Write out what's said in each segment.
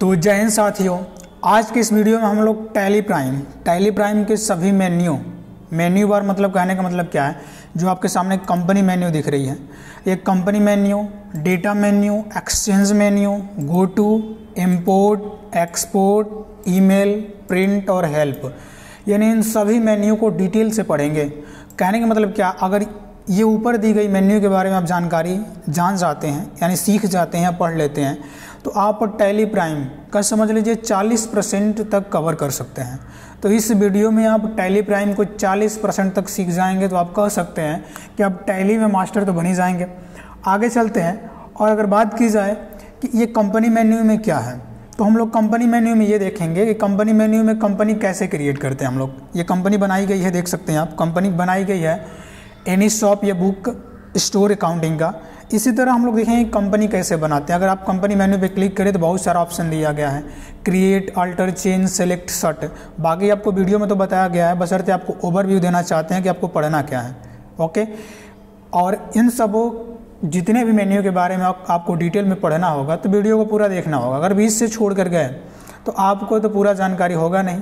तो जय हिंद साथियों आज के इस वीडियो में हम लोग टैली प्राइम टैली प्राइम के सभी मेन्यू मेन्यू बार मतलब कहने का मतलब क्या है जो आपके सामने कंपनी मेन्यू दिख रही है ये company menu data menu exchange menu go to import export email print और हेल्प यानी इन सभी मेन्यू को डिटेल से पढ़ेंगे कहने का मतलब क्या अगर ये ऊपर दी गई मेन्यू के बारे में आप जानकारी जान जाते हैं यानी सीख जाते हैं पढ़ लेते हैं तो आप टैली प्राइम का समझ लीजिए 40 परसेंट तक कवर कर सकते हैं तो इस वीडियो में आप टैली प्राइम को 40 परसेंट तक सीख जाएंगे तो आप कह सकते हैं कि आप टैली में मास्टर तो बन ही जाएंगे आगे चलते हैं और अगर बात की जाए कि ये कंपनी मेन्यू में क्या है तो हम लोग कंपनी मेन्यू में ये देखेंगे कि कंपनी मेन्यू में कंपनी कैसे क्रिएट करते हैं हम लोग ये कंपनी बनाई गई है देख सकते हैं आप कंपनी बनाई गई है एनी शॉप या बुक स्टोर अकाउंटिंग का इसी तरह हम लोग देखेंगे कंपनी कैसे बनाते हैं अगर आप कंपनी मेन्यू पे क्लिक करें तो बहुत सारा ऑप्शन दिया गया है क्रिएट अल्टर चेंज सेलेक्ट सट बाकी आपको वीडियो में तो बताया गया है बसरते आपको ओवरव्यू देना चाहते हैं कि आपको पढ़ना क्या है ओके और इन सबों जितने भी मेन्यू के बारे में आप, आपको डिटेल में पढ़ना होगा तो वीडियो को पूरा देखना होगा अगर बीस से छोड़ कर गए तो आपको तो पूरा जानकारी होगा नहीं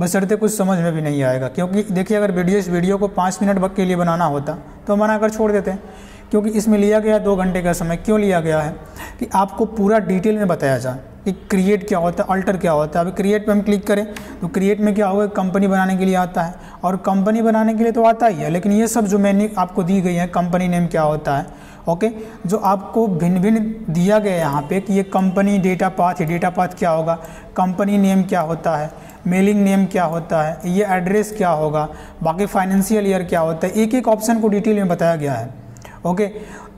बसरते कुछ समझ में भी नहीं आएगा क्योंकि देखिए अगर वीडियो इस वीडियो को पाँच मिनट के लिए बनाना होता तो हम मना कर छोड़ देते हैं क्योंकि इसमें लिया गया दो घंटे का समय क्यों लिया गया है कि आपको पूरा डिटेल में बताया जाए कि क्रिएट क्या होता है अल्टर क्या होता है अभी क्रिएट पे हम क्लिक करें तो क्रिएट में क्या होगा कंपनी बनाने के लिए आता है और कंपनी बनाने के लिए तो आता ही है लेकिन ये सब जो मैंने आपको दी गई है कंपनी नेम क्या होता है ओके जो आपको भिन्न भिन्न दिया गया है यहाँ पे कि ये कंपनी डेटा पाथ है डेटा पाथ क्या होगा कंपनी नेम क्या होता है मेलिंग नेम क्या होता है ये एड्रेस क्या होगा बाकी फाइनेंशियल ईयर क्या होता है एक एक ऑप्शन को डिटेल में बताया गया है ओके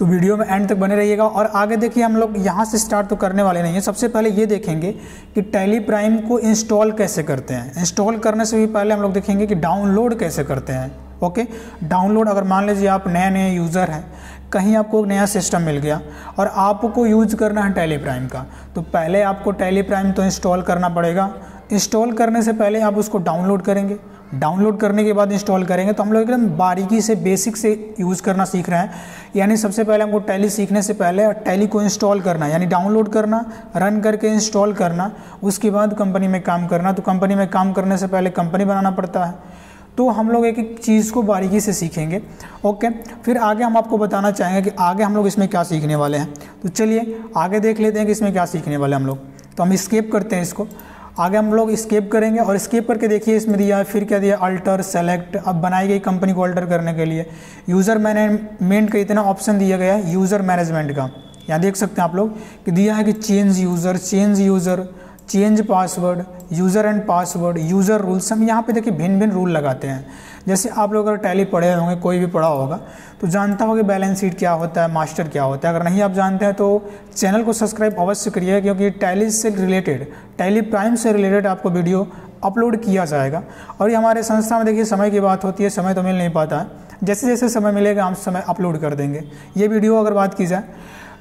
तो वीडियो में एंड तक बने रहिएगा और आगे देखिए हम लोग यहाँ से स्टार्ट तो करने वाले नहीं हैं सबसे पहले ये देखेंगे कि टैली प्राइम को इंस्टॉल कैसे करते हैं इंस्टॉल करने से भी पहले हम लोग देखेंगे कि डाउनलोड कैसे करते हैं ओके डाउनलोड अगर मान लीजिए आप नए नए यूज़र हैं कहीं आपको नया सिस्टम मिल गया और आपको यूज करना है टैली प्राइम का तो पहले आपको टैली प्राइम तो इंस्टॉल करना पड़ेगा इंस्टॉल करने से पहले आप उसको डाउनलोड करेंगे डाउनलोड करने के बाद इंस्टॉल करेंगे तो हम लोग एकदम बारीकी से बेसिक से यूज़ करना सीख रहे हैं यानी सबसे पहले हमको टैली सीखने से पहले टैली को इंस्टॉल करना यानी डाउनलोड करना रन करके इंस्टॉल करना उसके बाद कंपनी में काम करना तो कंपनी में काम करने से पहले कंपनी बनाना पड़ता है तो हम लोग एक एक चीज़ को बारीकी से सीखेंगे ओके फिर आगे हम आपको बताना चाहेंगे कि आगे हम लोग इसमें क्या सीखने वाले हैं तो चलिए आगे देख लेते हैं कि इसमें क्या सीखने वाले हम लोग तो हम स्केप करते हैं इसको आगे हम लोग स्केप करेंगे और स्केप करके देखिए इसमें दिया है फिर क्या दिया अल्टर सेलेक्ट अब बनाई गई कंपनी को अल्टर करने के लिए यूज़र मैनेजमेंट का इतना ऑप्शन दिया गया है यूज़र मैनेजमेंट का यहाँ देख सकते हैं आप लोग कि दिया है कि change user change user change password user and password user rules हम यहाँ पे देखिए भिन्न भिन्न रूल लगाते हैं जैसे आप लोग अगर टैली पढ़े होंगे कोई भी पढ़ा होगा तो जानता होगा कि बैलेंस शीट क्या होता है मास्टर क्या होता है अगर नहीं आप जानते हैं तो चैनल को सब्सक्राइब अवश्य करिए क्योंकि टैली से रिलेटेड टैली प्राइम से रिलेटेड आपको वीडियो अपलोड किया जाएगा और ये हमारे संस्था में देखिए समय की बात होती है समय तो मिल नहीं पाता है जैसे जैसे समय मिलेगा हम समय अपलोड कर देंगे ये वीडियो अगर बात की जाए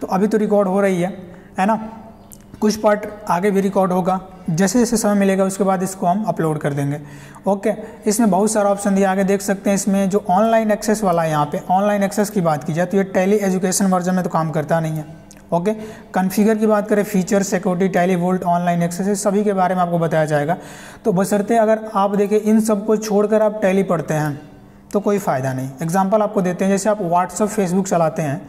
तो अभी तो रिकॉर्ड हो रही है है ना कुछ पार्ट आगे भी रिकॉर्ड होगा जैसे जैसे समय मिलेगा उसके बाद इसको हम अपलोड कर देंगे ओके इसमें बहुत सारा ऑप्शन दिया आगे देख सकते हैं इसमें जो ऑनलाइन एक्सेस वाला है यहाँ पे ऑनलाइन एक्सेस की बात की जाए तो ये टेली एजुकेशन वर्जन में तो काम करता नहीं है ओके कन्फिगर की बात करें feature security Tally vault online access सभी के बारे में आपको बताया जाएगा तो बसरते अगर आप देखिए इन सबको छोड़कर आप टेली पढ़ते हैं तो कोई फ़ायदा नहीं एग्जाम्पल आपको देते हैं जैसे आप व्हाट्सअप फेसबुक चलाते हैं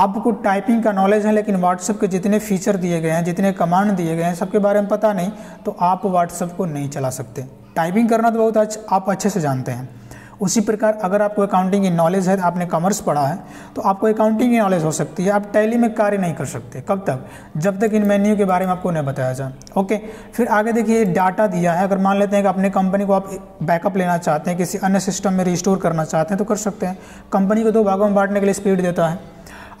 आपको टाइपिंग का नॉलेज है लेकिन व्हाट्सअप के जितने फीचर दिए गए हैं जितने कमांड दिए गए हैं सबके बारे में पता नहीं तो आप व्हाट्सअप को नहीं चला सकते टाइपिंग करना तो बहुत अच्छा आप अच्छे से जानते हैं उसी प्रकार अगर आपको अकाउंटिंग की नॉलेज है आपने कॉमर्स पढ़ा है तो आपको अकाउंटिंग की नॉलेज हो सकती है आप टैली में कार्य नहीं कर सकते कब तक जब तक इन मेन्यू के बारे में आपको नहीं बताया जाए ओके फिर आगे देखिए डाटा दिया है अगर मान लेते हैं कि अपने कंपनी को आप बैकअप लेना चाहते हैं किसी अन्य सिस्टम में रिस्टोर करना चाहते हैं तो कर सकते हैं कंपनी को दो भागों में बांटने के लिए स्पीड देता है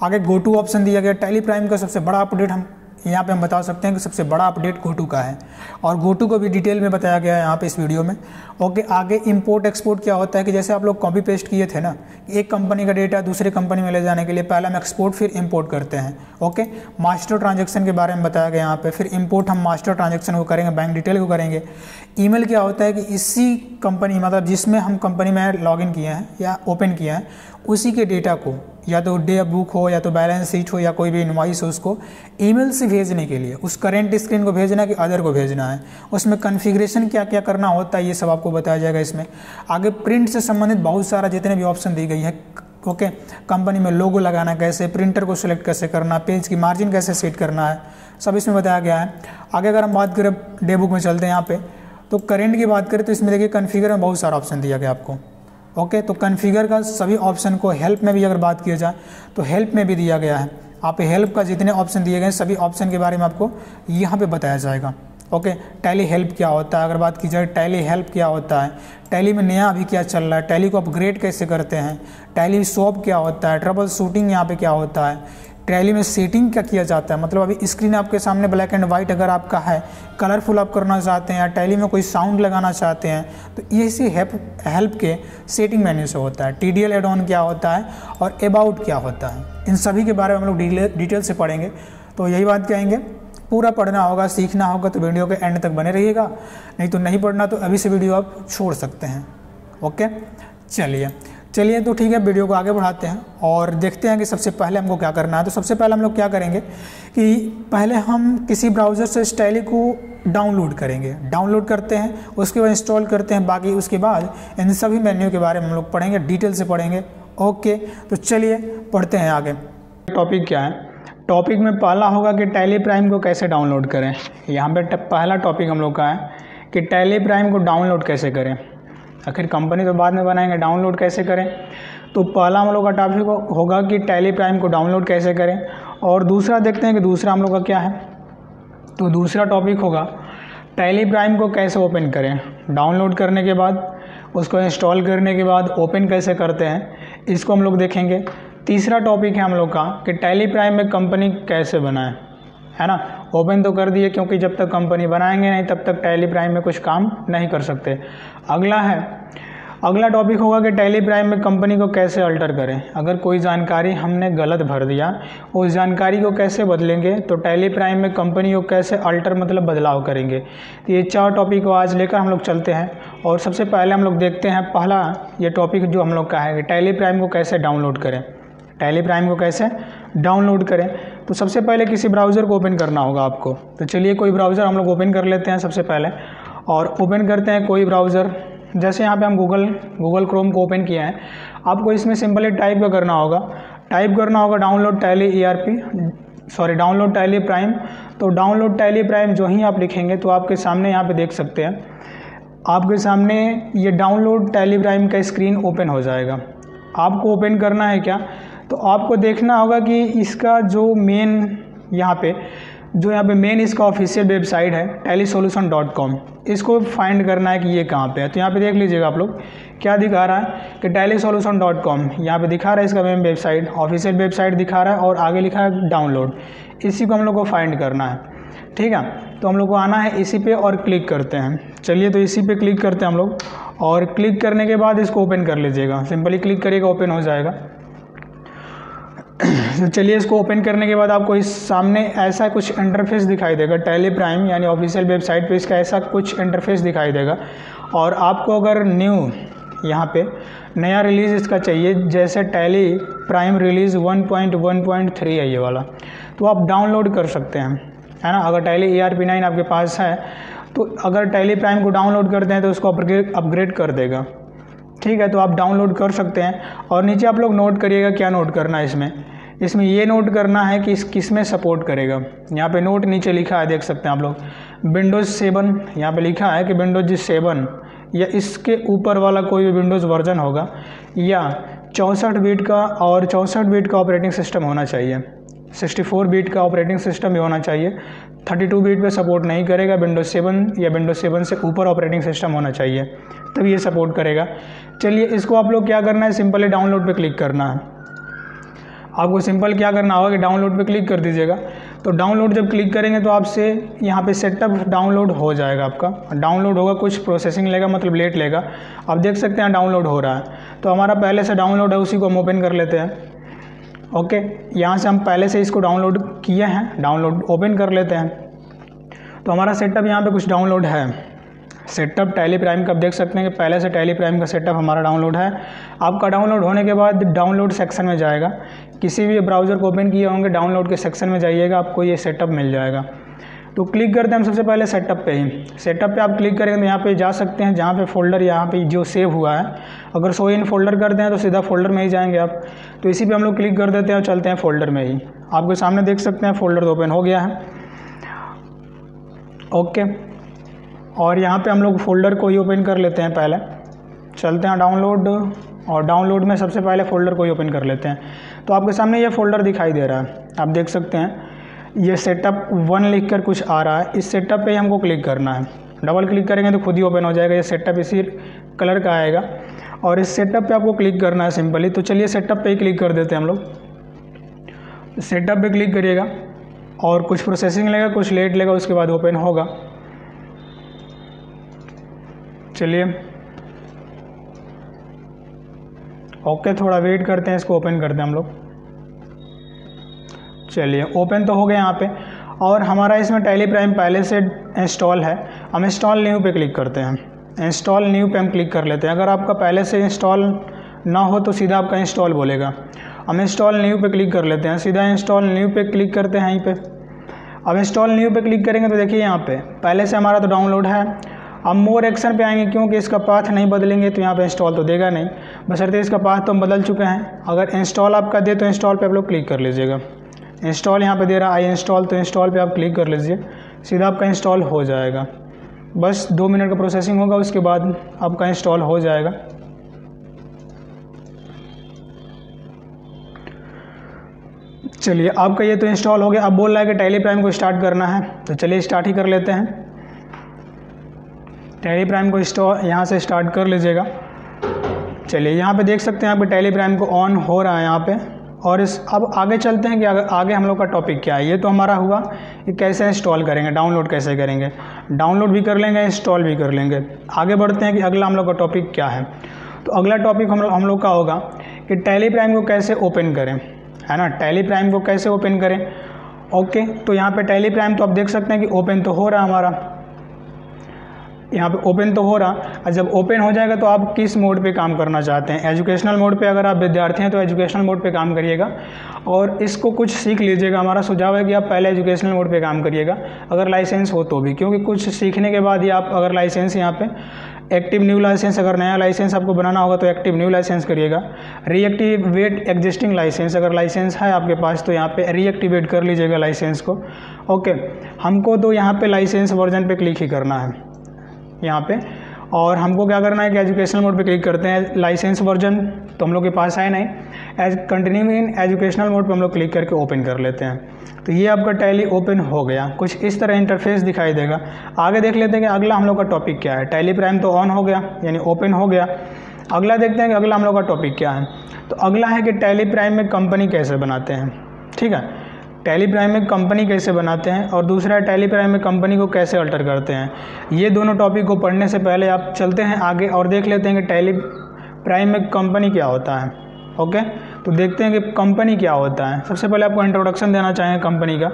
आगे गो टू ऑप्शन दिया गया टेली प्राइम का सबसे बड़ा अपडेट हम यहाँ पे हम बता सकते हैं कि सबसे बड़ा अपडेट गोटू का है और गोटू को भी डिटेल में बताया गया है यहाँ पे इस वीडियो में ओके आगे इंपोर्ट एक्सपोर्ट क्या होता है कि जैसे आप लोग कॉपी पेस्ट किए थे ना एक कंपनी का डेटा दूसरे कंपनी में ले जाने के लिए पहले हम एक्सपोर्ट फिर इम्पोर्ट करते हैं ओके मास्टर ट्रांजेक्शन के बारे में बताया गया यहाँ पर फिर इम्पोर्ट हम मास्टर ट्रांजेक्शन को करेंगे बैंक डिटेल को करेंगे ईमेल क्या होता है कि इसी कंपनी मतलब जिसमें हम कंपनी में लॉग किए हैं या ओपन किया है उसी के डेटा को या तो डे बुक हो या तो बैलेंस शीट हो या कोई भी इन्वाइस हो उसको ईमेल से भेजने के लिए उस करेंट स्क्रीन को भेजना है कि अदर को भेजना है उसमें कन्फिग्रेशन क्या क्या करना होता है ये सब आपको बताया जाएगा इसमें आगे प्रिंट से संबंधित बहुत सारा जितने भी ऑप्शन दी गई है ओके कंपनी में लोगो लगाना कैसे प्रिंटर को सिलेक्ट कैसे करना पेज की मार्जिन कैसे सेट करना है सब इसमें बताया गया है आगे अगर हम बात करें डे बुक में चलते हैं यहाँ पर तो करेंट की बात करें तो इसमें देखिए कन्फिगर में बहुत सारा ऑप्शन दिया गया आपको ओके तो कन्फिगर का सभी ऑप्शन को हेल्प में भी अगर बात किया जाए तो हेल्प में भी दिया गया है आप हेल्प का जितने ऑप्शन दिए गए हैं सभी ऑप्शन के बारे में आपको यहाँ पे बताया जाएगा ओके टैली हेल्प क्या होता है अगर बात की जाए टैली हेल्प क्या होता है टैली में नया अभी क्या चल रहा है टैली को अपग्रेड कैसे करते हैं टैली शॉप क्या होता है ट्रबल शूटिंग यहाँ पे क्या होता है टैली में सेटिंग क्या किया जाता है मतलब अभी स्क्रीन आपके सामने ब्लैक एंड वाइट अगर आपका है कलरफुल आप करना चाहते हैं या टैली में कोई साउंड लगाना चाहते हैं तो ये इसी हेल्प हेल्प के सेटिंग मैन्यू से होता है टी डी एड ऑन क्या होता है और अबाउट क्या होता है इन सभी के बारे में हम लोग डिटेल से पढ़ेंगे तो यही बात कहेंगे पूरा पढ़ना होगा सीखना होगा तो वीडियो के एंड तक बने रहिएगा नहीं तो नहीं पढ़ना तो अभी से वीडियो आप छोड़ सकते हैं ओके चलिए चलिए तो ठीक है वीडियो को आगे बढ़ाते हैं और देखते हैं कि सबसे पहले हमको क्या करना है तो सबसे पहले हम लोग क्या करेंगे कि पहले हम किसी ब्राउज़र से स्टाइली को डाउनलोड करेंगे डाउनलोड करते हैं उसके बाद इंस्टॉल करते हैं बाकी उसके बाद इन सभी मेन्यू के बारे में हम लोग पढ़ेंगे डिटेल से पढ़ेंगे ओके तो चलिए पढ़ते हैं आगे टॉपिक क्या है टॉपिक में पहला होगा कि टैली प्राइम को कैसे डाउनलोड करें यहाँ पर पहला टॉपिक हम लोग का है कि टैली प्राइम को डाउनलोड कैसे करें आखिर कंपनी तो बाद में बनाएंगे डाउनलोड कैसे करें तो पहला हम लोग का टॉपिक होगा कि टैली प्राइम को डाउनलोड कैसे करें और दूसरा देखते हैं कि दूसरा हम लोग का क्या है तो दूसरा टॉपिक होगा टैली प्राइम को कैसे ओपन करें डाउनलोड करने के बाद उसको इंस्टॉल करने के बाद ओपन कैसे करते हैं इसको हम लोग देखेंगे तीसरा टॉपिक है हम लोग का कि टैली प्राइम में कंपनी कैसे बनाएं है ना ओपन तो कर दिए क्योंकि जब तक कंपनी बनाएंगे नहीं तब तक टैली प्राइम में कुछ काम नहीं कर सकते अगला है अगला टॉपिक होगा कि टैली प्राइम में कंपनी को कैसे अल्टर करें अगर कोई जानकारी हमने गलत भर दिया उस जानकारी को कैसे बदलेंगे तो टैली प्राइम में कंपनी को कैसे अल्टर मतलब बदलाव करेंगे तो ये चार टॉपिक को आज लेकर हम लोग चलते हैं और सबसे पहले हम लोग देखते हैं पहला ये टॉपिक जो हम लोग का है कि टैली प्राइम को कैसे डाउनलोड करें टैली प्राइम को कैसे डाउनलोड करें तो सबसे पहले किसी ब्राउज़र को ओपन करना होगा आपको तो चलिए कोई ब्राउज़र हम लोग ओपन कर लेते हैं सबसे पहले और ओपन करते हैं कोई ब्राउज़र जैसे यहाँ पे हम गूगल गूगल क्रोम को ओपन किया है आपको इसमें सिंपली टाइप का करना होगा टाइप करना होगा download Tally ERP sorry download Tally Prime तो डाउनलोड टैली प्राइम जो ही आप लिखेंगे तो आपके सामने यहाँ पे देख सकते हैं आपके सामने ये डाउनलोड टैली प्राइम का स्क्रीन ओपन हो जाएगा आपको ओपन करना है क्या तो आपको देखना होगा कि इसका जो मेन यहाँ पे जो यहाँ पे मेन इसका ऑफिशियल वेबसाइट है टेली सोल्यूशन डॉट कॉम इसको फाइंड करना है कि ये कहाँ पे है तो यहाँ पे देख लीजिएगा आप लोग क्या दिखा रहा है कि टेली सोल्यूशन डॉट कॉम यहाँ पर दिखा रहा है इसका मेन वेबसाइट ऑफिशियल वेबसाइट दिखा रहा है और आगे लिखा है डाउनलोड इसी को हम लोग को फाइंड करना है ठीक है तो हम लोग को आना है इसी पे और क्लिक करते हैं चलिए तो इसी पे क्लिक करते हैं हम लोग और क्लिक करने के बाद इसको ओपन कर लीजिएगा सिंपली क्लिक करिएगा ओपन हो जाएगा तो चलिए इसको ओपन करने के बाद आपको इस सामने ऐसा कुछ इंटरफेस दिखाई देगा टेली प्राइम यानी ऑफिशियल वेबसाइट पे इसका ऐसा कुछ इंटरफेस दिखाई देगा और आपको अगर न्यू यहाँ पे नया रिलीज़ इसका चाहिए जैसे टेली प्राइम रिलीज़ 1.1.3 है ये वाला तो आप डाउनलोड कर सकते हैं है ना अगर Tally E R P nine आपके पास है तो अगर टेली प्राइम को डाउनलोड करते हैं तो उसको अपग्रेड अपग्रेड कर देगा ठीक है तो आप डाउनलोड कर सकते हैं और नीचे आप लोग नोट करिएगा क्या नोट करना है इसमें इसमें ये नोट करना है कि इस किस में सपोर्ट करेगा यहाँ पे नोट नीचे लिखा है देख सकते हैं आप लोग विंडोज़ सेवन यहाँ पे लिखा है कि विंडोज सेवन या इसके ऊपर वाला कोई भी विंडोज़ वर्जन होगा या चौंसठ बीट का और चौंसठ बीट का ऑपरेटिंग सिस्टम होना चाहिए 64 बीट का ऑपरेटिंग सिस्टम भी होना चाहिए 32 बीट पे सपोर्ट नहीं करेगा विंडोज 7 या विंडोज 7 से ऊपर ऑपरेटिंग सिस्टम होना चाहिए तब ये सपोर्ट करेगा चलिए इसको आप लोग क्या करना है सिंपली डाउनलोड पे क्लिक करना है आपको सिंपल क्या करना होगा कि डाउनलोड पे क्लिक कर दीजिएगा तो डाउनलोड जब क्लिक करेंगे तो आपसे यहाँ पे सेटअप डाउनलोड हो जाएगा आपका डाउनलोड होगा कुछ प्रोसेसिंग लेगा मतलब लेट लेगा आप देख सकते हैं डाउनलोड हो रहा है तो हमारा पहले से डाउनलोड है उसी को हम ओपन कर लेते हैं ओके यहाँ से हम पहले से इसको डाउनलोड किए हैं डाउनलोड ओपन कर लेते हैं तो हमारा सेटअप यहाँ पे कुछ डाउनलोड है सेटअप टैली प्राइम का आप देख सकते हैं कि पहले से टैली प्राइम का सेटअप हमारा डाउनलोड है आपका डाउनलोड होने के बाद डाउनलोड सेक्शन में जाएगा किसी भी ब्राउज़र को ओपन किए होंगे डाउनलोड के सेक्शन में जाइएगा आपको ये सेटअप मिल जाएगा तो क्लिक करते हैं हम सबसे पहले सेटअप पे ही सेटअप पे आप क्लिक करेंगे तो यहाँ पे जा सकते हैं जहाँ पे फोल्डर यहाँ पे जो सेव हुआ है अगर सो इन फोल्डर करते हैं तो सीधा फोल्डर में ही जाएंगे आप तो इसी पे हम लोग क्लिक कर देते हैं और चलते हैं फोल्डर में ही आपके सामने देख सकते हैं फोल्डर तो ओपन हो गया है ओके और यहाँ पर हम लोग फोल्डर को ही ओपन कर लेते हैं पहले चलते हैं डाउनलोड और डाउनलोड में सबसे पहले फ़ोल्डर को ही ओपन कर लेते हैं तो आपके सामने ये फ़ोल्डर दिखाई दे रहा है आप देख सकते हैं ये सेटअप वन लिख कर कुछ आ रहा है इस सेटअप पे हमको क्लिक करना है डबल क्लिक करेंगे तो खुद ही ओपन हो जाएगा ये सेटअप इसी कलर का आएगा और इस सेटअप पे आपको क्लिक करना है सिंपली तो चलिए सेटअप पे ही क्लिक कर देते हैं हम लोग सेटअप पे क्लिक करिएगा और कुछ प्रोसेसिंग लेगा कुछ लेट लेगा उसके बाद ओपन होगा चलिए ओके थोड़ा वेट करते हैं इसको ओपन करते हैं हम लोग चलिए ओपन तो हो गया यहाँ पे और हमारा इसमें टैली प्राइम पहले से इंस्टॉल है हम इंस्टॉल न्यू पे क्लिक करते हैं इंस्टॉल न्यू पे हम क्लिक कर लेते हैं अगर आपका पहले से इंस्टॉल ना हो तो सीधा आपका इंस्टॉल बोलेगा हम इंस्टॉल न्यू पे क्लिक कर लेते हैं सीधा इंस्टॉल न्यू पे क्लिक करते हैं यहीं पर अब इंस्टॉल न्यू पे क्लिक करेंगे तो देखिए यहाँ पे पहले से हमारा तो डाउनलोड है अब मोर एक्शन पे आएंगे क्योंकि इसका पाथ नहीं बदलेंगे तो यहाँ पे इंस्टॉल तो देगा नहीं बस अर्थे इसका पाथ तो हम बदल चुके हैं अगर इंस्टॉल आपका दे तो इंस्टॉल पे आप लोग क्लिक कर लीजिएगा इंस्टॉल यहाँ पे दे रहा है आई इंस्टॉल तो इंस्टॉल पे आप क्लिक कर लीजिए सीधा आपका इंस्टॉल हो जाएगा बस दो मिनट का प्रोसेसिंग होगा उसके बाद आपका इंस्टॉल हो जाएगा चलिए आपका ये तो इंस्टॉल हो गया अब बोल रहा है कि टेली प्राइम को स्टार्ट करना है तो चलिए स्टार्ट ही कर लेते हैं टेली प्राइम को इंस्टॉल यहाँ से स्टार्ट कर लीजिएगा चलिए यहाँ पे देख सकते हैं आप टेली प्राइम को ऑन हो रहा है यहाँ पे और इस अब आगे चलते हैं कि आगे, आगे हम लोग का टॉपिक क्या है ये तो हमारा हुआ कि कैसे इंस्टॉल करेंगे डाउनलोड कैसे करेंगे डाउनलोड भी कर लेंगे इंस्टॉल भी कर लेंगे आगे बढ़ते हैं कि अगला हम लोग का टॉपिक क्या है तो अगला टॉपिक हम लोग हम लोग का होगा कि टैली प्राइम को कैसे ओपन करें है ना टैली प्राइम को कैसे ओपन करें ओके तो यहाँ पर टैली प्राइम तो आप देख सकते हैं कि ओपन तो हो रहा है हमारा यहाँ पे ओपन तो हो रहा और जब ओपन हो जाएगा तो आप किस मोड पे काम करना चाहते हैं एजुकेशनल मोड पे अगर आप विद्यार्थी हैं तो एजुकेशनल मोड पे काम करिएगा और इसको कुछ सीख लीजिएगा हमारा सुझाव है कि आप पहले एजुकेशनल मोड पे काम करिएगा अगर लाइसेंस हो तो भी क्योंकि कुछ सीखने के बाद ही आप अगर लाइसेंस यहाँ पर एक्टिव न्यू लाइसेंस अगर नया लाइसेंस आपको बनाना होगा तो एक्टिव न्यू लाइसेंस करिएगा रीएक्टिवेट एग्जिस्टिंग लाइसेंस अगर लाइसेंस है आपके पास तो यहाँ पे रीएक्टिवेट कर लीजिएगा लाइसेंस को ओके हमको तो यहाँ पे लाइसेंस वर्जन पे क्लिक ही करना है यहाँ पे और हमको क्या करना है कि एजुकेशनल मोड पे क्लिक करते हैं लाइसेंस वर्जन तो हम लोग के पास है नहीं as continue in educational mode पे हम लोग क्लिक करके ओपन कर लेते हैं तो ये आपका टैली ओपन हो गया कुछ इस तरह इंटरफेस दिखाई देगा आगे देख लेते हैं कि अगला हम लोग का टॉपिक क्या है टैली प्राइम तो ऑन हो गया यानी ओपन हो गया अगला देखते हैं कि अगला हम लोग का टॉपिक क्या है तो अगला है कि टैली प्राइम में कंपनी कैसे बनाते हैं ठीक है टेलीप्राइम में कंपनी कैसे बनाते हैं और दूसरा है टेलीप्राइम में कंपनी को कैसे अल्टर करते हैं ये दोनों टॉपिक को पढ़ने से पहले आप चलते हैं आगे और देख लेते हैं कि टेली प्राइम में कंपनी क्या होता है ओके तो देखते हैं कि कंपनी क्या होता है सबसे पहले आपको इंट्रोडक्शन देना चाहेंगे कंपनी का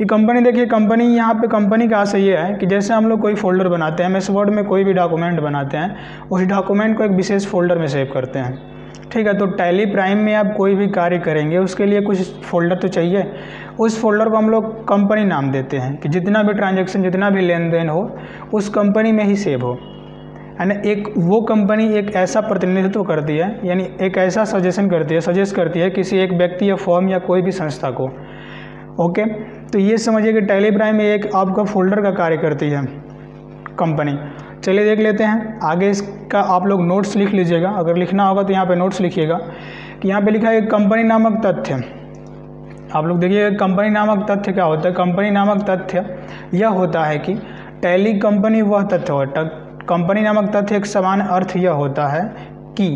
ये कंपनी देखिए कंपनी यहाँ पे कंपनी का आशय ये है कि जैसे हम लोग कोई फोल्डर बनाते हैं एम वर्ड में कोई भी डॉक्यूमेंट बनाते हैं उस डॉक्यूमेंट को एक विशेष फोल्डर में सेव करते हैं ठीक है तो टैली प्राइम में आप कोई भी कार्य करेंगे उसके लिए कुछ फोल्डर तो चाहिए उस फोल्डर को हम लोग कंपनी नाम देते हैं कि जितना भी ट्रांजेक्शन जितना भी लेन देन हो उस कंपनी में ही सेव हो यानी एक वो कंपनी एक ऐसा प्रतिनिधित्व करती है यानी एक ऐसा सजेशन करती है सजेस्ट करती है किसी एक व्यक्ति या फॉर्म या कोई भी संस्था को ओके तो ये समझिए कि टेलीप्राइम एक आपका फोल्डर का कार्य करती है कंपनी चलिए देख लेते हैं आगे इसका आप लोग नोट्स लिख लीजिएगा अगर लिखना होगा तो यहाँ पे नोट्स लिखिएगा कि यहाँ पे लिखा है कंपनी नामक तथ्य आप लोग देखिए कंपनी नामक तथ्य क्या होता है कंपनी नामक तथ्य यह होता है कि टैली कंपनी वह तथ्य होता कंपनी नामक तथ्य एक समान अर्थ यह होता है कि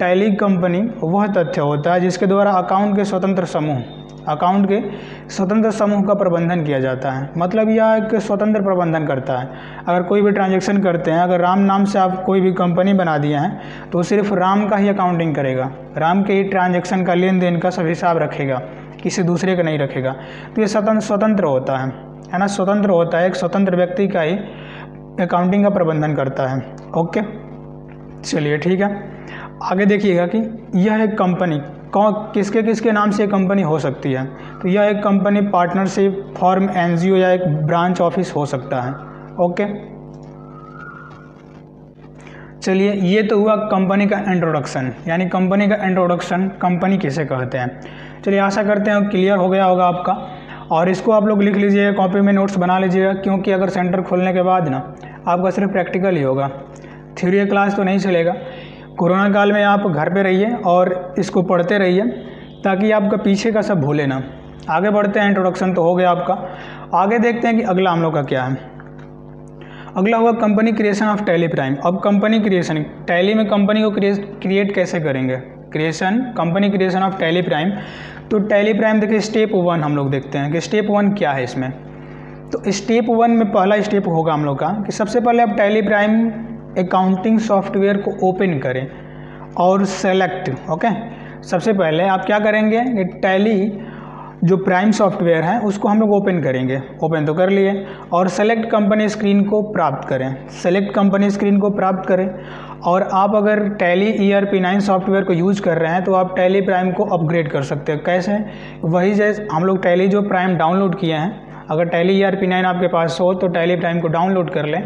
टैली कंपनी वह तथ्य होता है जिसके द्वारा अकाउंट के स्वतंत्र समूह अकाउंट के स्वतंत्र समूह का प्रबंधन किया जाता है मतलब यह एक स्वतंत्र प्रबंधन करता है अगर कोई भी ट्रांजैक्शन करते हैं अगर राम नाम से आप कोई भी कंपनी बना दिए हैं तो सिर्फ राम का ही अकाउंटिंग करेगा राम के ही ट्रांजेक्शन का लेन देन का सब हिसाब रखेगा किसी दूसरे का नहीं रखेगा तो ये स्वतंत्र स्वतंत्र होता है है ना स्वतंत्र होता है एक स्वतंत्र व्यक्ति का ही अकाउंटिंग का प्रबंधन करता है ओके चलिए ठीक है आगे देखिएगा कि यह एक कंपनी कौन किसके किसके नाम से एक कंपनी हो सकती है तो यह एक कंपनी पार्टनरशिप फॉर्म एन या एक ब्रांच ऑफिस हो सकता है ओके चलिए ये तो हुआ कंपनी का इंट्रोडक्शन यानी कंपनी का इंट्रोडक्शन कंपनी किसे कहते हैं चलिए आशा करते हैं क्लियर हो गया होगा आपका और इसको आप लोग लिख लीजिएगा कॉपी में नोट्स बना लीजिएगा क्योंकि अगर सेंटर खोलने के बाद ना आपका सिर्फ प्रैक्टिकल ही होगा थ्योरी क्लास तो नहीं चलेगा कोरोना काल में आप घर पे रहिए और इसको पढ़ते रहिए ताकि आपका पीछे का सब भूले ना आगे बढ़ते हैं इंट्रोडक्शन तो हो गया आपका आगे देखते हैं कि अगला हम लोग का क्या है अगला हुआ company creation of Tally Prime अब कंपनी क्रिएशन टैली में कंपनी को क्रिएट कैसे करेंगे creation company creation of Tally Prime तो टैली प्राइम देखिए स्टेप वन हम लोग देखते हैं कि स्टेप वन क्या है इसमें तो स्टेप वन में पहला स्टेप होगा हम लोग का कि सबसे पहले आप टैली प्राइम अकाउंटिंग सॉफ्टवेयर को ओपन करें और सेलेक्ट ओके सबसे पहले आप क्या करेंगे कि टैली जो प्राइम सॉफ्टवेयर है उसको हम लोग ओपन करेंगे ओपन तो कर लिए और सेलेक्ट कंपनी स्क्रीन को प्राप्त करें सेलेक्ट कंपनी स्क्रीन को प्राप्त करें और आप अगर tally E R P nine software को यूज़ कर रहे हैं तो आप टैली प्राइम को अपग्रेड कर सकते हैं कैसे वही जैसे हम लोग टैली जो प्राइम डाउनलोड किए हैं अगर tally E R P nine आपके पास हो तो टैली प्राइम को डाउनलोड कर लें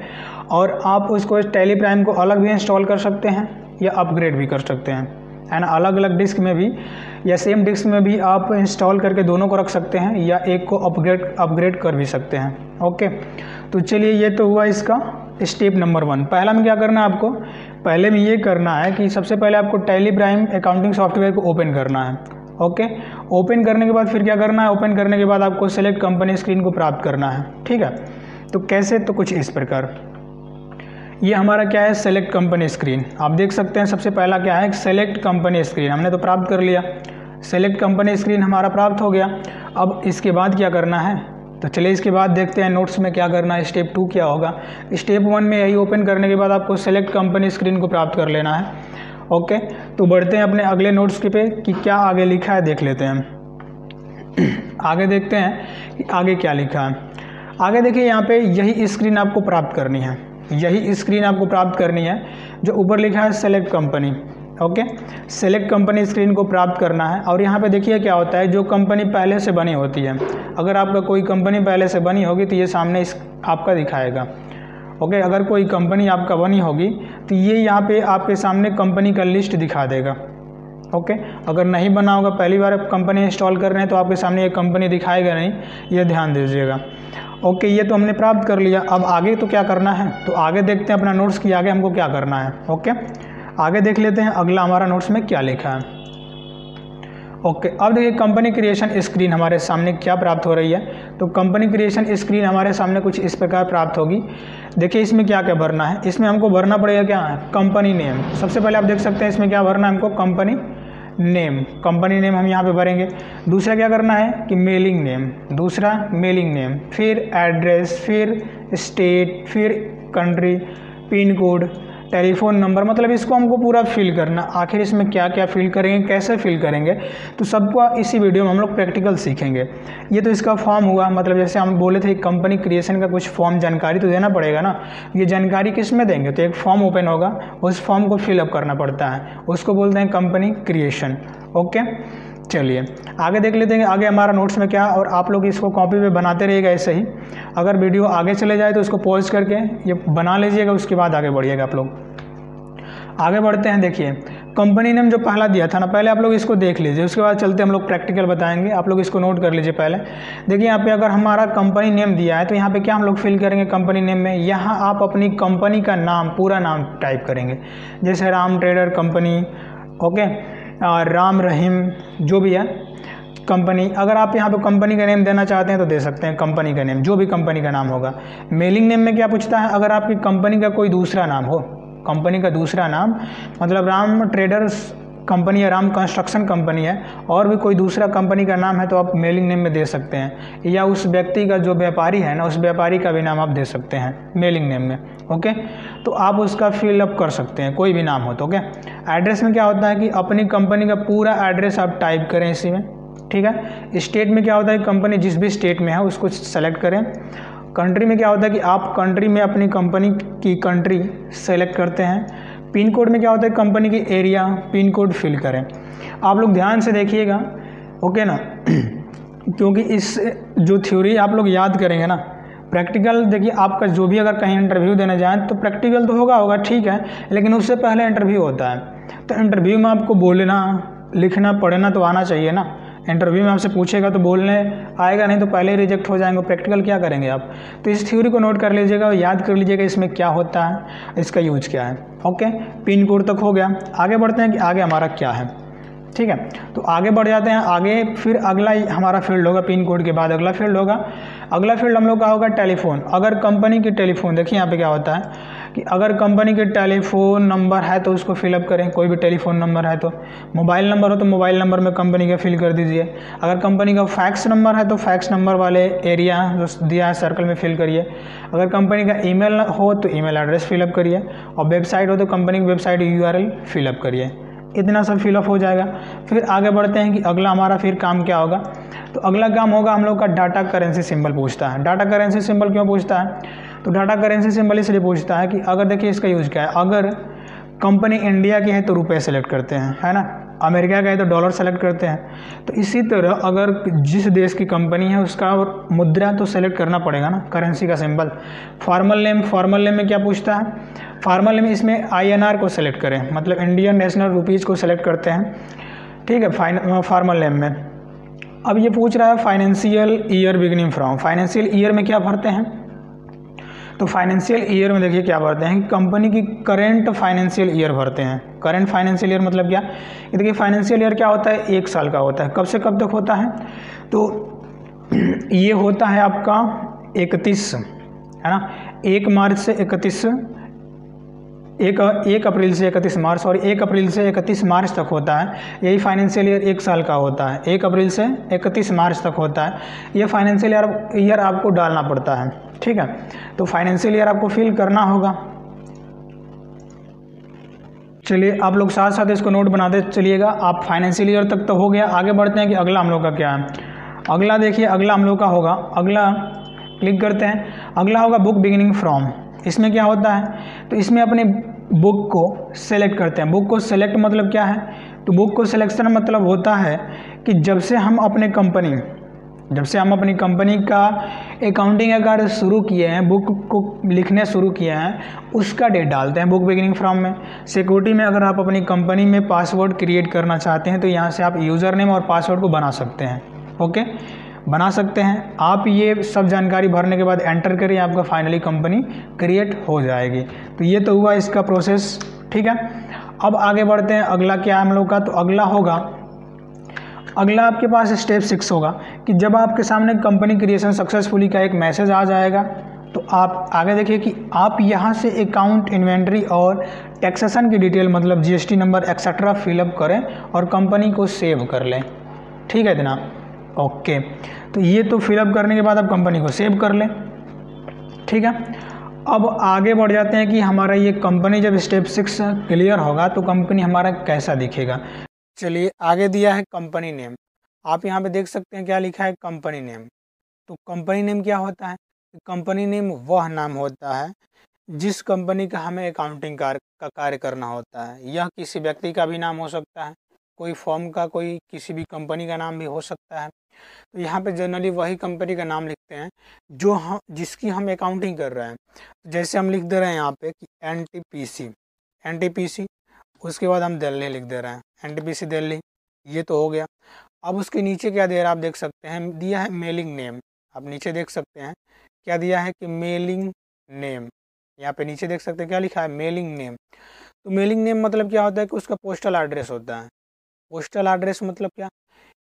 और आप उसको टैली प्राइम को अलग भी इंस्टॉल कर सकते हैं या अपग्रेड भी कर सकते हैं एंड अलग अलग डिस्क में भी या सेम डिस्क में भी आप इंस्टॉल करके दोनों को रख सकते हैं या एक को अपग्रेड अपग्रेड कर भी सकते हैं ओके तो चलिए ये तो हुआ इसका स्टेप नंबर वन पहला में क्या करना है आपको पहले में ये करना है कि सबसे पहले आपको टैली प्राइम अकाउंटिंग सॉफ्टवेयर को ओपन करना है ओके ओपन करने के बाद फिर क्या करना है ओपन करने के बाद आपको सेलेक्ट कंपनी स्क्रीन को प्राप्त करना है ठीक है तो कैसे तो कुछ इस प्रकार ये हमारा क्या है सेलेक्ट कंपनी स्क्रीन आप देख सकते हैं सबसे पहला क्या है सेलेक्ट कंपनी स्क्रीन हमने तो प्राप्त कर लिया सेलेक्ट कंपनी स्क्रीन हमारा प्राप्त हो गया अब इसके बाद क्या करना है तो चलिए इसके बाद देखते हैं नोट्स में क्या करना है स्टेप टू क्या होगा स्टेप वन में यही ओपन करने के बाद आपको सेलेक्ट कंपनी स्क्रीन को प्राप्त कर लेना है ओके तो बढ़ते हैं अपने अगले नोट्स के पे कि क्या आगे लिखा है देख लेते हैं आगे देखते हैं कि आगे क्या लिखा है आगे देखिए यहाँ पे यही स्क्रीन आपको प्राप्त करनी है यही स्क्रीन आपको प्राप्त करनी है जो ऊपर लिखा है select company okay select company screen को प्राप्त करना है और यहाँ पे देखिए क्या होता है जो कंपनी पहले से बनी होती है अगर आपका कोई कंपनी पहले से बनी होगी तो ये सामने इस आपका दिखाएगा ओके अगर कोई कंपनी आपका बनी होगी तो ये यहाँ पे आपके सामने कंपनी का लिस्ट दिखा देगा ओके अगर नहीं बना होगा पहली बार आप कंपनी इंस्टॉल कर रहे हैं तो आपके सामने ये कंपनी दिखाएगा नहीं ये ध्यान दीजिएगा ओके ये तो हमने प्राप्त कर लिया अब आगे तो क्या करना है तो आगे देखते हैं अपना नोट्स कि आगे हमको क्या करना है ओके आगे देख लेते हैं अगला हमारा नोट्स में क्या लिखा है ओके okay, अब देखिए कंपनी क्रिएशन स्क्रीन हमारे सामने क्या प्राप्त हो रही है तो कंपनी क्रिएशन स्क्रीन हमारे सामने कुछ इस प्रकार प्राप्त होगी देखिए इसमें क्या क्या भरना है इसमें हमको भरना पड़ेगा क्या है कंपनी नेम सबसे पहले आप देख सकते हैं इसमें क्या भरना है हमको कंपनी नेम कंपनी नेम हम यहाँ पे भरेंगे दूसरा क्या करना है कि मेलिंग नेम दूसरा मेलिंग नेम फिर एड्रेस फिर स्टेट फिर country pin code telephone number मतलब इसको हमको पूरा फिल करना आखिर इसमें क्या क्या फिल करेंगे कैसे फिल करेंगे तो सबको इसी वीडियो में हम लोग प्रैक्टिकल सीखेंगे ये तो इसका फॉर्म हुआ मतलब जैसे हम बोले थे कंपनी क्रिएशन का कुछ फॉर्म जानकारी तो देना पड़ेगा ना ये जानकारी किस में देंगे तो एक फॉर्म ओपन होगा उस फॉर्म को फिलअप करना पड़ता है उसको बोलते हैं कंपनी क्रिएशन ओके चलिए आगे देख लेते हैं आगे हमारा नोट्स में क्या और आप लोग इसको कॉपी पे बनाते रहिएगा ऐसे ही अगर वीडियो आगे चले जाए तो उसको पॉज करके ये बना लीजिएगा उसके बाद आगे बढ़िएगा आप लोग आगे बढ़ते हैं देखिए कंपनी नेम जो पहला दिया था ना पहले आप लोग इसको देख लीजिए उसके बाद चलते हम लोग प्रैक्टिकल बताएंगे आप लोग इसको नोट कर लीजिए पहले देखिए यहाँ पे अगर हमारा कंपनी नेम दिया है तो यहाँ पे क्या हम लोग फिल करेंगे कंपनी नेम में यहाँ आप अपनी कंपनी का नाम पूरा नाम टाइप करेंगे जैसे Ram trader company okay Ram Rahim जो भी है कंपनी अगर आप यहाँ पे कंपनी का नेम देना चाहते हैं तो दे सकते हैं कंपनी का नेम जो भी कंपनी का नाम होगा मेलिंग नेम में क्या पूछता है अगर आपकी कंपनी का कोई दूसरा नाम हो कंपनी का दूसरा नाम मतलब Ram traders company Ram construction company है और भी कोई दूसरा कंपनी का नाम है तो आप मेलिंग नेम में दे सकते हैं या उस व्यक्ति का जो व्यापारी है ना उस व्यापारी का भी नाम आप दे सकते हैं मेलिंग नेम में ओके तो आप उसका फिलअप कर सकते हैं कोई भी नाम हो तो ओके एड्रेस में क्या होता है कि अपनी कंपनी का पूरा एड्रेस आप टाइप करें इसी में ठीक है स्टेट में क्या होता है कंपनी जिस भी स्टेट में है उसको सेलेक्ट करें कंट्री में क्या होता है कि आप कंट्री में अपनी कंपनी की कंट्री सेलेक्ट करते हैं पिन कोड में क्या होता है कंपनी की एरिया पिन कोड फिल करें आप लोग ध्यान से देखिएगा ओके ना क्योंकि इस जो थ्योरी आप लोग याद करेंगे ना प्रैक्टिकल देखिए आपका जो भी अगर कहीं इंटरव्यू देने जाएँ तो प्रैक्टिकल तो होगा होगा ठीक है लेकिन उससे पहले इंटरव्यू होता है तो इंटरव्यू में आपको बोलना लिखना पढ़ना तो आना चाहिए ना इंटरव्यू में आपसे पूछेगा तो बोलने आएगा नहीं तो पहले ही रिजेक्ट हो जाएंगे प्रैक्टिकल क्या करेंगे आप तो इस थ्योरी को नोट कर लीजिएगा और याद कर लीजिएगा इसमें क्या होता है इसका यूज क्या है ओके पिन कोड तक हो गया आगे बढ़ते हैं कि आगे हमारा क्या है ठीक है तो आगे बढ़ जाते हैं आगे फिर अगला हमारा फील्ड होगा पिन कोड के बाद अगला फील्ड होगा अगला फील्ड हम लोग का होगा टेलीफोन अगर कंपनी की टेलीफोन देखिए यहाँ पे क्या होता है कि अगर कंपनी के टेलीफ़ोन नंबर है तो उसको फिलअप करें कोई भी टेलीफ़ोन नंबर है तो मोबाइल नंबर हो तो मोबाइल नंबर में कंपनी का फिल कर दीजिए अगर कंपनी का फैक्स नंबर है तो फैक्स नंबर वाले एरिया जो दिया है सर्कल में फिल करिए अगर कंपनी का ई हो तो मेल एड्रेस फिलअप करिए और वेबसाइट हो तो कंपनी की वेबसाइट यू फिलअप करिए इतना सब फिलअप हो जाएगा फिर आगे बढ़ते हैं कि अगला हमारा फिर काम क्या होगा तो अगला काम होगा हम लोग का डाटा करेंसी सिंबल पूछता है डाटा करेंसी सिंबल क्यों पूछता है तो डाटा करेंसी सिंबल इसलिए पूछता है कि अगर देखिए इसका यूज़ क्या है अगर कंपनी इंडिया की है तो रुपये सेलेक्ट करते हैं है ना अमेरिका का है तो डॉलर सेलेक्ट करते हैं तो इसी तरह अगर जिस देश की कंपनी है उसका और मुद्रा तो सेलेक्ट करना पड़ेगा ना करेंसी का symbol formal name formal name में क्या पूछता है फार्मल नेम इसमें आईएनआर को सेलेक्ट करें मतलब इंडियन नेशनल रुपीज़ को सेलेक्ट करते हैं ठीक है फार्मल नेम में अब ये पूछ रहा है financial year beginning from financial year में क्या भरते हैं तो फाइनेंशियल ईयर में देखिए क्या भरते हैं कंपनी की करेंट फाइनेंशियल ईयर भरते हैं करेंट फाइनेंशियल ईयर मतलब क्या देखिए फाइनेंशियल ईयर क्या होता है एक साल का होता है कब से कब तक होता है तो ये होता है आपका इकतीस है ना एक मार्च से इकतीस एक एक अप्रैल से इकतीस मार्च और एक अप्रैल से इकतीस मार्च तक होता है यही फाइनेंशियल ईयर एक साल का होता है एक अप्रैल से इकतीस मार्च तक होता है ये फाइनेंशियल ईयर ईयर आपको डालना पड़ता है ठीक है तो फाइनेंशियल ईयर आपको फिल करना होगा चलिए आप लोग साथ साथ इसको नोट बनाते चलिएगा आप फाइनेंशियल ईयर तक तो हो गया आगे बढ़ते हैं कि अगला हम लोग का क्या है अगला देखिए अगला हम लोग का होगा अगला क्लिक करते हैं अगला होगा बुक बिगिनिंग फ्रॉम इसमें क्या होता है तो इसमें अपने बुक को सेलेक्ट करते हैं बुक को सेलेक्ट मतलब क्या है तो बुक को सिलेक्शन मतलब होता है कि जब से हम अपने कंपनी जब से हम अपनी कंपनी का अकाउंटिंग का कार्य शुरू किए हैं बुक को लिखने शुरू किए हैं उसका डेट डालते हैं बुक बिगिनिंग फ्रॉम में सिक्योरिटी में अगर आप अपनी कंपनी में पासवर्ड क्रिएट करना चाहते हैं तो यहाँ से आप यूज़र नेम और पासवर्ड को बना सकते हैं ओके बना सकते हैं आप ये सब जानकारी भरने के बाद एंटर करिए आपका फाइनली कंपनी क्रिएट हो जाएगी तो ये तो हुआ इसका प्रोसेस ठीक है अब आगे बढ़ते हैं अगला क्या है हम लोग का तो अगला होगा अगला आपके पास स्टेप सिक्स होगा कि जब आपके सामने कंपनी क्रिएशन सक्सेसफुली का एक मैसेज आ जाएगा तो आप आगे देखिए कि आप यहाँ से अकाउंट इन्वेंट्री और टैक्सेशन की डिटेल मतलब जीएसटी नंबर एक्सेट्रा फिलअप करें और कंपनी को सेव कर लें ठीक है इतना ओके तो ये तो फिलअप करने के बाद आप कंपनी को सेव कर लें ठीक है अब आगे बढ़ जाते हैं कि हमारा ये कंपनी जब स्टेप सिक्स क्लियर होगा तो कंपनी हमारा कैसा दिखेगा चलिए आगे दिया है कंपनी नेम आप यहाँ पे देख सकते हैं क्या लिखा है कंपनी नेम तो कंपनी नेम क्या होता है कंपनी नेम वह नाम होता है जिस कंपनी का हमें अकाउंटिंग कार्य का कार्य करना होता है यह किसी व्यक्ति का भी नाम हो सकता है कोई फॉर्म का कोई किसी भी कंपनी का नाम भी हो सकता है तो यहाँ पे जनरली वही कंपनी का नाम लिखते हैं जो हम जिसकी हम अकाउंटिंग कर रहे हैं जैसे हम लिख दे रहे हैं यहाँ पे कि N T P C N T P C उसके बाद हम दिल्ली लिख दे रहे हैं एन दिल्ली ये तो हो गया अब उसके नीचे क्या दे रहा है आप देख सकते हैं दिया है मेलिंग नेम आप नीचे देख सकते हैं क्या दिया है कि मेलिंग नेम यहाँ पे नीचे देख सकते हैं क्या लिखा है मेलिंग नेम तो मेलिंग नेम मतलब क्या होता है कि उसका पोस्टल एड्रेस होता है पोस्टल एड्रेस मतलब क्या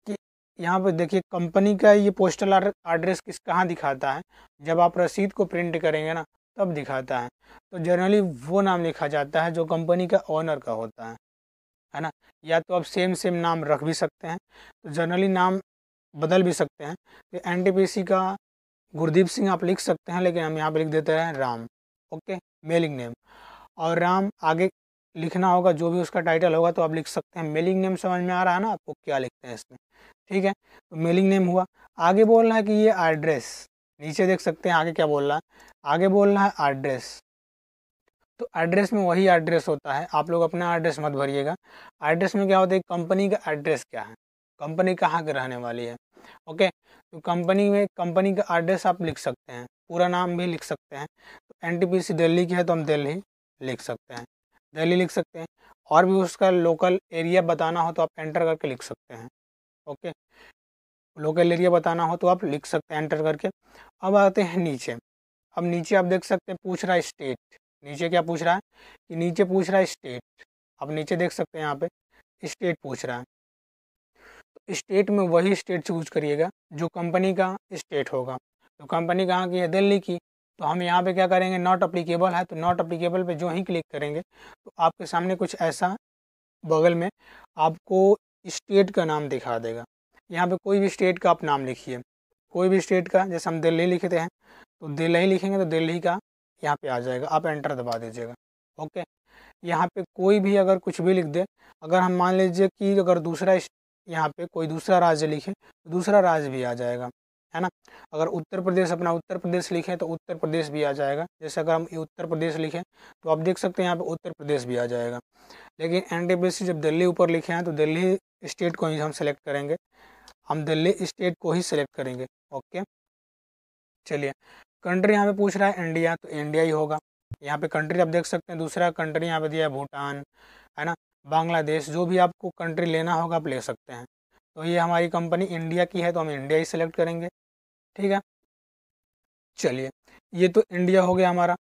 कि यहाँ पे देखिए कंपनी का ये पोस्टल एड्रेस किस कहाँ दिखाता है जब आप रसीद को प्रिंट करेंगे ना तब दिखाता है तो जनरली वो नाम लिखा जाता है जो कंपनी का ऑनर का होता है है ना या तो आप सेम सेम नाम रख भी सकते हैं तो जनरली नाम बदल भी सकते हैं तो एन का गुरदीप सिंह आप लिख सकते हैं लेकिन हम यहाँ पर लिख देते हैं राम ओके मेलिंग नेम और राम आगे लिखना होगा जो भी उसका टाइटल होगा तो आप लिख सकते हैं मेलिंग नेम समझ में आ रहा है ना आपको क्या लिखते हैं इसमें ठीक है तो मेलिंग नेम हुआ आगे बोल रहा है कि ये एड्रेस नीचे देख सकते हैं आगे क्या बोल रहा है आगे बोल रहा है एड्रेस तो एड्रेस में वही एड्रेस होता है आप लोग अपना एड्रेस मत भरिएगा एड्रेस में क्या होता है कंपनी का एड्रेस क्या है कंपनी कहाँ के रहने वाली है ओके तो कंपनी में कंपनी का एड्रेस आप लिख सकते हैं पूरा नाम भी लिख सकते हैं तो N T P C Delhi की है तो हम दिल्ली लिख सकते हैं दिल्ली लिख सकते हैं और भी उसका लोकल एरिया बताना हो तो आप एंटर करके लिख सकते हैं ओके लोकल एरिया बताना हो तो आप लिख सकते हैं एंटर करके अब आते हैं नीचे अब नीचे आप देख सकते हैं पूछ रहा है स्टेट नीचे क्या पूछ रहा है कि नीचे पूछ रहा है स्टेट आप नीचे देख सकते हैं यहाँ पे स्टेट पूछ रहा है तो स्टेट में वही स्टेट चूज करिएगा जो कंपनी का स्टेट होगा तो कंपनी कहाँ की है दिल्ली की तो हम यहाँ पे क्या करेंगे नॉट अप्लीकेबल है तो नॉट अप्लीकेबल पे जो ही क्लिक करेंगे तो आपके सामने कुछ ऐसा बगल में आपको स्टेट का नाम दिखा देगा यहाँ पे कोई भी स्टेट का आप नाम लिखिए कोई भी स्टेट का जैसे हम दिल्ली लिखते हैं तो दिल्ली लिखेंगे तो दिल्ली का यहाँ पे आ जाएगा आप एंटर दबा दीजिएगा ओके यहाँ पे कोई भी अगर कुछ भी लिख दे अगर हम मान लीजिए कि अगर दूसरा यहाँ पे कोई दूसरा राज्य लिखे तो दूसरा राज्य भी आ जाएगा है ना अगर उत्तर प्रदेश अपना उत्तर प्रदेश लिखें तो उत्तर प्रदेश भी आ जाएगा जैसे अगर हम उत्तर प्रदेश लिखें तो आप देख सकते हैं यहाँ पे उत्तर प्रदेश भी आ जाएगा लेकिन एन जब दिल्ली ऊपर लिखे हैं तो दिल्ली स्टेट को ही हम सेलेक्ट करेंगे हम दिल्ली स्टेट को ही सिलेक्ट करेंगे ओके चलिए कंट्री यहाँ पे पूछ रहा है इंडिया तो इंडिया ही होगा यहाँ पे कंट्री आप देख सकते हैं दूसरा कंट्री यहाँ पे दिया है भूटान है ना बांग्लादेश जो भी आपको कंट्री लेना होगा आप ले सकते हैं तो ये हमारी कंपनी इंडिया की है तो हम इंडिया ही सिलेक्ट करेंगे ठीक है चलिए ये तो इंडिया हो गया हमारा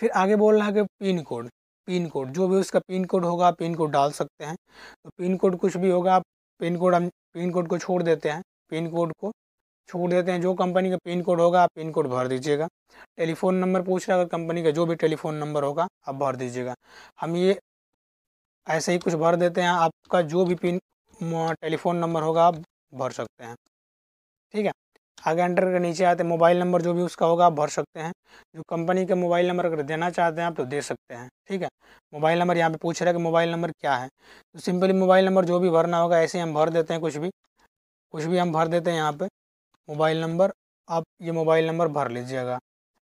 फिर आगे बोल रहा है कि पिन कोड पिन कोड जो भी उसका पिन कोड होगा पिन कोड डाल सकते हैं तो पिन कोड कुछ भी होगा आप पिन कोड हम पिन कोड को छोड़ देते हैं पिन कोड को छोड़ देते हैं जो कंपनी का पिन कोड होगा आप पिन कोड भर दीजिएगा टेलीफोन नंबर पूछ रहा है अगर कंपनी का जो भी टेलीफोन नंबर होगा आप भर दीजिएगा हम ये ऐसे ही कुछ भर देते हैं आपका जो भी पिन टेलीफोन नंबर होगा आप भर सकते हैं ठीक है आगे एंटर के नीचे आते मोबाइल नंबर जो भी उसका होगा आप भर सकते हैं जो कंपनी का मोबाइल नंबर अगर देना चाहते हैं आप तो दे सकते हैं ठीक है मोबाइल नंबर यहाँ पे पूछ रहा है कि मोबाइल नंबर क्या है तो सिंपली मोबाइल नंबर जो भी भरना होगा ऐसे हम भर देते हैं कुछ भी कुछ भी हम भर देते हैं यहाँ पर मोबाइल नंबर आप ये मोबाइल नंबर भर लीजिएगा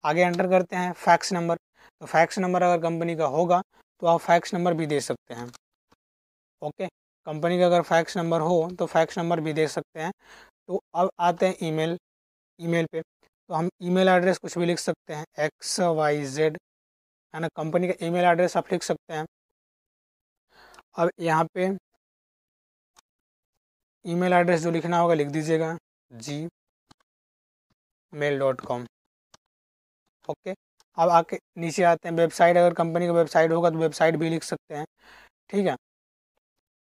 आगे एंटर करते हैं फैक्स नंबर तो फैक्स नंबर अगर कंपनी का होगा तो आप फैक्स नंबर भी दे सकते हैं ओके कंपनी का अगर फैक्स नंबर हो तो फैक्स नंबर भी दे सकते हैं तो अब आते हैं ईमेल ईमेल पे तो हम ईमेल एड्रेस कुछ भी लिख सकते हैं एक्स वाई जेड है ना कंपनी का ईमेल एड्रेस आप लिख सकते हैं अब यहाँ पे ईमेल एड्रेस जो लिखना होगा लिख दीजिएगा Gmail dot com okay अब आके नीचे आते हैं वेबसाइट अगर कंपनी का वेबसाइट होगा तो वेबसाइट भी लिख सकते हैं ठीक है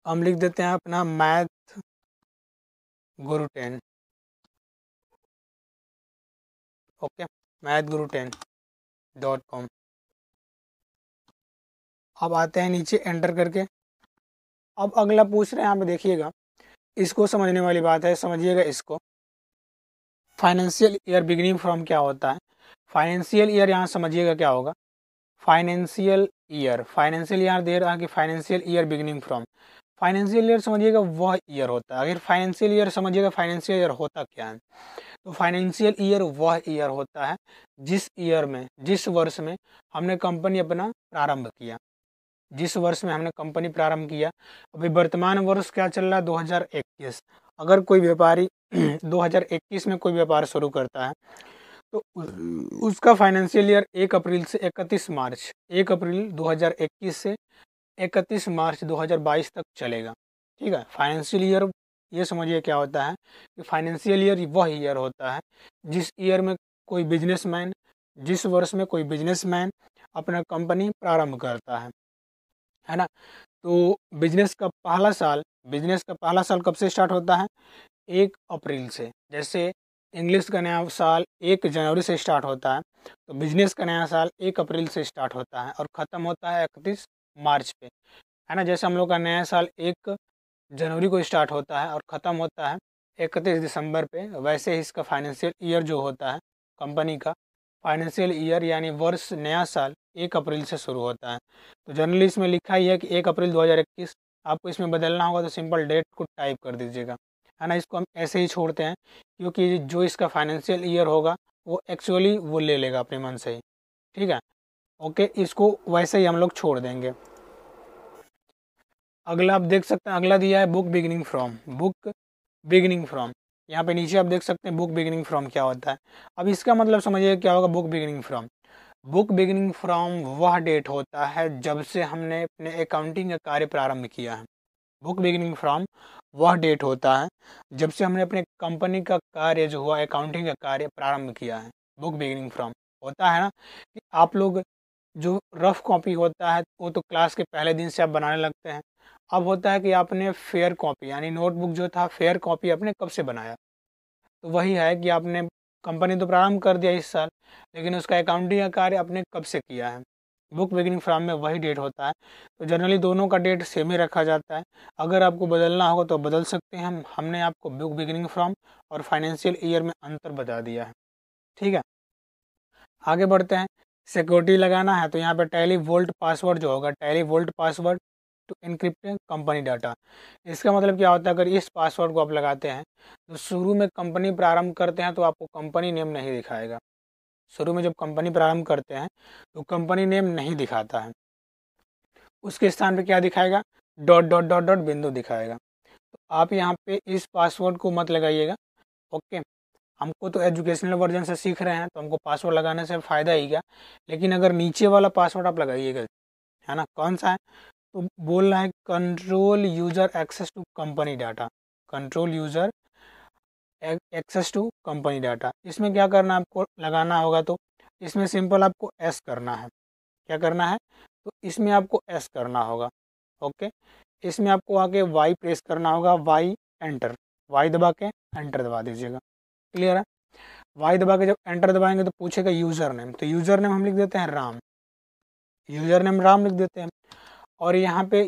हम लिख देते हैं अपना मैथ गुरु टेन ओके मैथ गुरु टेन डॉट कॉम अब आते हैं नीचे एंटर करके अब अगला पूछ रहे हैं यहाँ पे देखिएगा इसको समझने वाली बात है समझिएगा इसको फाइनेंशियल ईयर बिगनिंग फ्रॉम क्या होता है फाइनेंशियल ईयर यहाँ समझिएगा क्या होगा फाइनेंशियल ईयर फाइनेंशियल ईयर दे रहा है कि financial year beginning from financial year समझिएगा वह ईयर होता है अगर फाइनेंशियल ईयर समझिएगा फाइनेंशियल ईयर होता क्या है तो फाइनेंशियल ईयर वह ईयर होता है जिस ईयर में जिस वर्ष में हमने कंपनी अपना प्रारंभ किया जिस वर्ष में हमने कंपनी प्रारंभ किया अभी वर्तमान वर्ष क्या चल रहा है दो अगर कोई व्यापारी 2021 में कोई व्यापार शुरू करता है तो हम्म। उसका फाइनेंशियल ईयर एक अप्रैल से इकतीस मार्च एक अप्रैल 2021 से इकतीस मार्च 2022 तक चलेगा ठीक है फाइनेंशियल ईयर ये समझिए क्या होता है कि फाइनेंशियल ईयर वह ईयर होता है जिस ईयर में कोई बिजनेसमैन जिस वर्ष में कोई बिजनेसमैन अपना कंपनी प्रारंभ करता है है ना तो बिजनेस का पहला साल बिजनेस का पहला साल कब से स्टार्ट होता है एक अप्रैल से जैसे इंग्लिश का नया साल एक जनवरी से स्टार्ट होता है तो बिजनेस का नया साल एक अप्रैल से स्टार्ट होता है और ख़त्म होता है इकतीस मार्च पे है ना जैसे हम लोग का नया साल एक जनवरी को स्टार्ट होता है और ख़त्म होता है इकतीस दिसंबर पे वैसे ही इसका फाइनेंशियल ईयर जो होता है कंपनी का फाइनेंशियल ईयर यानी वर्ष नया साल एक अप्रैल से शुरू होता है तो जनरली इसमें लिखा ही है कि एक अप्रैल 2021 आपको इसमें बदलना होगा तो सिंपल डेट को टाइप कर दीजिएगा है ना इसको हम ऐसे ही छोड़ते हैं क्योंकि जो इसका फाइनेंशियल ईयर होगा वो एक्चुअली वो ले लेगा अपने मन से ही ठीक है ओके इसको वैसे ही हम लोग छोड़ देंगे अगला आप देख सकते हैं अगला दिया है book beginning from book beginning from यहाँ पे नीचे आप देख सकते हैं बुक बिगनिंग फ्रॉम क्या होता है अब इसका मतलब समझिए क्या होगा book beginning from book beginning from वह डेट होता है जब से हमने अपने अकाउंटिंग का कार्य प्रारंभ किया है बुक बिगनिंग फ्रॉम वह डेट होता है जब से हमने अपने कंपनी का कार्य जो हुआ अकाउंटिंग का कार्य प्रारंभ किया है बुक बिगनिंग फ्रॉम होता है ना कि आप लोग जो रफ़ कॉपी होता है वो तो क्लास के पहले दिन से आप बनाने लगते हैं अब होता है कि आपने फेयर कॉपी यानी नोटबुक जो था फेयर कॉपी आपने कब से बनाया तो वही है कि आपने कंपनी तो प्रारंभ कर दिया इस साल लेकिन उसका अकाउंटिंग का कार्य आपने कब से किया है बुक बिगिनिंग फॉर्म में वही डेट होता है तो जनरली दोनों का डेट सेम ही रखा जाता है अगर आपको बदलना होगा तो बदल सकते हैं हम हमने आपको बुक बिगिनिंग फॉर्म और फाइनेंशियल ईयर में अंतर बता दिया है ठीक है आगे बढ़ते हैं सिक्योरिटी लगाना है तो यहाँ पे टैली वोल्ट पासवर्ड जो होगा Tally vault password to encrypt company data इसका मतलब क्या होता है अगर इस पासवर्ड को आप लगाते हैं तो शुरू में कंपनी प्रारंभ करते हैं तो आपको कंपनी नेम नहीं दिखाएगा शुरू में जब कंपनी प्रारंभ करते हैं तो कंपनी नेम नहीं दिखाता है उसके स्थान पर क्या दिखाएगा डॉट डॉट डॉट डॉट बिंदु दिखाएगा तो आप यहाँ पे इस पासवर्ड को मत लगाइएगा ओके हमको तो एजुकेशनल वर्जन से सीख रहे हैं तो हमको पासवर्ड लगाने से फ़ायदा ही क्या लेकिन अगर नीचे वाला पासवर्ड आप लगाइएगा है ना कौन सा है तो बोल रहा है control user access to company data control user access to company data इसमें क्या करना है आपको लगाना होगा तो इसमें सिंपल आपको एस करना है क्या करना है तो इसमें आपको एस करना होगा ओके इसमें आपको आके वाई प्रेस करना होगा वाई एंटर वाई दबा के एंटर दबा दीजिएगा क्लियर है वाई दबा के जब एंटर दबाएंगे तो पूछेगा यूज़र नेम तो यूज़र नेम हम लिख देते हैं राम यूज़र नेम राम लिख देते हैं और यहाँ पे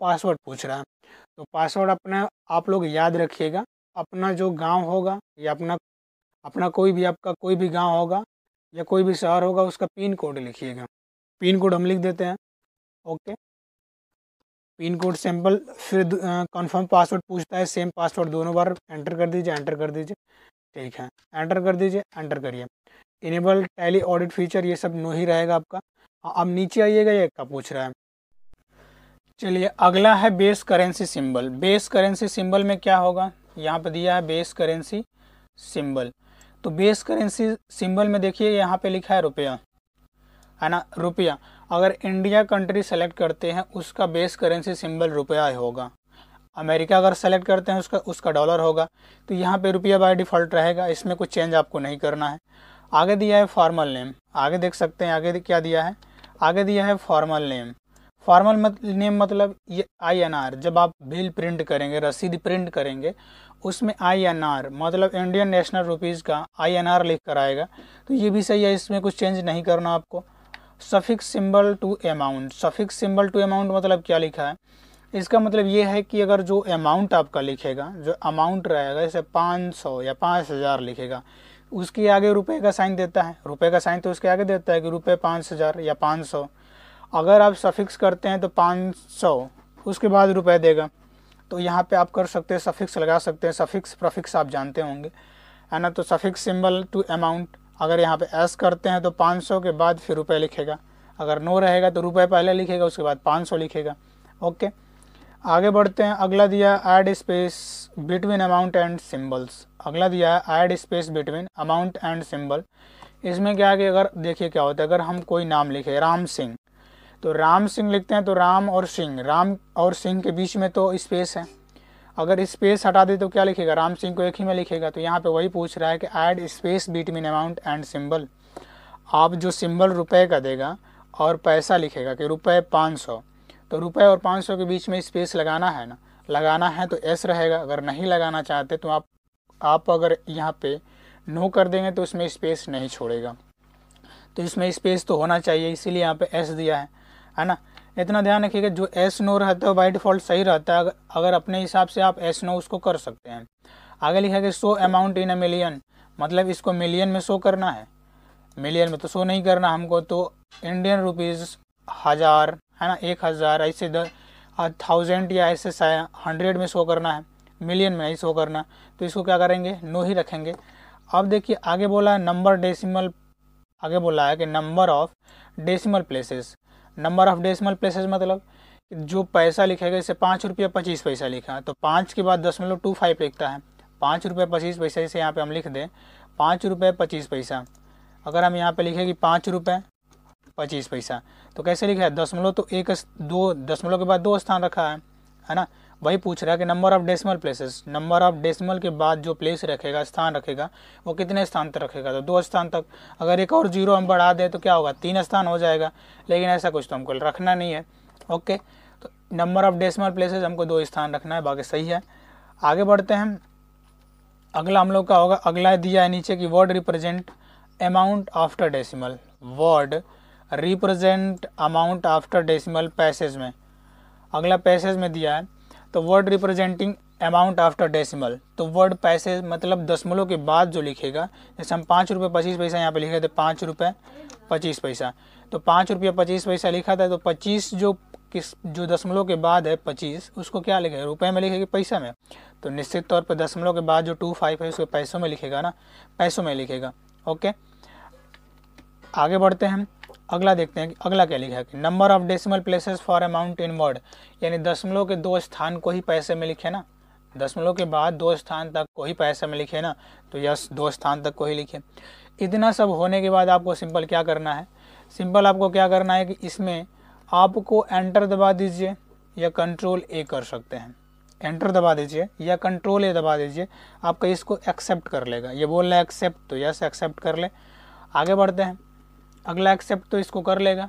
पासवर्ड पूछ रहा है तो पासवर्ड अपना आप लोग याद रखिएगा अपना जो गांव होगा या अपना अपना कोई भी आपका कोई भी गांव होगा या कोई भी शहर होगा उसका पिन कोड लिखिएगा पिन कोड हम लिख देते हैं ओके पिन कोड सैम्पल फिर कंफर्म पासवर्ड पूछता है सेम पासवर्ड दोनों बार एंटर कर दीजिए एंटर कर दीजिए ठीक है एंटर कर दीजिए एंटर करिए इनेबल टैली ऑडिट फीचर ये सब नो ही रहेगा आपका अब हाँ, नीचे आइएगा ये का पूछ रहा है चलिए अगला है base currency symbol base currency symbol में क्या होगा यहाँ पे दिया है बेस करेंसी सिंबल तो बेस करेंसी सिंबल में देखिए यहाँ पे लिखा है रुपया है ना रुपया अगर इंडिया कंट्री सेलेक्ट करते हैं उसका बेस करेंसी सिंबल रुपया होगा अमेरिका अगर सेलेक्ट करते हैं उसका उसका डॉलर होगा तो यहाँ पे रुपया बाय डिफ़ॉल्ट रहेगा इसमें कुछ चेंज आपको नहीं करना है आगे दिया है फॉर्मल नेम आगे देख सकते हैं आगे क्या दिया है आगे दिया है फॉर्मल नेम फॉर्मल मत, नेम मतलब ये आई एन आर जब आप बिल प्रिंट करेंगे रसीद प्रिंट करेंगे उसमें आई एन आर मतलब इंडियन नेशनल रुपीज़ का आई एन आर लिख कर आएगा तो ये भी सही है इसमें कुछ चेंज नहीं करना आपको suffix symbol to amount suffix symbol to amount मतलब क्या लिखा है इसका मतलब ये है कि अगर जो अमाउंट आपका लिखेगा जो अमाउंट रहेगा जैसे पाँच सौ या पाँच हज़ार लिखेगा उसके आगे रुपए का साइन देता है रुपए का साइन तो उसके आगे देता है कि रुपये पाँच हज़ार या पाँच सौ अगर आप सफिक्स करते हैं तो पाँच सौ उसके बाद रुपए देगा तो यहाँ पे आप कर सकते हैं सफिक्स लगा सकते हैं सफिक्स प्रफिक्स आप जानते होंगे है ना तो सफिक्स सिंबल टू अमाउंट अगर यहाँ पे एस करते हैं तो 500 के बाद फिर रुपए लिखेगा अगर नो रहेगा तो रुपए पहले लिखेगा उसके बाद 500 लिखेगा ओके आगे बढ़ते हैं अगला दिया है add space between amount and symbols अगला दिया है add space between amount and symbol इसमें क्या है कि अगर देखिए क्या होता है अगर हम कोई नाम लिखे राम सिंह तो राम सिंह लिखते हैं तो राम और सिंह राम और सिंह के बीच में तो स्पेस है अगर स्पेस हटा दे तो क्या लिखेगा राम सिंह को एक ही में लिखेगा तो यहाँ पे वही पूछ रहा है कि add space between amount and symbol आप जो सिंबल रुपए का देगा और पैसा लिखेगा कि रुपए पाँच सौ तो रुपये और पाँच सौ के बीच में स्पेस लगाना है ना लगाना है तो एस रहेगा अगर नहीं लगाना चाहते तो आप आप अगर यहाँ पे नो कर देंगे तो उसमें स्पेस नहीं छोड़ेगा तो इसमें स्पेस तो होना चाहिए इसीलिए यहाँ पे एस दिया है है ना इतना ध्यान रखिएगा जो एस नो रहता है बाई डिफ़ॉल्ट सही रहता है अगर अपने हिसाब से आप एस नो उसको कर सकते हैं आगे लिखा कि so amount in a million मतलब इसको मिलियन में शो करना है मिलियन में तो शो नहीं करना हमको तो इंडियन रुपीज़ हज़ार है ना एक हज़ार ऐसे द थाउजेंड या ऐसे हंड्रेड में शो करना है मिलियन में ही शो करना तो इसको क्या करेंगे नो ही रखेंगे अब देखिए आगे बोला है नंबर डेसिमल आगे बोला है कि number of decimal places number of decimal places मतलब जो पैसा लिखेगा इसे पाँच रुपया पच्चीस पैसा लिखा तो पाँच के बाद दशमलव टू फाइव लिखता है पाँच रुपये पच्चीस पैसा इसे यहाँ पे हम लिख दें पाँच रुपये पच्चीस पैसा अगर हम यहाँ पे लिखें कि पाँच रुपये पच्चीस पैसा तो कैसे लिखा है दशमलव तो एक दो दशमलव के बाद दो स्थान रखा है है ना वही पूछ रहा है कि number of decimal places number of decimal के बाद जो प्लेस रखेगा स्थान रखेगा वो कितने स्थान तक रखेगा तो दो स्थान तक अगर एक और जीरो हम बढ़ा दें तो क्या होगा तीन स्थान हो जाएगा लेकिन ऐसा कुछ तो हमको रखना नहीं है ओके तो नंबर ऑफ डेसिमल प्लेसेस हमको दो स्थान रखना है बाकी सही है आगे बढ़ते हैं अगला हम लोग का होगा अगला दिया है नीचे की word represent amount after decimal word represent amount after decimal passage में अगला पैसेज में दिया है तो word representing amount after decimal तो वर्ड पैसे मतलब दसमलों के बाद जो लिखेगा जैसे हम पाँच रुपये पच्चीस पैसा यहाँ पे लिखे थे पाँच रुपये पच्चीस पैसा तो पाँच रुपये पच्चीस पैसा लिखा था तो पच्चीस जो किस जो दसमलों के बाद है पच्चीस उसको क्या लिखेगा रुपये में लिखेगी पैसा में तो निश्चित तौर पर दशमलव के बाद जो टू फाइव है उसको पैसों में लिखेगा ना पैसों में लिखेगा ओके आगे बढ़ते हैं अगला देखते हैं कि अगला क्या लिखा है कि number of decimal places for amount in word यानी दशमलव के दो स्थान को ही पैसे में लिखे ना दशमलव के बाद दो स्थान तक को ही पैसे में लिखे ना तो यस दो स्थान तक को ही लिखे इतना सब होने के बाद आपको सिंपल क्या करना है सिंपल आपको क्या करना है कि इसमें आपको एंटर दबा दीजिए या कंट्रोल ए कर सकते हैं एंटर दबा दीजिए या कंट्रोल ए दबा दीजिए आपका इसको एक्सेप्ट कर लेगा ये बोल रहा है एक्सेप्ट तो यस एक्सेप्ट कर ले आगे बढ़ते हैं अगला एक्सेप्ट तो इसको कर लेगा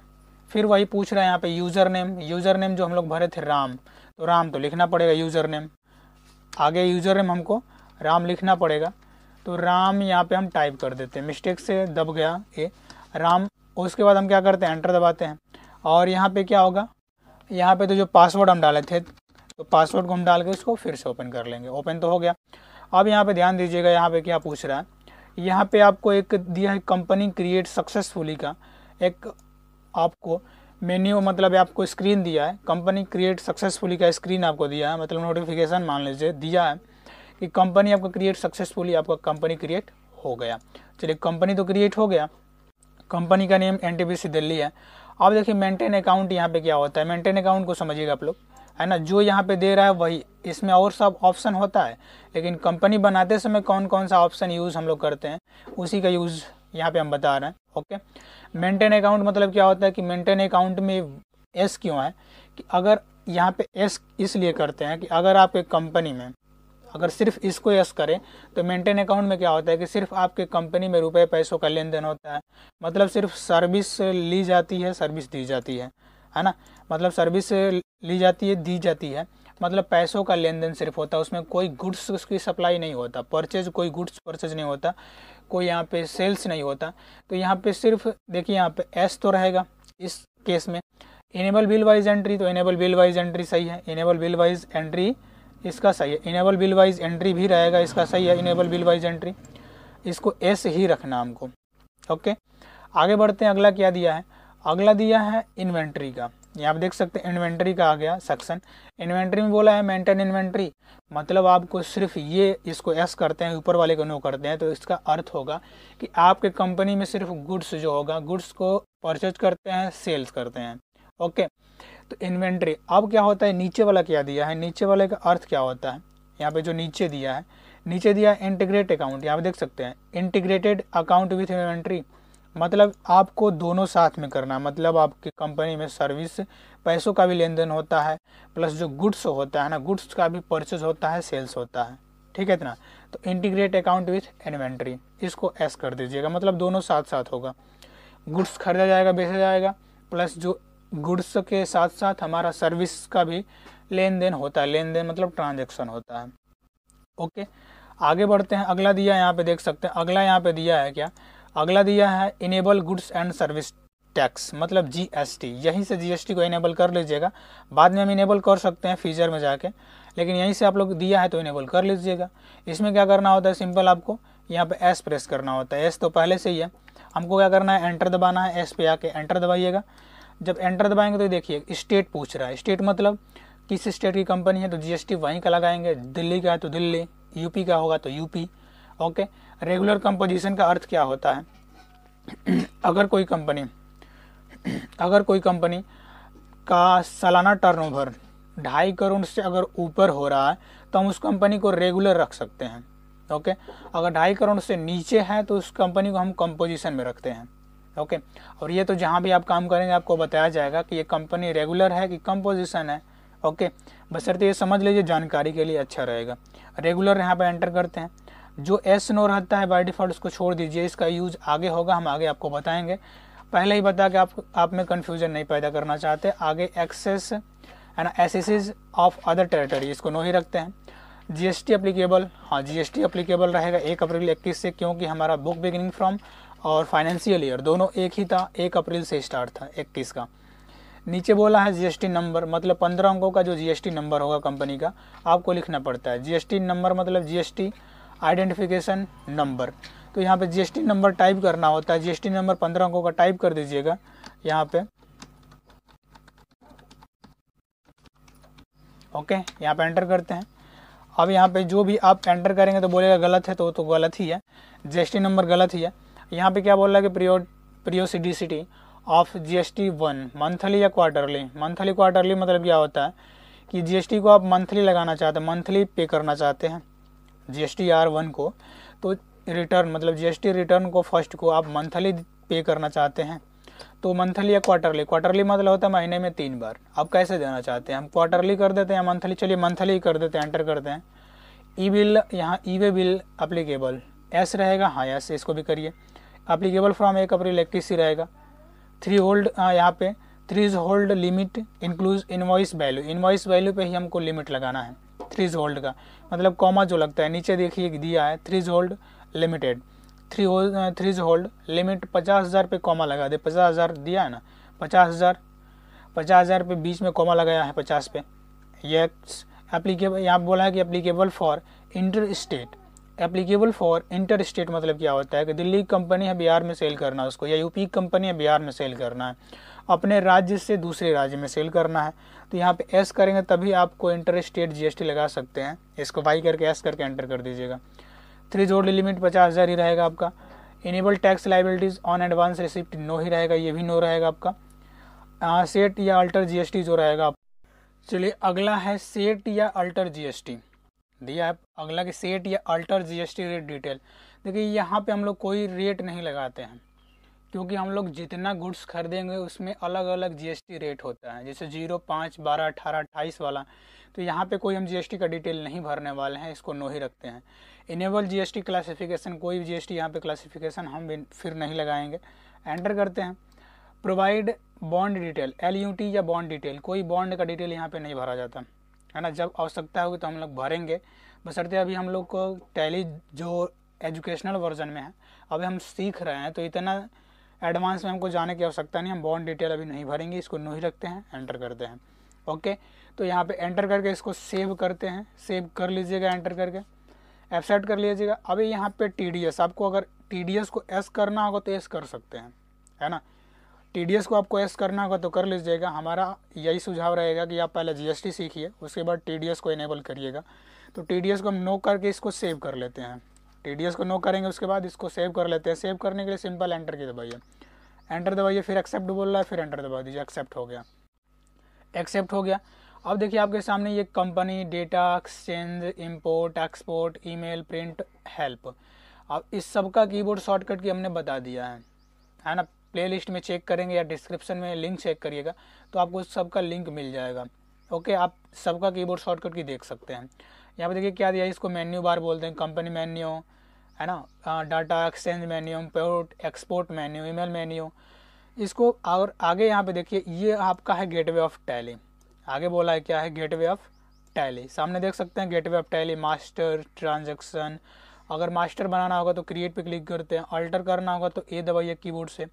फिर वही पूछ रहा है यहाँ पे यूज़र नेम यूज़र नेम जो हम लोग भरे थे राम तो राम तो लिखना पड़ेगा यूज़र नेम आगे यूज़र नेम हमको राम लिखना पड़ेगा तो राम यहाँ पे हम टाइप कर देते हैं मिस्टेक से दब गया ये राम उसके बाद हम क्या करते हैं एंटर दबाते हैं और यहाँ पे क्या होगा यहाँ पे तो जो पासवर्ड हम डाले थे तो पासवर्ड को हम डाल के उसको फिर से ओपन कर लेंगे ओपन तो हो गया अब यहाँ पे ध्यान दीजिएगा यहाँ पे क्या पूछ रहा है यहाँ पे आपको एक दिया है कंपनी क्रिएट सक्सेसफुली का एक आपको मेन्यू मतलब आपको स्क्रीन दिया है कंपनी क्रिएट सक्सेसफुली का स्क्रीन आपको दिया है मतलब नोटिफिकेशन मान लीजिए दिया है कि कंपनी आपका क्रिएट सक्सेसफुली आपका कंपनी क्रिएट हो गया चलिए कंपनी तो क्रिएट हो गया कंपनी का नेम एन दिल्ली है अब देखिए मेंटेन अकाउंट यहाँ पे क्या होता है मेंटेन अकाउंट को समझिएगा आप लोग है ना जो यहाँ पे दे रहा है वही इसमें और सब ऑप्शन होता है लेकिन कंपनी बनाते समय कौन कौन सा ऑप्शन यूज़ हम लोग करते हैं उसी का यूज़ यहाँ पे हम बता रहे हैं ओके मेंटेन अकाउंट मतलब क्या होता है कि मेंटेन अकाउंट में एस क्यों है कि अगर यहाँ पे एस इसलिए करते हैं कि अगर आप एक कंपनी में अगर सिर्फ इसको यस करें तो मेंटेन अकाउंट में क्या होता है कि सिर्फ आपके कंपनी में रुपए पैसों का लेन देन होता है मतलब सिर्फ सर्विस ली जाती है सर्विस दी जाती है है ना मतलब सर्विस ली जाती है दी जाती है मतलब पैसों का लेन देन सिर्फ होता है उसमें कोई गुड्स उसकी सप्लाई नहीं होता परचेज कोई गुड्स परचेज नहीं होता कोई यहाँ पे सेल्स नहीं होता तो यहाँ पे सिर्फ देखिए यहाँ पे एस तो रहेगा इस केस में इनेबल बिल वाइज एंट्री तो इनेबल बिल वाइज एंट्री सही है इनेबल बिल वाइज एंट्री इसका सही है इनेबल बिल वाइज एंट्री भी रहेगा इसका सही है इनेबल बिल वाइज एंट्री इसको एस ही रखना हमको ओके आगे बढ़ते हैं अगला क्या दिया है अगला दिया है इन्वेंट्री का ये आप देख सकते हैं इन्वेंट्री का आ गया सेक्शन इन्वेंट्री में बोला है मेंटेन इन्वेंट्री मतलब आपको सिर्फ ये इसको एस करते हैं ऊपर वाले को नो करते हैं तो इसका अर्थ होगा कि आपके कंपनी में सिर्फ गुड्स जो होगा गुड्स को परचेज करते हैं सेल्स करते हैं ओके तो इन्वेंट्री अब क्या होता है नीचे वाला क्या दिया है नीचे वाले का अर्थ क्या होता है यहाँ पे जो नीचे दिया है नीचे दिया है इंटीग्रेट अकाउंट यहाँ पे देख सकते हैं इंटीग्रेटेड अकाउंट विथ इन्वेंट्री मतलब आपको दोनों साथ में करना मतलब आपकी कंपनी में सर्विस पैसों का भी लेन देन होता है प्लस जो गुड्स होता है ना गुड्स का भी परचेज होता है सेल्स होता है ठीक है इतना तो इंटीग्रेट अकाउंट विथ इन्वेंट्री इसको एस कर दीजिएगा मतलब दोनों साथ साथ होगा गुड्स खरीदा जाएगा बेचा जाएगा प्लस जो गुड्स के साथ साथ हमारा सर्विस का भी लेन देन होता है लेन देन मतलब ट्रांजेक्शन होता है ओके आगे बढ़ते हैं अगला दिया यहाँ पे देख सकते हैं अगला यहाँ पे दिया है क्या अगला दिया है enable goods and service tax मतलब जीएसटी यहीं से जीएसटी को इनेबल कर लीजिएगा बाद में हम इनेबल कर सकते हैं फ्यूचर में जाके लेकिन यहीं से आप लोग दिया है तो इनेबल कर लीजिएगा इसमें क्या करना होता है सिंपल आपको यहाँ पे एस प्रेस करना होता है एस तो पहले से ही है हमको क्या करना है एंटर दबाना है एस पे आके एंटर दबाइएगा जब एंटर दबाएंगे तो देखिए स्टेट पूछ रहा है स्टेट मतलब किस स्टेट की कंपनी है तो जीएसटी वहीं का लगाएंगे दिल्ली का है तो दिल्ली यूपी का होगा तो यूपी ओके रेगुलर कंपोजिशन का अर्थ क्या होता है अगर कोई कंपनी अगर कोई कंपनी का सालाना टर्नओवर ढाई करोड़ से अगर ऊपर हो रहा है तो हम उस कंपनी को रेगुलर रख सकते हैं ओके अगर ढाई करोड़ से नीचे है तो उस कंपनी को हम कंपोजिशन में रखते हैं ओके और ये तो जहाँ भी आप काम करेंगे आपको बताया जाएगा कि ये कंपनी रेगुलर है कि कंपोजिशन है ओके बसरते ये समझ लीजिए जानकारी के लिए अच्छा रहेगा रेगुलर यहाँ पर एंटर करते हैं जो एस नो रहता है बाई डिफ़ॉल्ट उसको छोड़ दीजिए इसका यूज़ आगे होगा हम आगे आपको बताएंगे पहले ही बता के आप आप में कन्फ्यूजन नहीं पैदा करना चाहते आगे excise and assessees of other territory इसको नो ही रखते हैं जीएसटी अप्लीकेबल हाँ जीएसटी अप्लीकेबल रहेगा एक अप्रैल इक्कीस से क्योंकि हमारा बुक बिगिनिंग फ्रॉम और फाइनेंशियल ईयर दोनों एक ही था एक अप्रैल से स्टार्ट था इक्कीस का नीचे बोला है जीएसटी नंबर मतलब पंद्रह अंकों का जो जीएसटी नंबर होगा कंपनी का आपको लिखना पड़ता है जीएसटी नंबर मतलब जीएसटी आइडेंटिफिकेशन नंबर तो यहाँ पे जीएसटी नंबर टाइप करना होता है जीएसटी नंबर पंद्रह अंकों का टाइप कर दीजिएगा यहाँ पे ओके यहाँ पे एंटर करते हैं अब यहाँ पे जो भी आप एंटर करेंगे तो बोलेगा गलत है तो तो गलत ही है जीएसटी नंबर गलत ही है यहाँ पे क्या बोल रहा है कि प्रियो periodicity of GST one monthly या क्वार्टरली मंथली क्वार्टरली मतलब क्या होता है कि जीएसटी को आप मंथली लगाना चाहते हैं मंथली पे करना चाहते हैं जी आर वन को तो रिटर्न मतलब जीएसटी रिटर्न को फर्स्ट को आप मंथली पे करना चाहते हैं तो मंथली या क्वार्टरली क्वार्टरली मतलब होता है महीने में तीन बार आप कैसे देना चाहते हैं हम क्वार्टरली कर देते हैं मंथली चलिए मंथली कर देते हैं एंटर करते हैं ई e बिल यहाँ e way bill applicable yes रहेगा हाँ एस इसको भी करिए अप्लीकेबल फ्रॉम एक अप्रैल इक्कीस ही रहेगा थ्री होल्ड हाँ, यहाँ पे threshold limit includes voice value invoice value पे ही हमको लिमिट लगाना है थ्रीज होल्ड का मतलब कॉमा जो लगता है नीचे देखिए दिया है threshold limited threshold threshold limit पचास हज़ार पे कॉमा लगा दे पचास हज़ार दिया है ना पचास हज़ार पचास हज़ार पे बीच में कॉमा लगाया है पचास पे ये एप्लीकेबल यहाँ बोला है कि applicable for inter state applicable for inter state मतलब क्या होता है कि दिल्ली कंपनी है बिहार में सेल करना है उसको या यूपी कंपनी है बिहार में सेल करना है अपने राज्य से दूसरे राज्य में सेल करना है तो यहाँ पे एस करेंगे तभी आपको इंटर स्टेट जीएसटी लगा सकते हैं इसको वाई करके एस करके एंटर कर दीजिएगा थ्री जोड़ लिमिट पचास हज़ार ही रहेगा आपका enable tax liabilities on advance receipt no ही रहेगा ये भी नो रहेगा आपका आ, सेट या अल्टर जीएसटी जो रहेगा आप चलिए अगला है सेट या अल्टर जीएसटी दिया है अगला कि सेट या अल्टर जीएसटी रेट डिटेल देखिए यहाँ पे हम लोग कोई रेट नहीं लगाते हैं क्योंकि हम लोग जितना गुड्स खरीदेंगे उसमें अलग अलग जीएसटी रेट होता है जैसे जीरो पाँच बारह अठारह अट्ठाईस वाला तो यहाँ पे कोई हम जीएसटी का डिटेल नहीं भरने वाले हैं इसको नो ही रखते हैं इनेबल जीएसटी क्लासिफिकेशन कोई भी जीएसटी यहाँ पे क्लासिफिकेशन हम फिर नहीं लगाएंगे एंटर करते हैं प्रोवाइड बॉन्ड डिटेल एल या बॉन्ड डिटेल कोई बॉन्ड का डिटेल यहाँ पर नहीं भरा जाता है ना जब आवश्यकता होगी तो हम लोग भरेंगे बसरते अभी हम लोग को टैली जो एजुकेशनल वर्जन में है अभी हम सीख रहे हैं तो इतना एडवांस में हमको जाने की आवश्यकता नहीं हम बॉन्ड डिटेल अभी नहीं भरेंगे इसको नो ही रखते हैं एंटर करते हैं ओके तो यहाँ पे एंटर करके इसको सेव करते हैं सेव कर लीजिएगा एंटर करके एक्सेप्ट कर लीजिएगा अभी यहाँ पे टी आपको अगर टी को एस करना होगा तो एस कर सकते हैं है ना टी को आपको एस करना होगा तो कर लीजिएगा हमारा यही सुझाव रहेगा कि आप पहले जी सीखिए उसके बाद टी को इनेबल करिएगा तो टी को हम नो करके इसको सेव कर लेते हैं टी को नो करेंगे उसके बाद इसको सेव कर लेते हैं सेव करने के लिए सिंपल एंटर की दबाइए एंटर दबाइए फिर एक्सेप्ट बोल रहा है फिर एंटर दबा दीजिए एक्सेप्ट हो गया एक्सेप्ट हो गया अब देखिए आपके सामने ये company data exchange import export email print help अब इस सब का कीबोर्ड शॉर्टकट की हमने बता दिया है है ना प्लेलिस्ट में चेक करेंगे या डिस्क्रिप्शन में लिंक चेक करिएगा तो आपको सबका लिंक मिल जाएगा ओके आप सबका कीबोर्ड शॉर्टकट की देख सकते हैं यहाँ पे देखिए क्या दिया इसको मेन्यू बार बोलते हैं कंपनी मेन्यू है ना data exchange menu import export menu email menu इसको और आगे यहाँ पे देखिए ये आपका है गेटवे ऑफ टैली आगे बोला है क्या है गेटवे ऑफ टैली सामने देख सकते हैं gateway of Tally master transaction अगर मास्टर बनाना होगा तो क्रिएट पे क्लिक करते हैं अल्टर करना होगा तो ए दबाइए कीबोर्ड से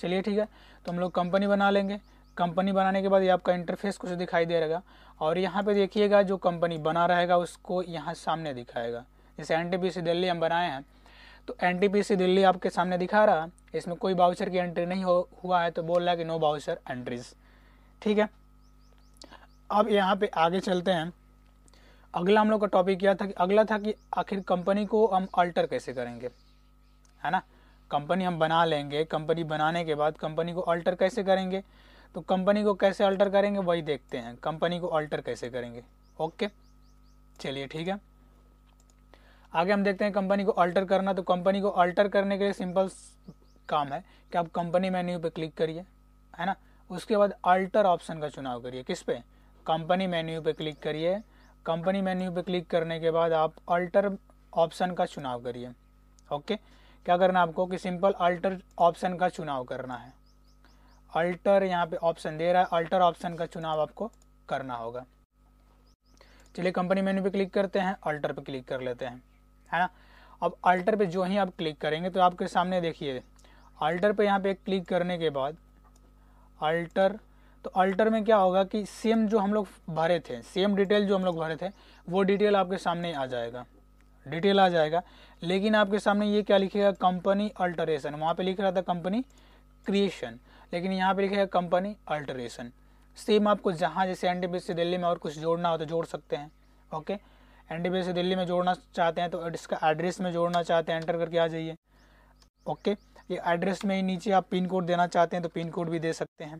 चलिए ठीक है तो हम लोग कंपनी बना लेंगे कंपनी बनाने के बाद ये आपका इंटरफेस कुछ दिखाई दे रहेगा और यहाँ पे देखिएगा जो कंपनी बना रहेगा उसको यहाँ सामने दिखाएगा जैसे एन दिल्ली हम बनाए हैं तो एन दिल्ली आपके सामने दिखा रहा है इसमें कोई बाउचर की एंट्री नहीं हो हुआ है तो बोल रहा है कि नो बाउचर एंट्रीज ठीक है अब यहाँ पे आगे चलते हैं अगला हम लोग का टॉपिक क्या था कि अगला था कि आखिर कंपनी को हम अल्टर कैसे करेंगे है ना कंपनी हम बना लेंगे कंपनी बनाने के बाद कंपनी को अल्टर कैसे करेंगे तो कंपनी को कैसे अल्टर करेंगे वही देखते हैं कंपनी को अल्टर कैसे करेंगे ओके चलिए ठीक है आगे हम देखते हैं कंपनी को अल्टर करना तो कंपनी को अल्टर करने के लिए सिंपल काम है कि आप कंपनी मेन्यू पर क्लिक करिए है ना उसके बाद अल्टर ऑप्शन का चुनाव करिए किस पे कंपनी मेन्यू पर क्लिक करिए कंपनी मेन्यू पर क्लिक करने के बाद आप अल्टर ऑप्शन का चुनाव करिए ओके क्या करना आपको कि सिंपल अल्टर ऑप्शन का चुनाव करना है अल्टर यहाँ पे ऑप्शन दे रहा है अल्टर ऑप्शन का चुनाव आपको करना होगा चलिए कंपनी मेन्यू पे क्लिक करते हैं अल्टर पे क्लिक कर लेते हैं है ना अब अल्टर पे जो ही आप क्लिक करेंगे तो आपके सामने देखिए अल्टर पे यहाँ पे क्लिक करने के बाद अल्टर तो अल्टर में क्या होगा कि सेम जो हम लोग भरे थे सेम डिटेल जो हम लोग भरे थे वो डिटेल आपके सामने आ जाएगा डिटेल आ जाएगा लेकिन आपके सामने ये क्या लिखेगा कंपनी अल्टरेशन वहाँ पे लिख रहा था कंपनी क्रिएशन लेकिन यहाँ पे लिखा है कंपनी अल्टरेशन सेम आपको जहाँ जैसे एन डी से दिल्ली में और कुछ जोड़ना हो तो जोड़ सकते हैं ओके एन डी से दिल्ली में जोड़ना चाहते हैं तो इसका एड्रेस में जोड़ना चाहते हैं एंटर करके आ जाइए ओके ये एड्रेस में ही नीचे आप पिन कोड देना चाहते हैं तो पिन कोड भी दे सकते हैं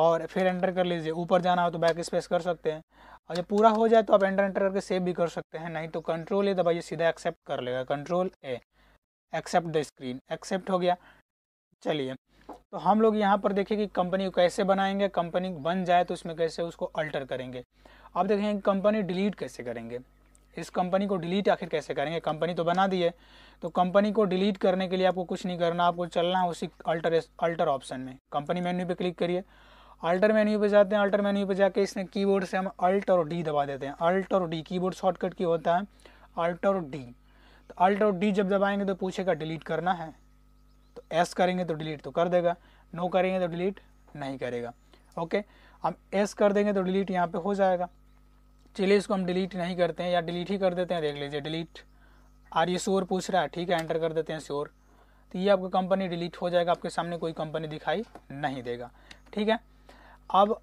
और फिर एंटर कर लीजिए ऊपर जाना हो तो बैक स्पेस कर सकते हैं और जब पूरा हो जाए तो आप एंटर एंटर करके सेव भी कर सकते हैं नहीं तो कंट्रोल ए दबाइए सीधा एक्सेप्ट कर लेगा control A accept the screen accept हो गया चलिए तो हम लोग यहाँ पर देखें कि कंपनी को कैसे बनाएंगे कंपनी बन जाए तो उसमें कैसे उसको अल्टर करेंगे अब देखेंगे कंपनी डिलीट कैसे करेंगे इस कंपनी को डिलीट आखिर कैसे करेंगे कंपनी तो बना दी है तो कंपनी को डिलीट करने के लिए आपको कुछ नहीं करना आपको चलना है उसी अल्टर अल्टर ऑप्शन में कंपनी मेन्यू पे क्लिक करिए अल्टर मेन्यू पे जाते हैं अल्टर मेन्यू पे जाके इसमें कीबोर्ड से हम अल्ट और डी दबा देते हैं अल्ट और डी कीबोर्ड शॉर्टकट की होता है अल्ट और डी तो अल्ट और डी जब दबाएंगे तो पूछेगा डिलीट करना है तो एस करेंगे तो डिलीट तो कर देगा नो करेंगे तो डिलीट नहीं करेगा ओके हम एस कर देंगे तो डिलीट यहाँ पे हो जाएगा चलिए इसको हम डिलीट नहीं करते हैं या डिलीट ही कर देते हैं देख लीजिए डिलीट आर ये श्योर पूछ रहा है ठीक है एंटर कर देते हैं श्योर तो ये आपका कंपनी डिलीट हो जाएगा आपके सामने कोई कंपनी दिखाई नहीं देगा ठीक है अब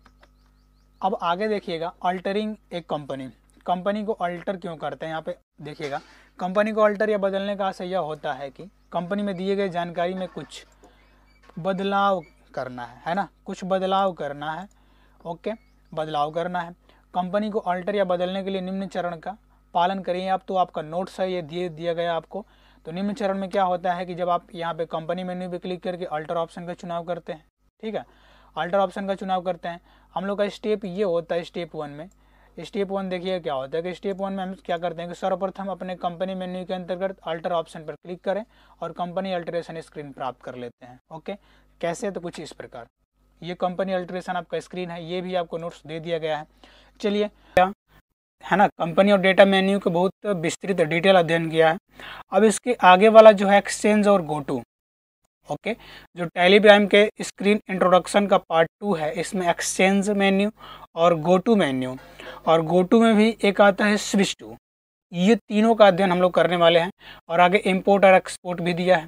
अब आगे देखिएगा अल्टरिंग एक कंपनी कंपनी को अल्टर क्यों करते हैं यहाँ पे देखिएगा कंपनी को अल्टर या बदलने का आशय यह होता है कि कंपनी में दिए गए जानकारी में कुछ बदलाव करना है है ना कुछ बदलाव करना है ओके बदलाव करना है कंपनी को अल्टर या बदलने के लिए निम्न चरण का पालन करिए आप तो आपका नोट्स है ये दिए दिया गया आपको तो निम्न चरण में क्या होता है कि जब आप यहाँ पे कंपनी मेन्यू पे क्लिक करके अल्टर ऑप्शन का चुनाव करते हैं ठीक है अल्टर ऑप्शन का चुनाव करते हैं हम लोग का स्टेप ये होता है स्टेप वन में स्टेप वन देखिए क्या होता है कि स्टेप वन में हम क्या करते हैं कि सर्वप्रथम अपने कंपनी मेन्यू के अंतर्गत अल्टर ऑप्शन पर क्लिक करें और कंपनी अल्ट्रेशन स्क्रीन प्राप्त कर लेते हैं ओके कैसे तो कुछ इस प्रकार ये कंपनी अल्ट्रेशन आपका स्क्रीन है ये भी आपको नोट्स दे दिया गया है चलिए क्या है ना कंपनी और डेटा मेन्यू का बहुत विस्तृत डिटेल अध्ययन किया है अब इसके आगे वाला जो है एक्सचेंज और गोटू ओके जो टेलीग्राम के स्क्रीन इंट्रोडक्शन का पार्ट टू है इसमें एक्सचेंज मेन्यू और गो टू मेन्यू और गो टू में भी एक आता है स्विच टू ये तीनों का अध्ययन हम लोग करने वाले हैं और आगे इम्पोर्ट और एक्सपोर्ट भी दिया है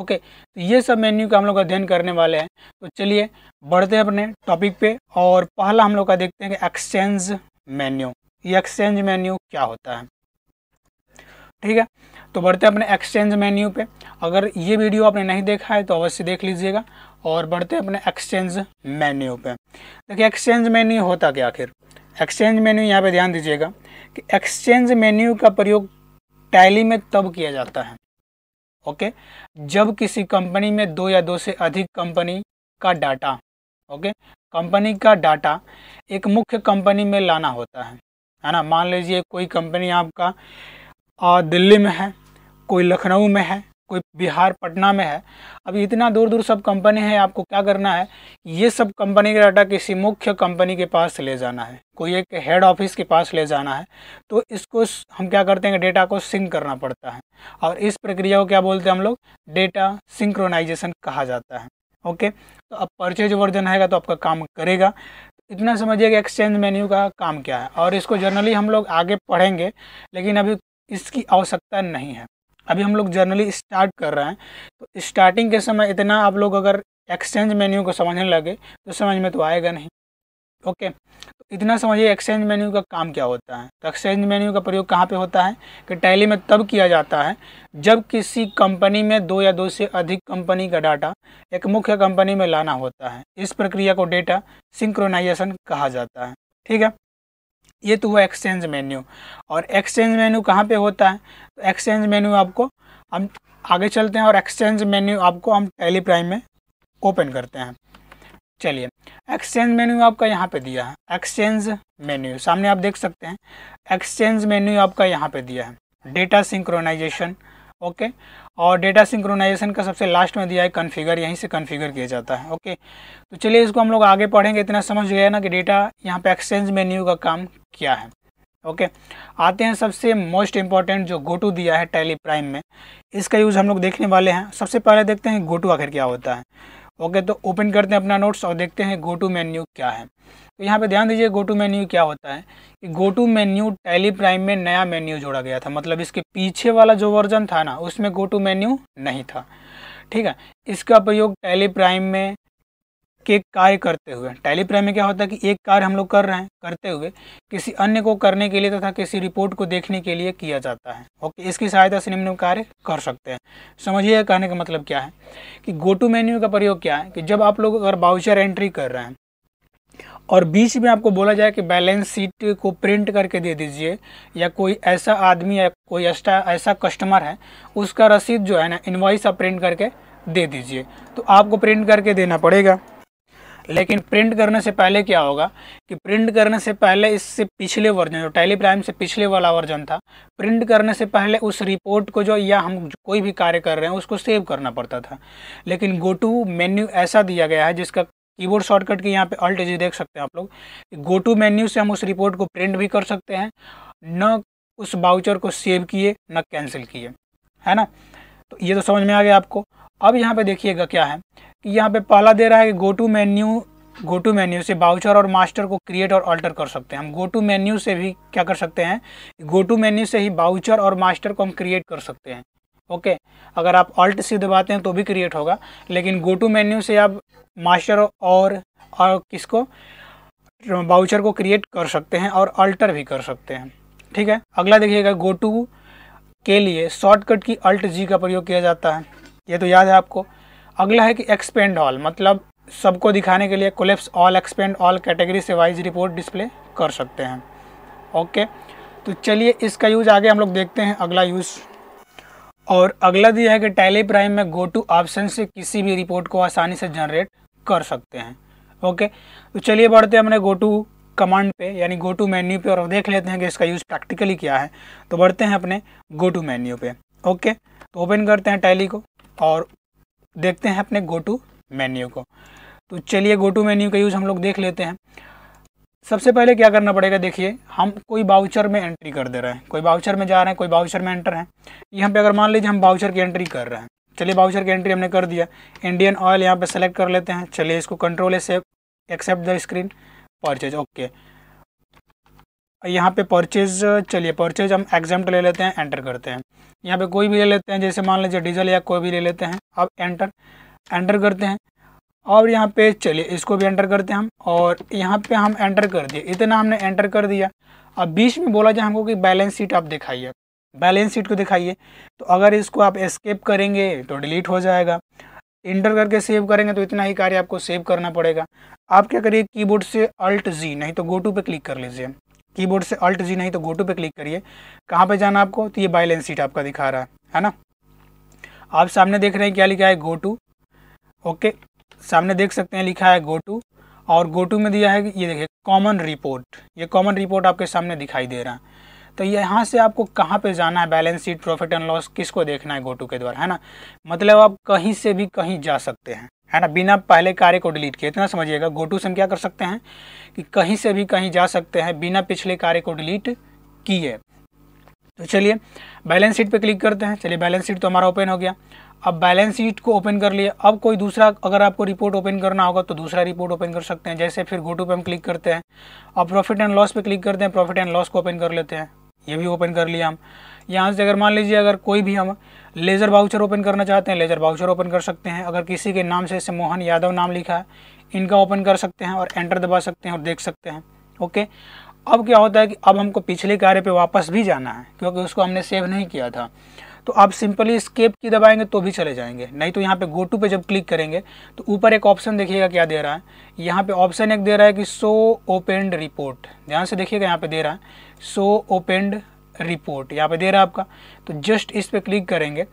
ओके तो ये सब मेन्यू का हम लोग अध्ययन करने वाले हैं तो चलिए बढ़ते हैं अपने टॉपिक पे और पहला हम लोग का देखते हैं कि एक्सचेंज मेन्यू ये एक्सचेंज मेन्यू क्या होता है ठीक है तो बढ़ते अपने एक्सचेंज मेन्यू पे अगर ये वीडियो आपने नहीं देखा है तो अवश्य देख लीजिएगा और बढ़ते अपने एक्सचेंज मेन्यू पे देखिए एक्सचेंज मेन्यू होता क्या आखिर एक्सचेंज मेन्यू यहाँ पे ध्यान दीजिएगा कि एक्सचेंज मेन्यू का प्रयोग टैली में तब किया जाता है ओके जब किसी कंपनी में दो या दो से अधिक कंपनी का डाटा ओके कंपनी का डाटा एक मुख्य कंपनी में लाना होता है है ना मान लीजिए कोई कंपनी आपका दिल्ली में है कोई लखनऊ में है कोई बिहार पटना में है अब इतना दूर दूर सब कंपनी है आपको क्या करना है ये सब कंपनी का डाटा किसी मुख्य कंपनी के पास ले जाना है कोई एक हेड ऑफिस के पास ले जाना है तो इसको हम क्या करते हैं डेटा को सिंक करना पड़ता है और इस प्रक्रिया को क्या बोलते हैं हम लोग डेटा सिंक्रोनाइजेशन कहा जाता है ओके तो अब परचेज वर्जन आएगा तो आपका काम करेगा इतना समझिए कि एक्सचेंज मेन्यू का काम क्या है और इसको जनरली हम लोग आगे पढ़ेंगे लेकिन अभी इसकी आवश्यकता नहीं है अभी हम लोग जर्नली स्टार्ट कर रहे हैं तो स्टार्टिंग के समय इतना आप लोग अगर एक्सचेंज मेन्यू को समझने लगे तो समझ में तो आएगा नहीं ओके तो इतना समझिए एक्सचेंज मेन्यू का काम क्या होता है तो एक्सचेंज मेन्यू का प्रयोग कहाँ पे होता है कि टैली में तब किया जाता है जब किसी कंपनी में दो या दो से अधिक कंपनी का डाटा एक मुख्य कंपनी में लाना होता है इस प्रक्रिया को डेटा सिंक्रोनाइजेशन कहा जाता है ठीक है ये तो हुआ एक्सचेंज मेन्यू और एक्सचेंज मेन्यू कहाँ पे होता है एक्सचेंज तो मेन्यू आपको हम आगे चलते हैं और एक्सचेंज मेन्यू आपको हम टेली प्राइम में ओपन करते हैं चलिए एक्सचेंज मेन्यू आपका यहाँ पे दिया है एक्सचेंज मेन्यू सामने आप देख सकते हैं एक्सचेंज मेन्यू आपका यहाँ पे दिया है डेटा सिंक्रोनाइजेशन ओके और डेटा सिंक्रोनाइजेशन का सबसे लास्ट में दिया है कन्फिगर यहीं से कन्फिगर किया जाता है ओके तो चलिए इसको हम लोग आगे पढ़ेंगे इतना समझ गया ना कि डेटा यहाँ पे एक्सचेंज मेन्यू का काम क्या है ओके आते हैं सबसे मोस्ट इम्पॉर्टेंट जो गोटू दिया है टेली प्राइम में इसका यूज़ हम लोग देखने वाले हैं सबसे पहले देखते हैं गोटू आखिर क्या होता है ओके तो ओपन करते हैं अपना नोट्स और देखते हैं गो टू मेन्यू क्या है तो यहाँ पे ध्यान दीजिए गो टू मेन्यू क्या होता है कि go to menu Tally Prime में नया मेन्यू जोड़ा गया था मतलब इसके पीछे वाला जो वर्जन था ना उसमें गो टू मेन्यू नहीं था ठीक है इसका प्रयोग टैली प्राइम में के एक कार्य करते हुए टैली में क्या होता है कि एक कार्य हम लोग कर रहे हैं करते हुए किसी अन्य को करने के लिए तथा किसी रिपोर्ट को देखने के लिए किया जाता है ओके इसकी सहायता से निम्न कार्य कर सकते हैं समझिए कहने का मतलब क्या है कि गो टू मेन्यू का प्रयोग क्या है कि जब आप लोग अगर बाउचर एंट्री कर रहे हैं और बीच में आपको बोला जाए कि बैलेंस शीट को प्रिंट करके दे दीजिए या कोई ऐसा आदमी या कोई एक्स्ट्रा ऐसा कस्टमर है उसका रसीद जो है ना इन्वाइस आप प्रिंट करके दे दीजिए तो आपको प्रिंट करके देना पड़ेगा लेकिन प्रिंट करने से पहले क्या होगा कि प्रिंट करने से पहले इससे पिछले वर्जन जो टेलीग्राम से पिछले वाला वर्जन था प्रिंट करने से पहले उस रिपोर्ट को जो या हम कोई भी कार्य कर रहे हैं उसको सेव करना पड़ता था लेकिन गो टू मेन्यू ऐसा दिया गया है जिसका कीबोर्ड शॉर्टकट के यहाँ पे अल्ट जी देख सकते हैं आप लोग गो टू मेन्यू से हम उस रिपोर्ट को प्रिंट भी कर सकते हैं न उस बाउचर को सेव किए न कैंसिल किए है ना तो ये तो समझ में आ गया आपको अब यहाँ पे देखिएगा क्या है कि यहाँ पे पहला दे रहा है कि go to menu go to menu से बाउचर और मास्टर को क्रिएट और अल्टर कर सकते हैं हम गो टू मेन्यू से भी क्या कर सकते हैं गो टू मेन्यू से ही बाउचर और मास्टर को हम क्रिएट कर सकते हैं ओके अगर आप ऑल्ट सी दबाते हैं तो भी क्रिएट होगा लेकिन गो टू मेन्यू से आप मास्टर और और किसको बाउचर को क्रिएट कर सकते हैं और अल्टर भी कर सकते हैं ठीक है अगला देखिएगा गो टू के लिए शॉर्टकट की अल्ट जी का प्रयोग किया जाता है ये तो याद है आपको अगला है कि एक्सपेंड ऑल मतलब सबको दिखाने के लिए collapse all expand all category से वाइज रिपोर्ट डिस्प्ले कर सकते हैं ओके तो चलिए इसका यूज़ आगे हम लोग देखते हैं अगला यूज़ और अगला दिया है कि टैली प्राइम में गो टू ऑप्शन से किसी भी रिपोर्ट को आसानी से जनरेट कर सकते हैं ओके तो चलिए बढ़ते हैं हमने गो टू कमांड पे यानी गो टू मेन्यू पे और देख लेते हैं कि इसका यूज़ प्रैक्टिकली क्या है तो बढ़ते हैं अपने गो टू मेन्यू पे ओके तो ओपन करते हैं टैली को और देखते हैं अपने गो टू मेन्यू को तो चलिए गो टू मेन्यू का यूज़ हम लोग देख लेते हैं सबसे पहले क्या करना पड़ेगा देखिए हम कोई बाउचर में एंट्री कर दे रहे हैं कोई बाउचर में जा रहे हैं कोई बाउचर में एंटर हैं यहाँ पे अगर मान लीजिए हम बाउचर की एंट्री कर रहे हैं चलिए बाउचर की एंट्री हमने कर दिया इंडियन ऑयल यहाँ पे सेलेक्ट कर लेते हैं चलिए इसको कंट्रोल से accept the screen purchase okay यहाँ पे परचेज चलिए परचेज हम एग्जाम्ट ले लेते हैं एंटर करते हैं यहाँ पे कोई भी ले लेते हैं जैसे मान लीजिए डीजल या कोई भी ले लेते हैं अब एंटर एंटर करते हैं और यहाँ पे चलिए इसको भी एंटर करते हैं हम और यहाँ पे हम एंटर कर दिए इतना हमने एंटर कर दिया अब बीच में बोला जाए हमको कि बैलेंस शीट आप दिखाइए बैलेंस शीट को दिखाइए तो अगर इसको आप एस्केप करेंगे तो डिलीट हो जाएगा इंटर करके सेव करेंगे तो इतना ही कार्य आपको सेव करना पड़ेगा आप क्या करिए कीबोर्ड से अल्ट जी नहीं तो गो टू पे क्लिक कर लीजिए कीबोर्ड से अल्ट जी नहीं तो गोटू पे क्लिक करिए कहाँ पे जाना आपको तो ये बैलेंस शीट आपका दिखा रहा है है ना आप सामने देख रहे हैं क्या लिखा है गोटू ओके सामने देख सकते हैं लिखा है गोटू और गोटू में दिया है ये देखिए कॉमन रिपोर्ट ये कॉमन रिपोर्ट आपके सामने दिखाई दे रहा है तो यहाँ से आपको कहाँ पे जाना है balance sheet profit and loss किसको देखना है गोटू के द्वारा है ना मतलब आप कहीं से भी कहीं जा सकते हैं है ना बिना पहले कार्य को डिलीट किए इतना समझिएगा गो टू से हम क्या कर सकते हैं कि कहीं से भी कहीं जा सकते हैं बिना पिछले कार्य को डिलीट किए तो चलिए बैलेंस शीट पे क्लिक करते हैं चलिए बैलेंस शीट तो हमारा ओपन हो गया अब बैलेंस शीट को ओपन कर लिए अब कोई दूसरा अगर आपको रिपोर्ट ओपन करना होगा तो दूसरा रिपोर्ट ओपन कर सकते हैं जैसे फिर गोटू पे हम क्लिक करते हैं अब प्रॉफिट एंड लॉस पे क्लिक करते हैं प्रॉफिट एंड लॉस को ओपन कर लेते हैं ये भी ओपन कर लिया हम यहाँ से अगर मान लीजिए अगर कोई भी हम लेज़र बाउचर ओपन करना चाहते हैं लेज़र बाउचर ओपन कर सकते हैं अगर किसी के नाम से इसे मोहन यादव नाम लिखा है इनका ओपन कर सकते हैं और एंटर दबा सकते हैं और देख सकते हैं ओके अब क्या होता है कि अब हमको पिछले कार्य पे वापस भी जाना है क्योंकि उसको हमने सेव नहीं किया था तो आप सिंपली स्केप की दबाएंगे तो भी चले जाएंगे नहीं तो यहाँ पे गो टू पे जब क्लिक करेंगे तो ऊपर एक ऑप्शन देखिएगा क्या दे रहा है यहाँ पे ऑप्शन एक दे रहा है कि सो ओपेंड रिपोर्ट ध्यान से देखिएगा यहाँ पे दे रहा है सो ओपेंड रिपोर्ट यहाँ पे दे रहा है आपका तो जस्ट इस पर क्लिक करेंगे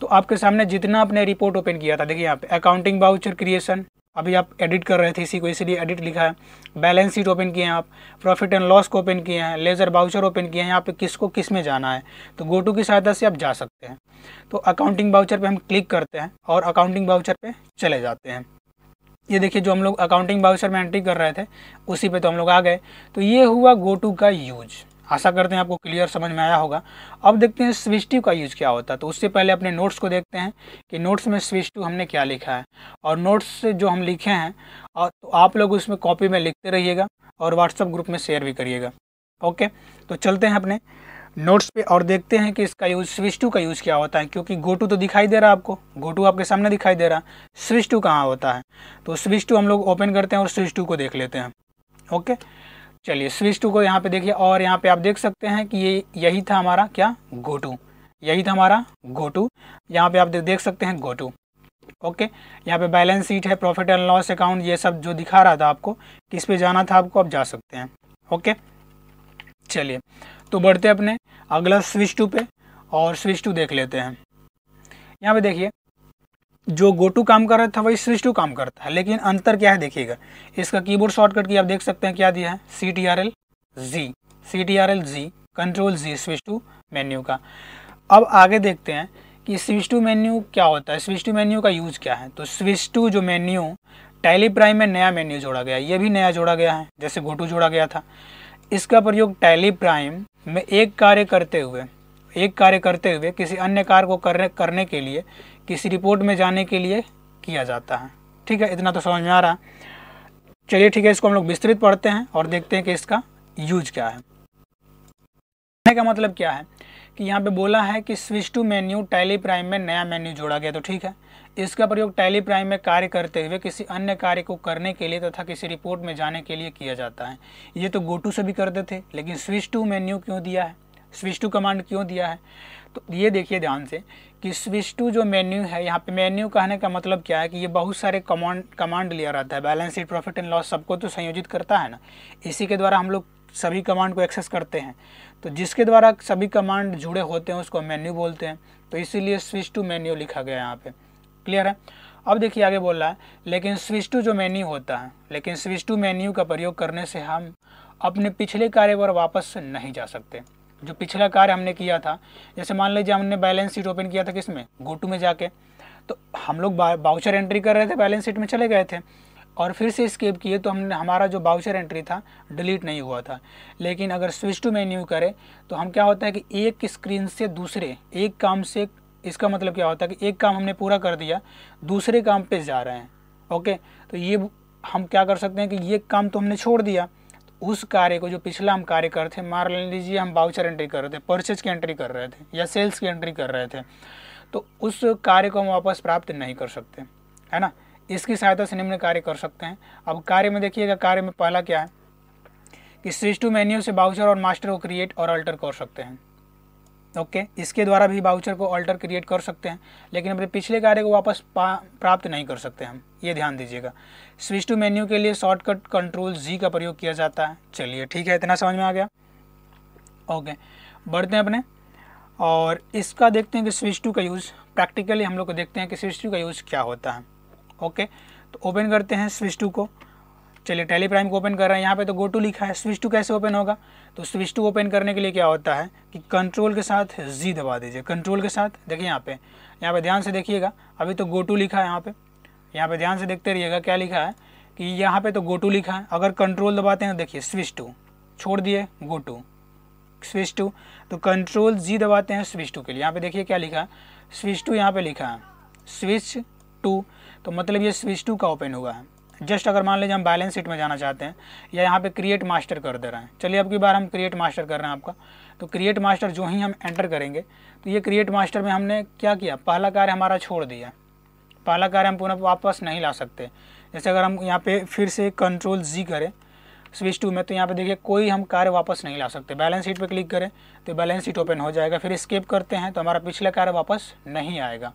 तो आपके सामने जितना आपने रिपोर्ट ओपन किया था देखिए यहाँ पे अकाउंटिंग बाउचर क्रिएशन अभी आप एडिट कर रहे थे इसी को इसलिए एडिट लिखा है बैलेंस शीट ओपन किए हैं आप प्रॉफिट एंड लॉस को ओपन किए हैं लेजर बाउचर ओपन किए हैं यहाँ पे किसको किस में जाना है तो गोटू की सहायता से आप जा सकते हैं तो अकाउंटिंग बाउचर पे हम क्लिक करते हैं और अकाउंटिंग बाउचर पे चले जाते हैं ये देखिए जो हम लोग अकाउंटिंग बाउचर में एंट्री कर रहे थे उसी पर तो हम लोग आ गए तो ये हुआ गोटू का यूज़ आशा करते हैं आपको क्लियर समझ में आया होगा अब देखते हैं स्विच टू का यूज़ क्या होता है तो उससे पहले अपने नोट्स को देखते हैं कि नोट्स में स्विच टू हमने क्या लिखा है और नोट्स जो हम लिखे हैं और तो आप लोग उसमें कॉपी में लिखते रहिएगा और व्हाट्सअप ग्रुप में शेयर भी करिएगा ओके तो चलते हैं अपने नोट्स पे और देखते हैं कि इसका यूज़ स्विच टू का यूज़ क्या होता है क्योंकि गो टू तो दिखाई दे रहा है आपको गो टू आपके सामने दिखाई दे रहा है स्विच टू कहाँ होता है तो स्विच टू हम लोग ओपन करते हैं और स्विच टू को देख लेते हैं ओके चलिए स्विच टू को यहाँ पे देखिए और यहाँ पे आप देख सकते हैं कि ये यही था हमारा क्या गो टू यही था हमारा गो टू यहाँ पे आप देख सकते हैं गो टू ओके यहाँ पे बैलेंस शीट है प्रॉफिट एंड लॉस अकाउंट ये सब जो दिखा रहा था आपको किस पे जाना था आपको आप जा सकते हैं ओके चलिए तो बढ़ते अपने अगला स्विच टू पे और स्विच टू देख लेते हैं यहाँ पे देखिए जो गो टू काम कर रहा था वही स्विच टू काम करता है लेकिन अंतर क्या है देखिएगा इसका कीबोर्ड शॉर्टकट की आप देख सकते हैं क्या दिया है C T R L G C T R L G control G switch to menu का अब आगे देखते हैं कि स्विच टू मेन्यू क्या होता है स्विच टू मेन्यू का यूज़ क्या है तो स्विच टू जो मेन्यू टैली प्राइम में नया मेन्यू जोड़ा गया ये भी नया जोड़ा गया है जैसे गोटू जोड़ा गया था इसका प्रयोग टैली प्राइम में एक कार्य करते हुए एक कार्य करते हुए किसी अन्य कार्य को करने करने के लिए किसी रिपोर्ट में जाने के लिए किया जाता है ठीक है इतना तो समझ में आ रहा है चलिए ठीक है इसको हम लोग विस्तृत पढ़ते हैं और देखते हैं कि इसका यूज क्या है कहने का मतलब क्या है कि यहाँ पे बोला है कि switch to menu Tally Prime में नया मेन्यू जोड़ा गया तो ठीक है इसका प्रयोग टैली प्राइम में कार्य करते हुए किसी अन्य कार्य को करने के लिए तथा किसी रिपोर्ट में जाने के लिए किया जाता है ये तो गोटू से भी करते थे लेकिन स्विच टू मेन्यू क्यों दिया है स्विच टू कमांड क्यों दिया है तो ये देखिए ध्यान से कि स्विच टू जो मेन्यू है यहाँ पे मेन्यू कहने का मतलब क्या है कि ये बहुत सारे कमांड कमांड लिया रहता है balance sheet profit and loss सबको तो संयोजित करता है ना इसी के द्वारा हम लोग सभी कमांड को एक्सेस करते हैं तो जिसके द्वारा सभी कमांड जुड़े होते हैं उसको मेन्यू बोलते हैं तो इसीलिए स्विच टू मेन्यू लिखा गया यहाँ पे क्लियर है अब देखिए आगे बोल रहा है लेकिन स्विच टू जो मेन्यू होता है लेकिन स्विच टू मेन्यू का प्रयोग करने से हम अपने पिछले कार्य पर वापस नहीं जा सकते जो पिछला कार्य हमने किया था जैसे मान लीजिए हमने बैलेंस शीट ओपन किया था किसमें गोटू में जाके तो हम लोग बाउचर एंट्री कर रहे थे बैलेंस शीट में चले गए थे और फिर से स्केप किए तो हमने हमारा जो बाउचर एंट्री था डिलीट नहीं हुआ था लेकिन अगर स्विच टू मेन्यू करें तो हम क्या होता है कि एक स्क्रीन से दूसरे एक काम से इसका मतलब क्या होता है कि एक काम हमने पूरा कर दिया दूसरे काम पे जा रहे हैं ओके तो ये हम क्या कर सकते हैं कि ये काम तो हमने छोड़ दिया उस कार्य को जो पिछला हम कार्य कर थे मान लीजिए हम बाउचर एंट्री कर रहे थे परचेज की एंट्री कर रहे थे या सेल्स की एंट्री कर रहे थे तो उस कार्य को हम वापस प्राप्त नहीं कर सकते है ना इसकी सहायता से निम्न कार्य कर सकते हैं अब कार्य में देखिएगा कार्य में पहला क्या है कि सिस्टू मेन्यू से बाउचर और मास्टर को क्रिएट और अल्टर कर सकते हैं ओके okay? इसके द्वारा भी बाउचर को ऑल्टर क्रिएट कर सकते हैं लेकिन अपने पिछले कार्य को वापस प्राप्त नहीं कर सकते हम ये ध्यान दीजिएगा स्विच टू मेन्यू के लिए शॉर्टकट कंट्रोल जी का प्रयोग किया जाता है चलिए ठीक है इतना समझ में आ गया ओके okay. बढ़ते हैं अपने और इसका देखते हैं कि स्विच टू का यूज़ प्रैक्टिकली हम लोग को देखते हैं कि स्विच टू का यूज़ क्या होता है ओके okay? तो ओपन करते हैं स्विच टू को चलिए टेली प्राइम को ओपन कर रहे हैं यहाँ पे तो गो टू लिखा है स्विच टू कैसे ओपन होगा तो स्विच टू ओपन करने के लिए क्या होता है कि कंट्रोल के साथ जी दबा दीजिए कंट्रोल के साथ देखिए यहाँ पे यहाँ पे ध्यान से देखिएगा अभी तो गो टू लिखा है यहाँ पे यहाँ पे ध्यान से देखते रहिएगा क्या लिखा है कि यहाँ पे तो गो टू लिखा है अगर कंट्रोल दबाते हैं तो देखिए स्विच टू छोड़ दिए गो टू स्विच टू तो कंट्रोल जी दबाते हैं स्विच टू के लिए यहाँ पे देखिए क्या लिखा है स्विच टू यहाँ पे लिखा है स्विच टू तो मतलब ये स्विच टू का ओपन हुआ है जस्ट अगर मान लीजिए हम बैलेंस शीट में जाना चाहते हैं या यहाँ पे क्रिएट मास्टर कर दे रहे हैं चलिए अब की बार हम क्रिएट मास्टर कर रहे हैं आपका तो क्रिएट मास्टर जो ही हम एंटर करेंगे तो ये क्रिएट मास्टर में हमने क्या किया पहला कार्य हमारा छोड़ दिया पहला कार्य हम पुनः वापस नहीं ला सकते जैसे अगर हम यहाँ पे फिर से कंट्रोल जी करें स्विच टू में तो यहाँ पे देखिए कोई हम कार्य वापस नहीं ला सकते बैलेंस शीट पे क्लिक करें तो बैलेंस शीट ओपन हो जाएगा फिर स्केप करते हैं तो हमारा पिछला कार्य वापस नहीं आएगा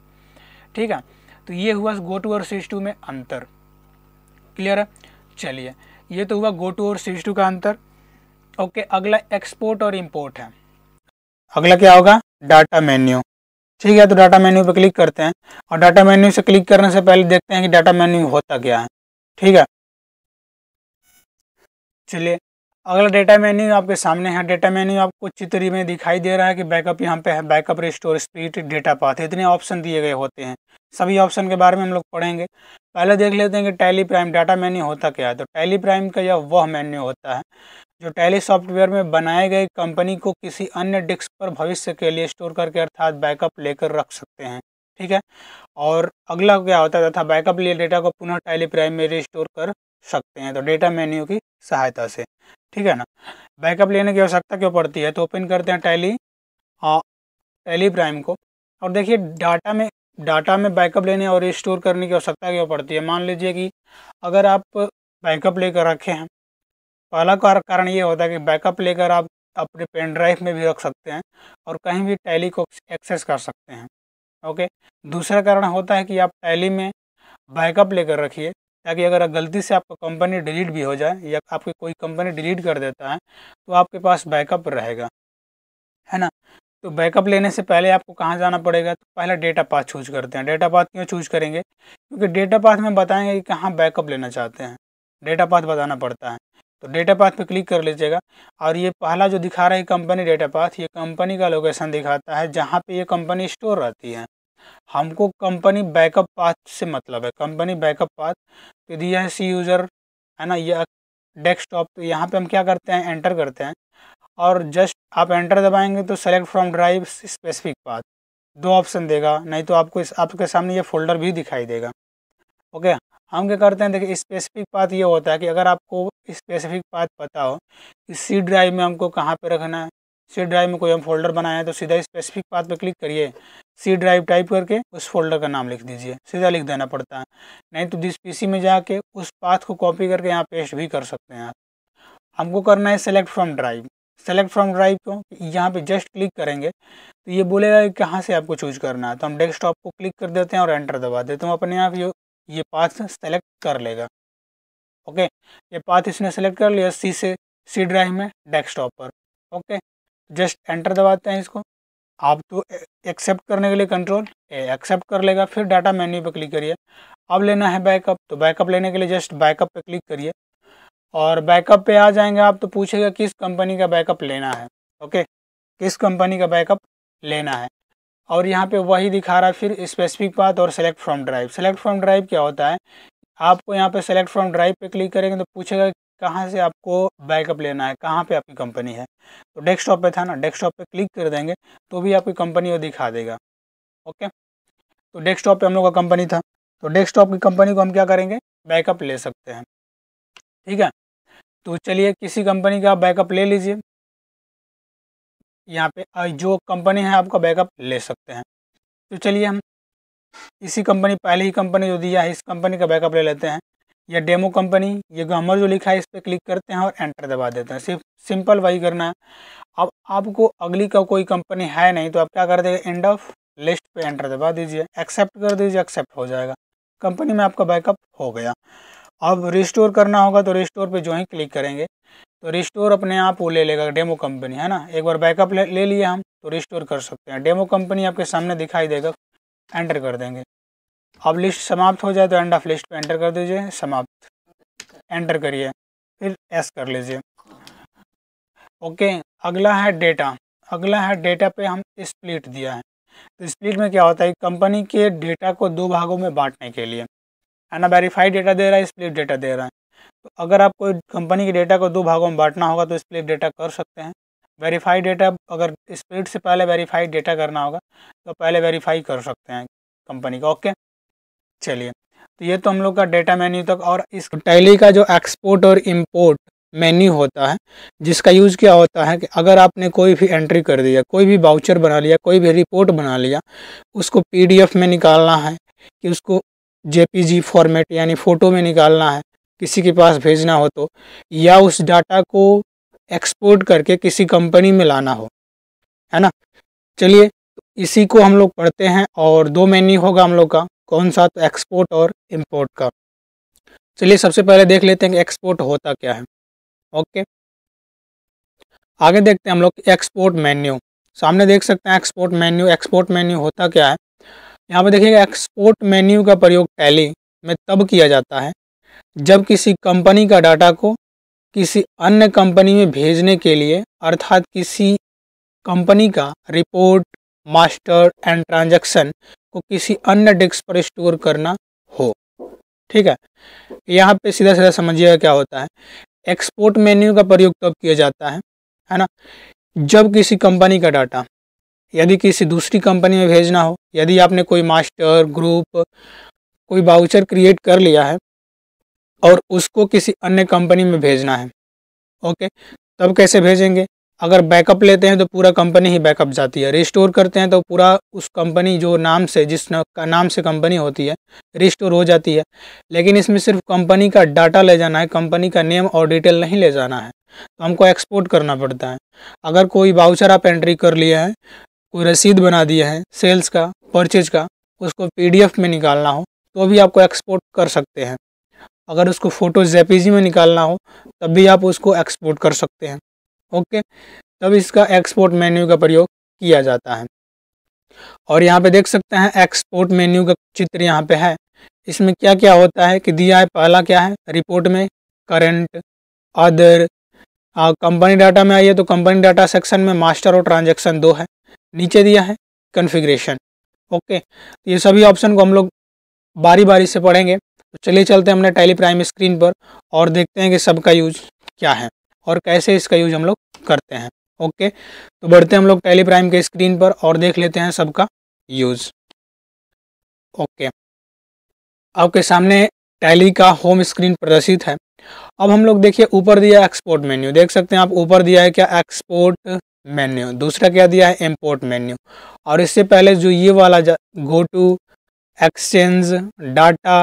ठीक है तो ये हुआ गो टू और स्विच टू में अंतर क्लियर है चलिए ये तो हुआ गो टू और सीज टू का अंतर ओके अगला एक्सपोर्ट और इम्पोर्ट है अगला क्या होगा डाटा मेन्यू ठीक है तो डाटा मेन्यू पर क्लिक करते हैं और डाटा मेन्यू से क्लिक करने से पहले देखते हैं कि डाटा मेन्यू होता क्या है ठीक है चलिए अगला डेटा मेन्यू आपके सामने है डेटा मेन्यू आपको चित्र में दिखाई दे रहा है कि बैकअप यहाँ पे है backup restore speed data path इतने ऑप्शन दिए गए होते हैं सभी ऑप्शन के बारे में हम लोग पढ़ेंगे पहले देख लेते हैं कि टैली प्राइम डाटा मेन्यू होता क्या है तो टैली प्राइम का यह वह मेन्यू होता है जो टैली सॉफ्टवेयर में बनाए गए कंपनी को किसी अन्य डिस्क पर भविष्य के लिए स्टोर करके अर्थात बैकअप लेकर रख सकते हैं ठीक है और अगला क्या होता है तथा बैकअप लिए डेटा को पुनः टैली प्राइम में रिस्टोर कर सकते हैं तो डेटा मेन्यू की सहायता से ठीक है ना बैकअप लेने की आवश्यकता क्यों पड़ती है तो ओपन करते हैं टैली टैली प्राइम को और देखिए डाटा में डाटा में बैकअप लेने और स्टोर करने की आवश्यकता क्यों पड़ती है मान लीजिए कि अगर आप बैकअप लेकर रखे हैं पहला कारण ये होता है कि बैकअप लेकर आप अपने पेन ड्राइव में भी रख सकते हैं और कहीं भी टैली को एक्सेस कर सकते हैं ओके दूसरा कारण होता है कि आप टैली में बैकअप लेकर रखिए ताकि अगर गलती से आपका कंपनी डिलीट भी हो जाए या आपकी कोई कंपनी डिलीट कर देता है तो आपके पास बैकअप रहेगा है ना तो बैकअप लेने से पहले आपको कहाँ जाना पड़ेगा तो पहले डेटा पाथ चूज करते हैं डेटा पाथ क्यों चूज करेंगे क्योंकि डेटा पाथ में बताएंगे कि कहाँ बैकअप लेना चाहते हैं डेटा पाथ बताना पड़ता है तो डेटा पाथ पे क्लिक कर लीजिएगा और ये पहला जो दिखा रहा है कंपनी डेटा पाथ ये कंपनी का लोकेशन दिखाता है जहाँ पे ये कंपनी स्टोर रहती है हमको कंपनी बैकअप पाथ से मतलब है कंपनी बैकअप पाथ तो दिया है सी यूज़र है ना या डेस्कटॉप तो यहाँ पे हम क्या करते हैं एंटर करते हैं और जस्ट आप एंटर दबाएंगे तो select from drive specific path दो ऑप्शन देगा नहीं तो आपको इस आपके सामने ये फोल्डर भी दिखाई देगा ओके हम क्या करते हैं देखिए स्पेसिफिक पाथ ये होता है कि अगर आपको स्पेसिफिक पाथ पता हो कि सी ड्राइव में हमको कहाँ पे रखना है सी ड्राइव में कोई हम फोल्डर बनाए हैं तो सीधा स्पेसिफिक पाथ पे क्लिक करिए सी ड्राइव टाइप करके उस फोल्डर का नाम लिख दीजिए सीधा लिख देना पड़ता है नहीं तो जिस पीसी में जाके उस पाथ को कॉपी करके यहाँ पेस्ट भी कर सकते हैं आप हमको करना है select from drive select from drive को यहाँ पे जस्ट क्लिक करेंगे तो ये बोलेगा कि कहाँ से आपको चूज करना है तो हम डेस्कटॉप को क्लिक कर देते हैं और एंटर दबा देते हैं अपने आप ये ये पाथ सेलेक्ट कर लेगा ओके ये पाथ इसने सेलेक्ट कर लिया सी से सी ड्राइव में डेस्कटॉप पर ओके जस्ट एंटर दबाते हैं इसको आप तो एक्सेप्ट करने के लिए कंट्रोल ए एक्सेप्ट कर लेगा फिर डाटा मेन्यू पर क्लिक करिए अब लेना है बैकअप तो बैकअप लेने के लिए जस्ट बैकअप पर क्लिक करिए और बैकअप पे आ जाएंगे आप तो पूछेगा किस कंपनी का बैकअप लेना है ओके किस कंपनी का बैकअप लेना है और यहाँ पे वही दिखा रहा है फिर स्पेसिफिक बात और select from drive select from drive क्या होता है आपको यहाँ पे सेलेक्ट फ्रॉम ड्राइव पे क्लिक करेंगे तो पूछेगा कहाँ से आपको बैकअप लेना है कहाँ पे आपकी कंपनी है तो डेस्कटॉप पे था ना डेस्कटॉप पे क्लिक कर देंगे तो भी आपकी कंपनी वो दिखा देगा ओके तो डेस्कटॉप पे हम लोग का कंपनी था तो डेस्कटॉप की कंपनी को हम क्या करेंगे बैकअप ले सकते हैं ठीक है तो चलिए किसी कंपनी का आप बैकअप ले लीजिए यहाँ पे जो कंपनी है आपका बैकअप ले सकते हैं तो चलिए हम इसी कंपनी पहले ही कंपनी जो दिया है इस कंपनी का बैकअप ले लेते हैं या डेमो कंपनी ये हमर जो लिखा है इस पर क्लिक करते हैं और एंटर दबा देते हैं सिर्फ सिंपल वही करना है अब आपको अगली का कोई कंपनी है नहीं तो आप क्या कर देंगे एंड ऑफ लिस्ट पे एंटर दबा दीजिए एक्सेप्ट कर दीजिए एक्सेप्ट हो जाएगा कंपनी में आपका बैकअप हो गया अब रिस्टोर करना होगा तो रिस्टोर पे जो ही क्लिक करेंगे तो रिस्टोर अपने आप वो ले लेगा डेमो कंपनी है ना एक बार बैकअप ले, ले लिए हम तो रिस्टोर कर सकते हैं डेमो कंपनी आपके सामने दिखाई देगा एंटर कर देंगे अब लिस्ट समाप्त हो जाए तो एंड ऑफ लिस्ट पे एंटर कर दीजिए समाप्त एंटर करिए फिर एस कर लीजिए ओके अगला है डेटा अगला है डेटा पे हम स्प्लिट दिया है तो स्प्लिट में क्या होता है कंपनी के डेटा को दो भागों में बांटने के लिए है ना वेरीफाइड डेटा दे रहा है स्प्लिट डेटा दे रहा है तो अगर कोई कंपनी के डेटा को दो भागों में बांटना होगा तो स्प्लिट डेटा कर सकते हैं वेरीफाइड डेटा अगर स्प्लिट से पहले वेरीफाइड डेटा करना होगा तो पहले वेरीफाई कर सकते हैं कंपनी का ओके चलिए तो ये तो हम लोग का डेटा मेन्यू तक और इस टैली का जो एक्सपोर्ट और इम्पोर्ट मेन्यू होता है जिसका यूज़ क्या होता है कि अगर आपने कोई भी एंट्री कर दिया कोई भी बाउचर बना लिया कोई भी रिपोर्ट बना लिया उसको पीडीएफ में निकालना है कि उसको जेपीजी फॉर्मेट यानी फ़ोटो में निकालना है किसी के पास भेजना हो तो या उस डाटा को एक्सपोर्ट करके किसी कंपनी में लाना हो है ना चलिए इसी को हम लोग पढ़ते हैं और दो मेन्यू होगा हम लोग का कौन सा तो एक्सपोर्ट और इम्पोर्ट का चलिए सबसे पहले देख लेते हैं कि एक्सपोर्ट होता क्या है ओके आगे देखते हैं हम लोग एक्सपोर्ट मेन्यू सामने देख सकते हैं एक्सपोर्ट मेन्यू एक्सपोर्ट मेन्यू होता क्या है यहाँ पर देखिएगा एक्सपोर्ट मेन्यू का प्रयोग टैली में तब किया जाता है जब किसी कंपनी का डाटा को किसी अन्य कंपनी में भेजने के लिए अर्थात किसी कंपनी का रिपोर्ट मास्टर एंड ट्रांजैक्शन को किसी अन्य डिस्क पर स्टोर करना हो ठीक है यहाँ पे सीधा सीधा समझिएगा क्या होता है एक्सपोर्ट मेन्यू का प्रयोग तब किया जाता है है ना जब किसी कंपनी का डाटा यदि किसी दूसरी कंपनी में भेजना हो यदि आपने कोई मास्टर ग्रुप कोई बाउचर क्रिएट कर लिया है और उसको किसी अन्य कंपनी में भेजना है ओके तब कैसे भेजेंगे अगर बैकअप लेते हैं तो पूरा कंपनी ही बैकअप जाती है रिस्टोर करते हैं तो पूरा उस कंपनी जो नाम से जिस का नाम से कंपनी होती है रिस्टोर हो जाती है लेकिन इसमें सिर्फ कंपनी का डाटा ले जाना है कंपनी का नेम और डिटेल नहीं ले जाना है तो हमको एक्सपोर्ट करना पड़ता है अगर कोई बाउचर आप एंट्री कर लिए हैं कोई रसीद बना दिया है सेल्स का परचेज का उसको पी में निकालना हो तो भी आपको एक्सपोर्ट कर सकते हैं अगर उसको फ़ोटो जेपीजी में निकालना हो तब भी आप उसको एक्सपोर्ट कर सकते हैं ओके तब इसका एक्सपोर्ट मेन्यू का प्रयोग किया जाता है और यहाँ पे देख सकते हैं एक्सपोर्ट मेन्यू का चित्र यहाँ पे है इसमें क्या क्या होता है कि दिया है पहला क्या है रिपोर्ट में करंट अदर कंपनी डाटा में आइए तो कंपनी डाटा सेक्शन में मास्टर और ट्रांजैक्शन दो है नीचे दिया है कन्फिग्रेशन ओके तो ये सभी ऑप्शन को हम लोग बारी बारी से पढ़ेंगे तो चलिए चलते हैं हमने टेली प्राइम स्क्रीन पर और देखते हैं कि सबका यूज क्या है और कैसे इसका यूज हम लोग करते हैं ओके तो बढ़ते हैं हम लोग टेली प्राइम के स्क्रीन पर और देख लेते हैं सबका यूज़ ओके आपके सामने टैली का होम स्क्रीन प्रदर्शित है अब हम लोग देखिए ऊपर दिया एक्सपोर्ट मेन्यू देख सकते हैं आप ऊपर दिया है क्या एक्सपोर्ट मेन्यू दूसरा क्या दिया है इम्पोर्ट मेन्यू और इससे पहले जो ये वाला go to exchange data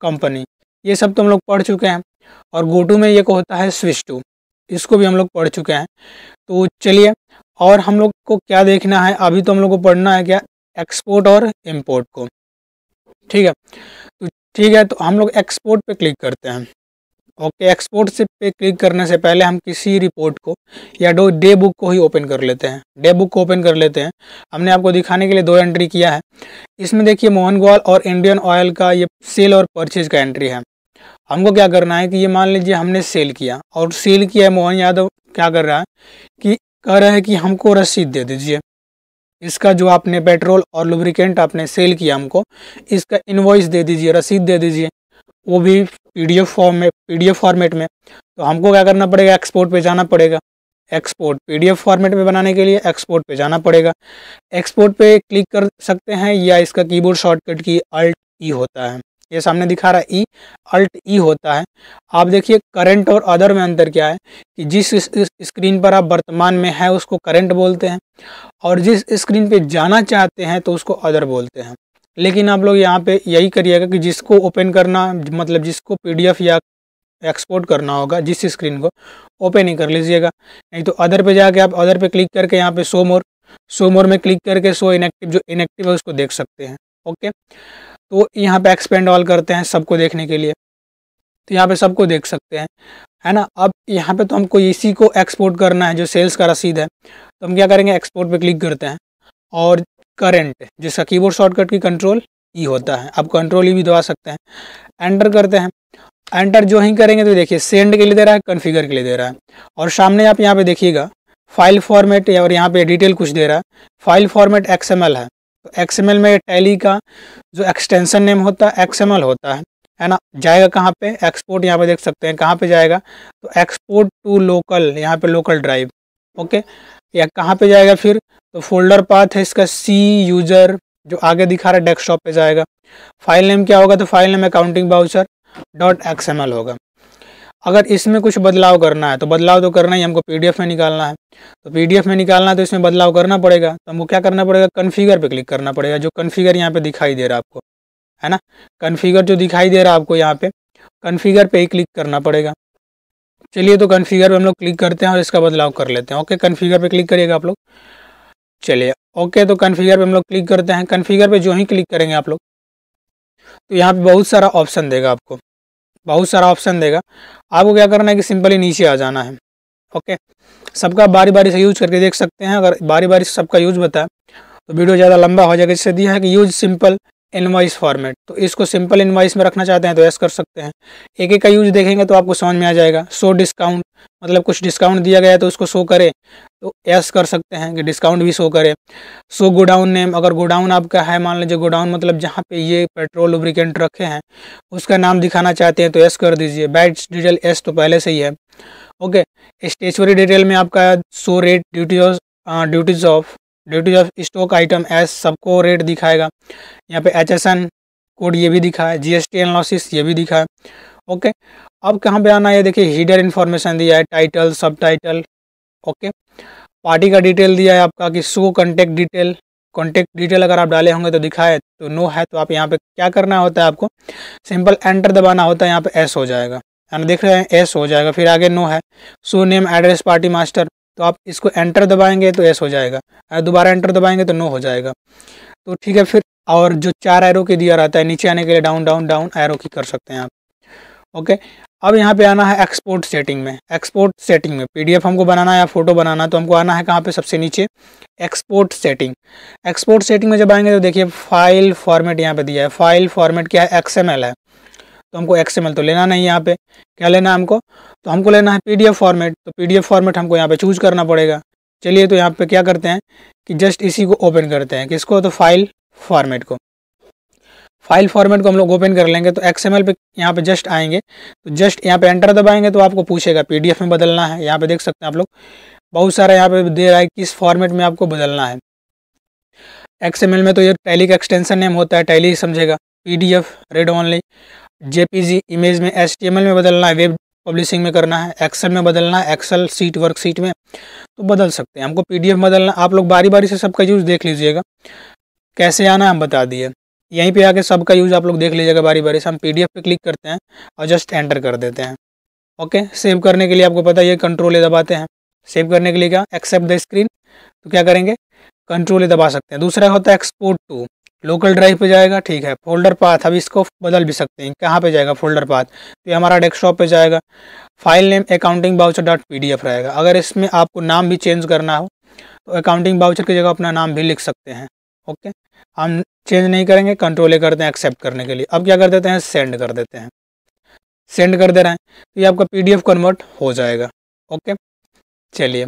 company ये सब तो हम लोग पढ़ चुके हैं और गो टू में ये होता है स्विच टू इसको भी हम लोग पढ़ चुके हैं तो चलिए और हम लोग को क्या देखना है अभी तो हम लोग को पढ़ना है क्या एक्सपोर्ट और इम्पोर्ट को ठीक है तो ठीक है तो हम लोग एक्सपोर्ट पे क्लिक करते हैं ओके एक्सपोर्ट से पे क्लिक करने से पहले हम किसी रिपोर्ट को या डो डे बुक को ही ओपन कर लेते हैं डे बुक को ओपन कर लेते हैं हमने आपको दिखाने के लिए दो एंट्री किया है इसमें देखिए मोहन गोवाल और इंडियन ऑयल का ये सेल और परचेज का एंट्री है हमको क्या करना है कि ये मान लीजिए हमने सेल किया और सेल किया है मोहन यादव क्या कर रहा है कि कह रहा है कि हमको रसीद दे दीजिए इसका जो आपने पेट्रोल और लुब्रिकेंट आपने सेल किया हमको इसका इन्वॉइस दे दीजिए रसीद दे दीजिए वो भी पीडीएफ फॉर्म में पीडीएफ फॉर्मेट में तो हमको क्या करना पड़ेगा एक्सपोर्ट पे जाना पड़ेगा एक्सपोर्ट पीडीएफ फॉर्मेट में बनाने के लिए एक्सपोर्ट पे जाना पड़ेगा एक्सपोर्ट पे क्लिक कर सकते हैं या इसका कीबोर्ड शॉर्टकट की अल्ट ई e होता है ये सामने दिखा रहा है ई अल्ट ई होता है आप देखिए करंट और अदर में अंतर क्या है कि जिस स्क्रीन पर आप वर्तमान में है उसको करंट बोलते हैं और जिस स्क्रीन पे जाना चाहते हैं तो उसको अदर बोलते हैं लेकिन आप लोग यहाँ पे यही करिएगा कि जिसको ओपन करना मतलब जिसको पी या एक्सपोर्ट करना होगा जिस स्क्रीन को ओपन ही कर लीजिएगा नहीं तो अदर पर जाके आप अदर पे क्लिक करके यहाँ पे सो मोर सो मोर में क्लिक करके सो इनएक्टिव जो इनएक्टिव है उसको देख सकते हैं ओके तो यहाँ पे एक्सपेंड ऑल करते हैं सबको देखने के लिए तो यहाँ पे सबको देख सकते हैं है ना अब यहाँ पे तो हमको इसी को एक्सपोर्ट करना है जो सेल्स का रसीद है तो हम क्या करेंगे एक्सपोर्ट पे क्लिक करते हैं और करेंट जिसका कीबोर्ड शॉर्टकट की कंट्रोल ई e होता है आप कंट्रोल ई भी दबा सकते हैं एंटर करते हैं एंटर जो ही करेंगे तो देखिए सेंड के लिए दे रहा है कन्फिगर के लिए दे रहा है और सामने आप यहाँ पे देखिएगा फाइल फॉर्मेट और यहाँ पे डिटेल कुछ दे रहा है फाइल फॉर्मेट एक्सएमएल है तो एक्सएमएल में टैली का जो एक्सटेंशन नेम होता है एक्सएमएल होता है है ना जाएगा कहाँ पे एक्सपोर्ट यहाँ पे देख सकते हैं कहाँ पे जाएगा तो एक्सपोर्ट टू लोकल यहाँ पे लोकल ड्राइव ओके या कहाँ पे जाएगा फिर तो फोल्डर पाथ है इसका सी यूजर जो आगे दिखा रहा है डेस्कटॉप पे जाएगा फाइल नेम क्या होगा तो file name accounting voucher dot X होगा अगर इसमें कुछ बदलाव करना है तो बदलाव तो करना ही हमको पीडीएफ में निकालना है तो पीडीएफ में निकालना है तो इसमें बदलाव करना पड़ेगा तो हमको क्या करना पड़ेगा कन्फिगर पे क्लिक करना पड़ेगा जो कन्फिगर यहाँ पे दिखाई दे रहा है आपको है ना कन्फिगर जो दिखाई दे रहा है आपको यहाँ पे कन्फिगर पे ही क्लिक करना पड़ेगा चलिए तो कन्फिगर पर हम लोग क्लिक करते हैं और इसका बदलाव कर लेते हैं ओके कन्फिगर पर क्लिक करिएगा आप लोग चलिए ओके तो कन्फिगर पर हम लोग क्लिक करते हैं कन्फिगर पर जो ही क्लिक करेंगे आप लोग तो यहाँ पे बहुत सारा ऑप्शन देगा आपको बहुत सारा ऑप्शन देगा आपको क्या करना है कि सिंपली नीचे आ जाना है ओके सबका बारी बारी से यूज करके देख सकते हैं अगर बारी बारी से सबका यूज बताए तो वीडियो ज़्यादा लंबा हो जाएगा जिससे दिया है कि यूज सिंपल इनवाइस फॉर्मेट तो इसको सिंपल इनवाइस में रखना चाहते हैं तो ऐस कर सकते हैं एक एक का यूज देखेंगे तो आपको समझ में आ जाएगा सो डिस्काउंट मतलब कुछ डिस्काउंट दिया गया है तो उसको शो करे तो एस कर सकते हैं कि डिस्काउंट भी शो करें सो गोडाउन नेम अगर गोडाउन आपका है मान लीजिए गोडाउन मतलब जहाँ पे ये पेट्रोल लुब्रिकेंट रखे हैं उसका नाम दिखाना चाहते हैं तो एस कर दीजिए बैच डिटेल एस तो पहले से ही है ओके स्टेचुरी डिटेल में आपका show rate duty duties of duties of stock item items सबको रेट दिखाएगा यहाँ पे एच कोड ये भी दिखा है जी एस टी ये भी दिखा है ओके अब कहाँ पे आना है देखिए हीडर इन्फॉर्मेशन दिया है टाइटल सब टाइटल ओके पार्टी का डिटेल दिया है आपका कि show contact detail contact detail अगर आप डाले होंगे तो दिखाए तो नो है तो आप यहाँ पे क्या करना होता है आपको सिंपल एंटर दबाना होता है यहाँ पे एस हो जाएगा यानी देख रहे हैं एस हो जाएगा फिर आगे नो है show name address party master तो आप इसको एंटर दबाएंगे तो एस हो जाएगा अगर दोबारा एंटर दबाएंगे तो नो हो जाएगा तो ठीक है फिर और जो चार एरो की दिया रहता है नीचे आने के लिए डाउन डाउन डाउन एरो की कर सकते हैं आप ओके अब यहाँ पे आना है एक्सपोर्ट सेटिंग में एक्सपोर्ट सेटिंग में पीडीएफ हमको बनाना है या फोटो बनाना तो हमको आना है कहाँ पे सबसे नीचे एक्सपोर्ट सेटिंग एक्सपोर्ट सेटिंग में जब आएंगे तो देखिए फाइल फॉर्मेट यहाँ पे दिया है फाइल फॉर्मेट क्या है एक्सएमएल है तो हमको एक्सएमएल तो लेना नहीं यहाँ पे क्या लेना है हमको तो हमको लेना है पी फॉर्मेट तो पी फॉर्मेट हमको यहाँ पे चूज करना पड़ेगा चलिए तो यहाँ पे क्या करते हैं कि जस्ट इसी को ओपन करते हैं किसको तो फाइल फॉर्मेट को फाइल फॉर्मेट को हम लोग ओपन कर लेंगे तो एक्सएमएल पे यहाँ पे जस्ट आएंगे तो जस्ट यहाँ पे एंटर दबाएंगे तो आपको पूछेगा पीडीएफ में बदलना है यहाँ पे देख सकते हैं आप लोग बहुत सारा यहाँ पे दे रहा है किस फॉर्मेट में आपको बदलना है एक्सएमएल में तो ये टैली का एक्सटेंशन नेम होता है टैली समझेगा एफ रेड पी जी इमेज में एल में बदलना है वेब पब्लिशिंग में करना है एक्सेल में बदलना है एक्सेल सीट वर्कशीट में तो बदल सकते हैं हमको एफ बदलना आप लोग बारी बारी से सबका यूज़ देख लीजिएगा कैसे आना है हम बता दिए यहीं पे आके सबका यूज़ आप लोग देख लीजिएगा बारी बारी से हम पी पे क्लिक करते हैं और जस्ट एंटर कर देते हैं ओके सेव करने के लिए आपको पता है कंट्रोल ए दबाते हैं सेव करने के लिए क्या एक्सेप्ट द स्क्रीन तो क्या करेंगे कंट्रोल ए दबा सकते हैं दूसरा होता है एक्सपोर्ट टू लोकल ड्राइव पे जाएगा ठीक है फोल्डर पाथ अब इसको बदल भी सकते हैं कहाँ पे जाएगा फोल्डर पाथ तो ये हमारा डेस्कटॉप पे जाएगा file name accounting voucher dot P रहेगा अगर इसमें आपको नाम भी चेंज करना हो तो अकाउंटिंग बाउचर की जगह अपना नाम भी लिख सकते हैं ओके हम चेंज नहीं करेंगे कंट्रोल ए करते हैं एक्सेप्ट करने के लिए अब क्या कर देते हैं सेंड कर देते हैं सेंड कर दे रहे हैं तो ये आपका पीडीएफ कन्वर्ट हो जाएगा ओके चलिए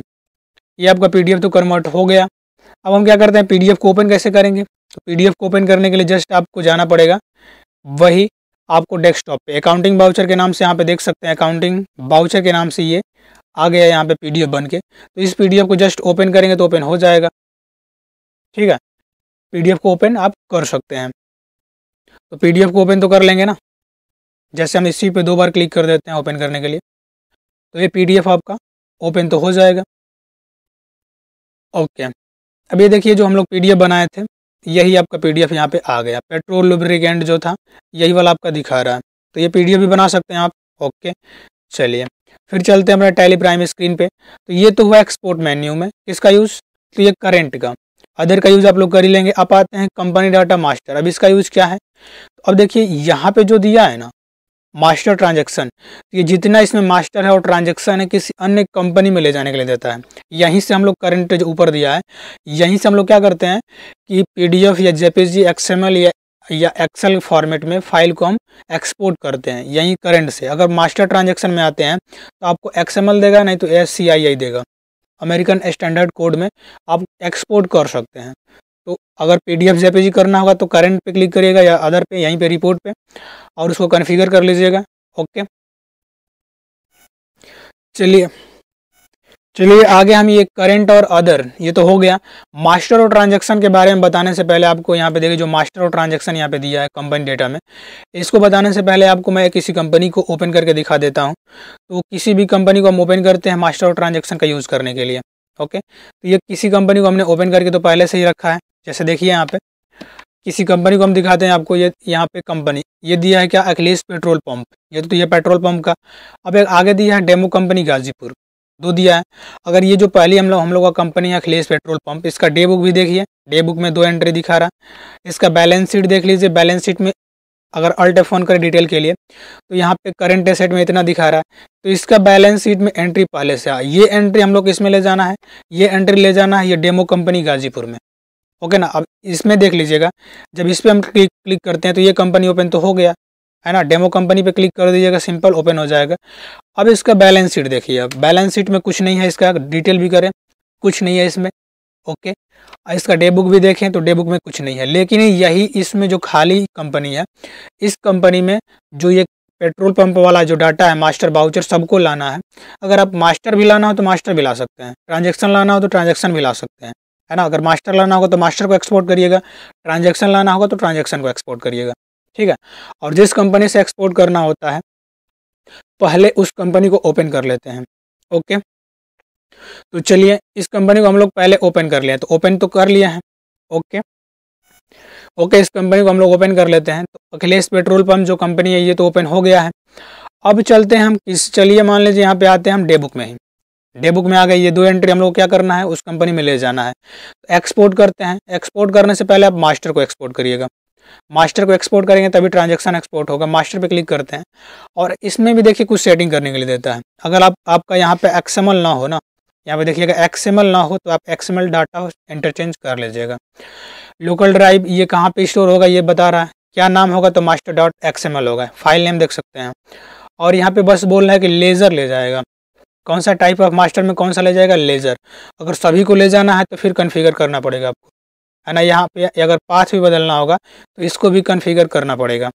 ये आपका पीडीएफ तो कन्वर्ट हो गया अब हम क्या करते हैं पीडीएफ को ओपन कैसे करेंगे तो पीडीएफ को ओपन करने के लिए जस्ट आपको जाना पड़ेगा वही आपको डेस्कटॉप पे अकाउंटिंग बाउचर के नाम से यहाँ पे देख सकते हैं अकाउंटिंग बाउचर के नाम से ये आ गया यहाँ पे पीडीएफ बन के तो इस पीडीएफ को जस्ट ओपन करेंगे तो ओपन हो जाएगा ठीक है पीडीएफ को ओपन आप कर सकते हैं तो पीडीएफ को ओपन तो कर लेंगे ना जैसे हम इसी पे दो बार क्लिक कर देते हैं ओपन करने के लिए तो ये पीडीएफ आपका ओपन तो हो जाएगा ओके अब ये देखिए जो हम लोग पीडीएफ बनाए थे यही आपका पीडीएफ यहाँ पे आ गया पेट्रोल लुब्रिकेंट जो था यही वाला आपका दिखा रहा है तो ये पी भी बना सकते हैं आप ओके चलिए फिर चलते हैं अपने टेली प्राइम स्क्रीन पे तो ये तो हुआ एक्सपोर्ट मेन्यू में किसका यूज़ तो ये करेंट का अदर का यूज़ आप लोग कर ही लेंगे आप आते हैं कंपनी डाटा मास्टर अब इसका यूज़ क्या है तो अब देखिए यहाँ पे जो दिया है ना मास्टर ट्रांजेक्शन तो ये जितना इसमें मास्टर है और ट्रांजेक्शन है किसी अन्य कंपनी में ले जाने के लिए देता है यहीं से हम लोग करंट जो ऊपर दिया है यहीं से हम लोग क्या करते हैं कि पी या जेपीजी एक्सएमएल या या एक्सेल फॉर्मेट में फाइल को हम एक्सपोर्ट करते हैं यहीं करंट से अगर मास्टर ट्रांजैक्शन में आते हैं तो आपको एक्सएमएल देगा नहीं तो एस देगा अमेरिकन स्टैंडर्ड कोड में आप एक्सपोर्ट कर सकते हैं तो अगर पी डी एफ करना होगा तो करेंट पे क्लिक करिएगा या अदर पे यहीं पे रिपोर्ट पे और उसको कन्फिगर कर लीजिएगा ओके चलिए चलिए आगे हम ये करेंट और अदर ये तो हो गया मास्टर और ट्रांजैक्शन के बारे में बताने से पहले आपको यहाँ पे देखिए जो मास्टर और ट्रांजैक्शन यहाँ पे दिया है कंपनी डेटा में इसको बताने से पहले आपको मैं किसी कंपनी को ओपन करके दिखा देता हूँ तो किसी भी कंपनी को हम ओपन करते हैं मास्टर और ट्रांजेक्शन का यूज़ करने के लिए ओके तो ये किसी कंपनी को हमने ओपन करके तो पहले से ही रखा है जैसे देखिए यहाँ पे किसी कंपनी को हम दिखाते हैं आपको ये यहाँ पे कंपनी ये दिया है क्या अखिलेश पेट्रोल पंप ये तो, तो ये पेट्रोल पंप का अब एक आगे दिया है डेमो कंपनी गाजीपुर दो दिया है अगर ये जो पहली हम लोग हम लोग का कंपनी है अखिलेश पेट्रोल पंप इसका डे बुक भी देखिए डे बुक में दो एंट्री दिखा रहा है इसका बैलेंस शीट देख लीजिए बैलेंस शीट में अगर अल्ट करें डिटेल के लिए तो यहाँ पे करंट एसेट में इतना दिखा रहा है तो इसका बैलेंस शीट में एंट्री पहले से आ ये एंट्री हम लोग इसमें ले जाना है ये एंट्री ले जाना है ये डेमो कंपनी गाजीपुर में ओके ना अब इसमें देख लीजिएगा जब इस पर हम क्लिक क्लिक करते हैं तो ये कंपनी ओपन तो हो गया है ना डेमो कंपनी पे क्लिक कर दीजिएगा सिंपल ओपन हो जाएगा अब इसका बैलेंस शीट देखिए अब बैलेंस शीट में कुछ नहीं है इसका डिटेल भी करें कुछ नहीं है इसमें ओके इसका डे बुक भी देखें तो डे बुक में कुछ नहीं है लेकिन यही इसमें जो खाली कंपनी है इस कंपनी में जो ये पेट्रोल पंप वाला जो डाटा है मास्टर बाउचर सबको लाना है अगर आप मास्टर भी लाना हो तो मास्टर भी ला सकते हैं ट्रांजेक्शन लाना हो तो ट्रांजेक्शन भी ला सकते हैं है ना अगर मास्टर लाना होगा तो मास्टर को एक्सपोर्ट करिएगा ट्रांजेक्शन लाना होगा तो ट्रांजेक्शन को एक्सपोर्ट करिएगा ठीक है और जिस कंपनी से एक्सपोर्ट करना होता है पहले उस कंपनी को ओपन कर लेते हैं ओके तो चलिए इस कंपनी को हम लोग पहले ओपन कर लिया तो ओपन तो कर लिया है ओके ओके इस कंपनी को हम लोग ओपन कर लेते हैं तो अखिलेश पेट्रोल पंप जो कंपनी है ये तो ओपन हो गया है अब चलते हैं हम किस चलिए मान लीजिए यहाँ पे आते हैं हम डे बुक में ही डे बुक में आ गए ये दो एंट्री हम लोग क्या करना है उस कंपनी में ले जाना है तो एक्सपोर्ट करते हैं एक्सपोर्ट करने से पहले आप मास्टर को एक्सपोर्ट करिएगा मास्टर को एक्सपोर्ट करेंगे तभी ट्रांजेक्शन एक्सपोर्ट होगा मास्टर पे क्लिक करते हैं और इसमें भी देखिए कुछ सेटिंग करने के लिए देता है अगर आप आपका यहाँ पे एक्सएमएल ना हो ना यहाँ पे देखिएगा एक्सएमएल ना हो तो आप एक्सएमएल डाटा इंटरचेंज कर लीजिएगा लोकल ड्राइव ये कहाँ पे स्टोर होगा ये बता रहा है क्या नाम होगा तो मास्टर डॉट एक्सएमएल होगा फाइल नेम देख सकते हैं और यहाँ पे बस बोल रहा है कि लेज़र ले जाएगा कौन सा टाइप ऑफ मास्टर में कौन सा ले जाएगा लेज़र अगर सभी को ले जाना है तो फिर कन्फिगर करना पड़ेगा आपको है ना यहाँ पे अगर पाथ भी बदलना होगा तो इसको भी कन्फिगर करना पड़ेगा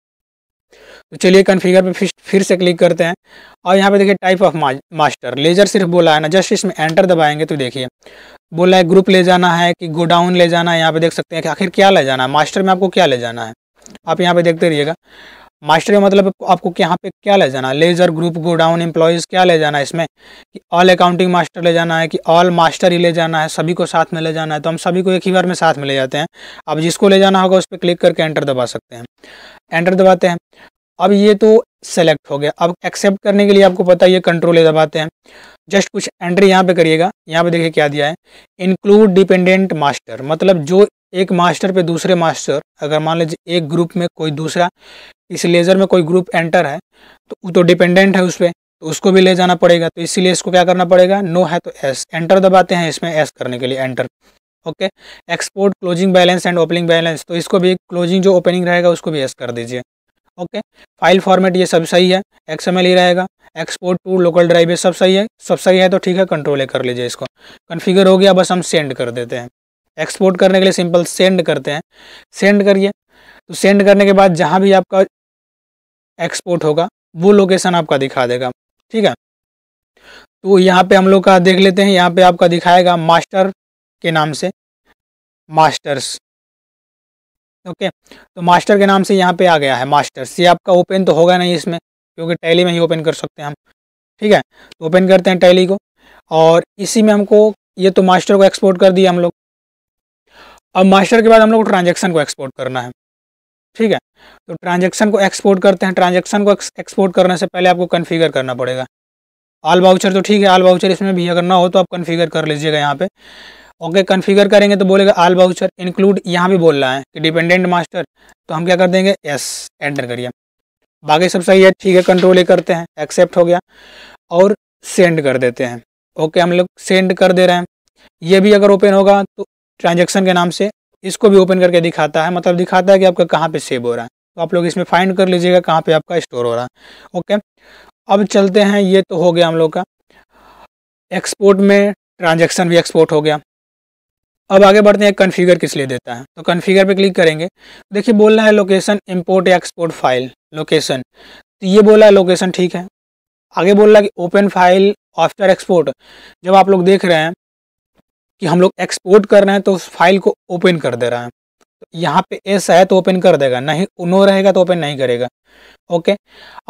तो चलिए कन्फिगर पे फिर फिर से क्लिक करते हैं और यहाँ पे देखिए टाइप ऑफ मास्टर लेजर सिर्फ बोला है ना जस्ट इसमें एंटर दबाएंगे तो देखिए बोला है ग्रुप ले जाना है कि गोडाउन ले जाना है यहाँ पे देख सकते हैं कि आखिर क्या ले जाना है मास्टर में आपको क्या ले जाना है आप यहाँ पे देखते रहिएगा मास्टर का मतलब आपको यहाँ पे क्या ले जाना है ledger group godown employees क्या ले जाना है इसमें कि ऑल अकाउंटिंग मास्टर ले जाना है कि ऑल मास्टर ही ले जाना है सभी को साथ में ले जाना है तो हम सभी को एक ही बार में साथ में ले जाते हैं अब जिसको ले जाना होगा उस पर क्लिक करके एंटर दबा सकते हैं एंटर दबाते हैं अब ये तो सेलेक्ट हो गया अब एक्सेप्ट करने के लिए आपको पता है ये कंट्रोल दबाते हैं जस्ट कुछ एंट्री यहाँ पे करिएगा यहाँ पे देखिए क्या दिया है इंक्लूड डिपेंडेंट मास्टर मतलब जो एक मास्टर पे दूसरे मास्टर अगर मान लीजिए एक ग्रुप में कोई दूसरा इस लेज़र में कोई ग्रुप एंटर है तो वो तो डिपेंडेंट है उस पर तो उसको भी ले जाना पड़ेगा तो इसीलिए इसको क्या करना पड़ेगा नो है तो एस एंटर दबाते हैं इसमें एस करने के लिए enter okay export closing balance and opening balance तो इसको भी क्लोजिंग जो ओपनिंग रहेगा उसको भी एस कर दीजिए ओके फाइल फॉर्मेट ये सब सही है एक्स ही रहेगा एक्सपोर्ट टू लोकल ड्राइव ये सब सही है सब सही है तो ठीक है कंट्रोल कर लीजिए इसको कन्फिगर हो गया बस हम सेंड कर देते हैं एक्सपोर्ट करने के लिए सिंपल सेंड करते हैं सेंड करिए तो सेंड करने के बाद जहाँ भी आपका एक्सपोर्ट होगा वो लोकेशन आपका दिखा देगा ठीक है तो यहाँ पे हम लोग का देख लेते हैं यहाँ पे आपका दिखाएगा मास्टर के नाम से मास्टर्स ओके तो मास्टर के नाम से यहाँ पे आ गया है मास्टर्स ये आपका ओपन तो होगा नहीं इसमें क्योंकि टैली में ही ओपन कर सकते हैं हम ठीक है तो ओपन करते हैं टैली को और इसी में हमको ये तो मास्टर को एक्सपोर्ट कर दिया हम लोग अब मास्टर के बाद हम लोग को ट्रांजेक्शन को एक्सपोर्ट करना है ठीक है तो ट्रांजेक्शन को एक्सपोर्ट करते हैं ट्रांजेक्शन को एक्सपोर्ट करने से पहले आपको कन्फिगर करना पड़ेगा आल बाउचर तो ठीक है आल बाउचर इसमें भी अगर ना हो तो आप कन्फिगर कर लीजिएगा यहाँ पे ओके कन्फिगर करेंगे तो बोलेगा आल बाउचर इंक्लूड यहाँ भी बोल रहा है कि डिपेंडेंट मास्टर तो हम क्या कर देंगे यस एंटर करिए बाकी सब सही है ठीक है कंट्रोल ही करते हैं एक्सेप्ट हो गया और सेंड कर देते हैं ओके हम लोग सेंड कर दे रहे हैं ये भी अगर ओपन होगा तो ट्रांजेक्शन के नाम से इसको भी ओपन करके दिखाता है मतलब दिखाता है कि आपका कहाँ पे सेव हो रहा है तो आप लोग इसमें फाइंड कर लीजिएगा कहाँ पे आपका स्टोर हो रहा है ओके अब चलते हैं ये तो हो गया हम लोग का एक्सपोर्ट में ट्रांजेक्शन भी एक्सपोर्ट हो गया अब आगे बढ़ते हैं कन्फिगर किस लिए देता है तो कन्फिगर पे क्लिक करेंगे देखिए बोल रहा है लोकेशन इंपोर्ट या एक्सपोर्ट फाइल लोकेशन तो ये बोला है लोकेशन ठीक है आगे बोल रहा है कि ओपन फाइल आफ्टर एक्सपोर्ट जब आप लोग देख रहे हैं कि हम लोग एक्सपोर्ट कर रहे हैं तो उस फाइल को ओपन कर दे है तो यहाँ पे एस है तो ओपन कर देगा नहीं उनो रहेगा तो ओपन नहीं करेगा ओके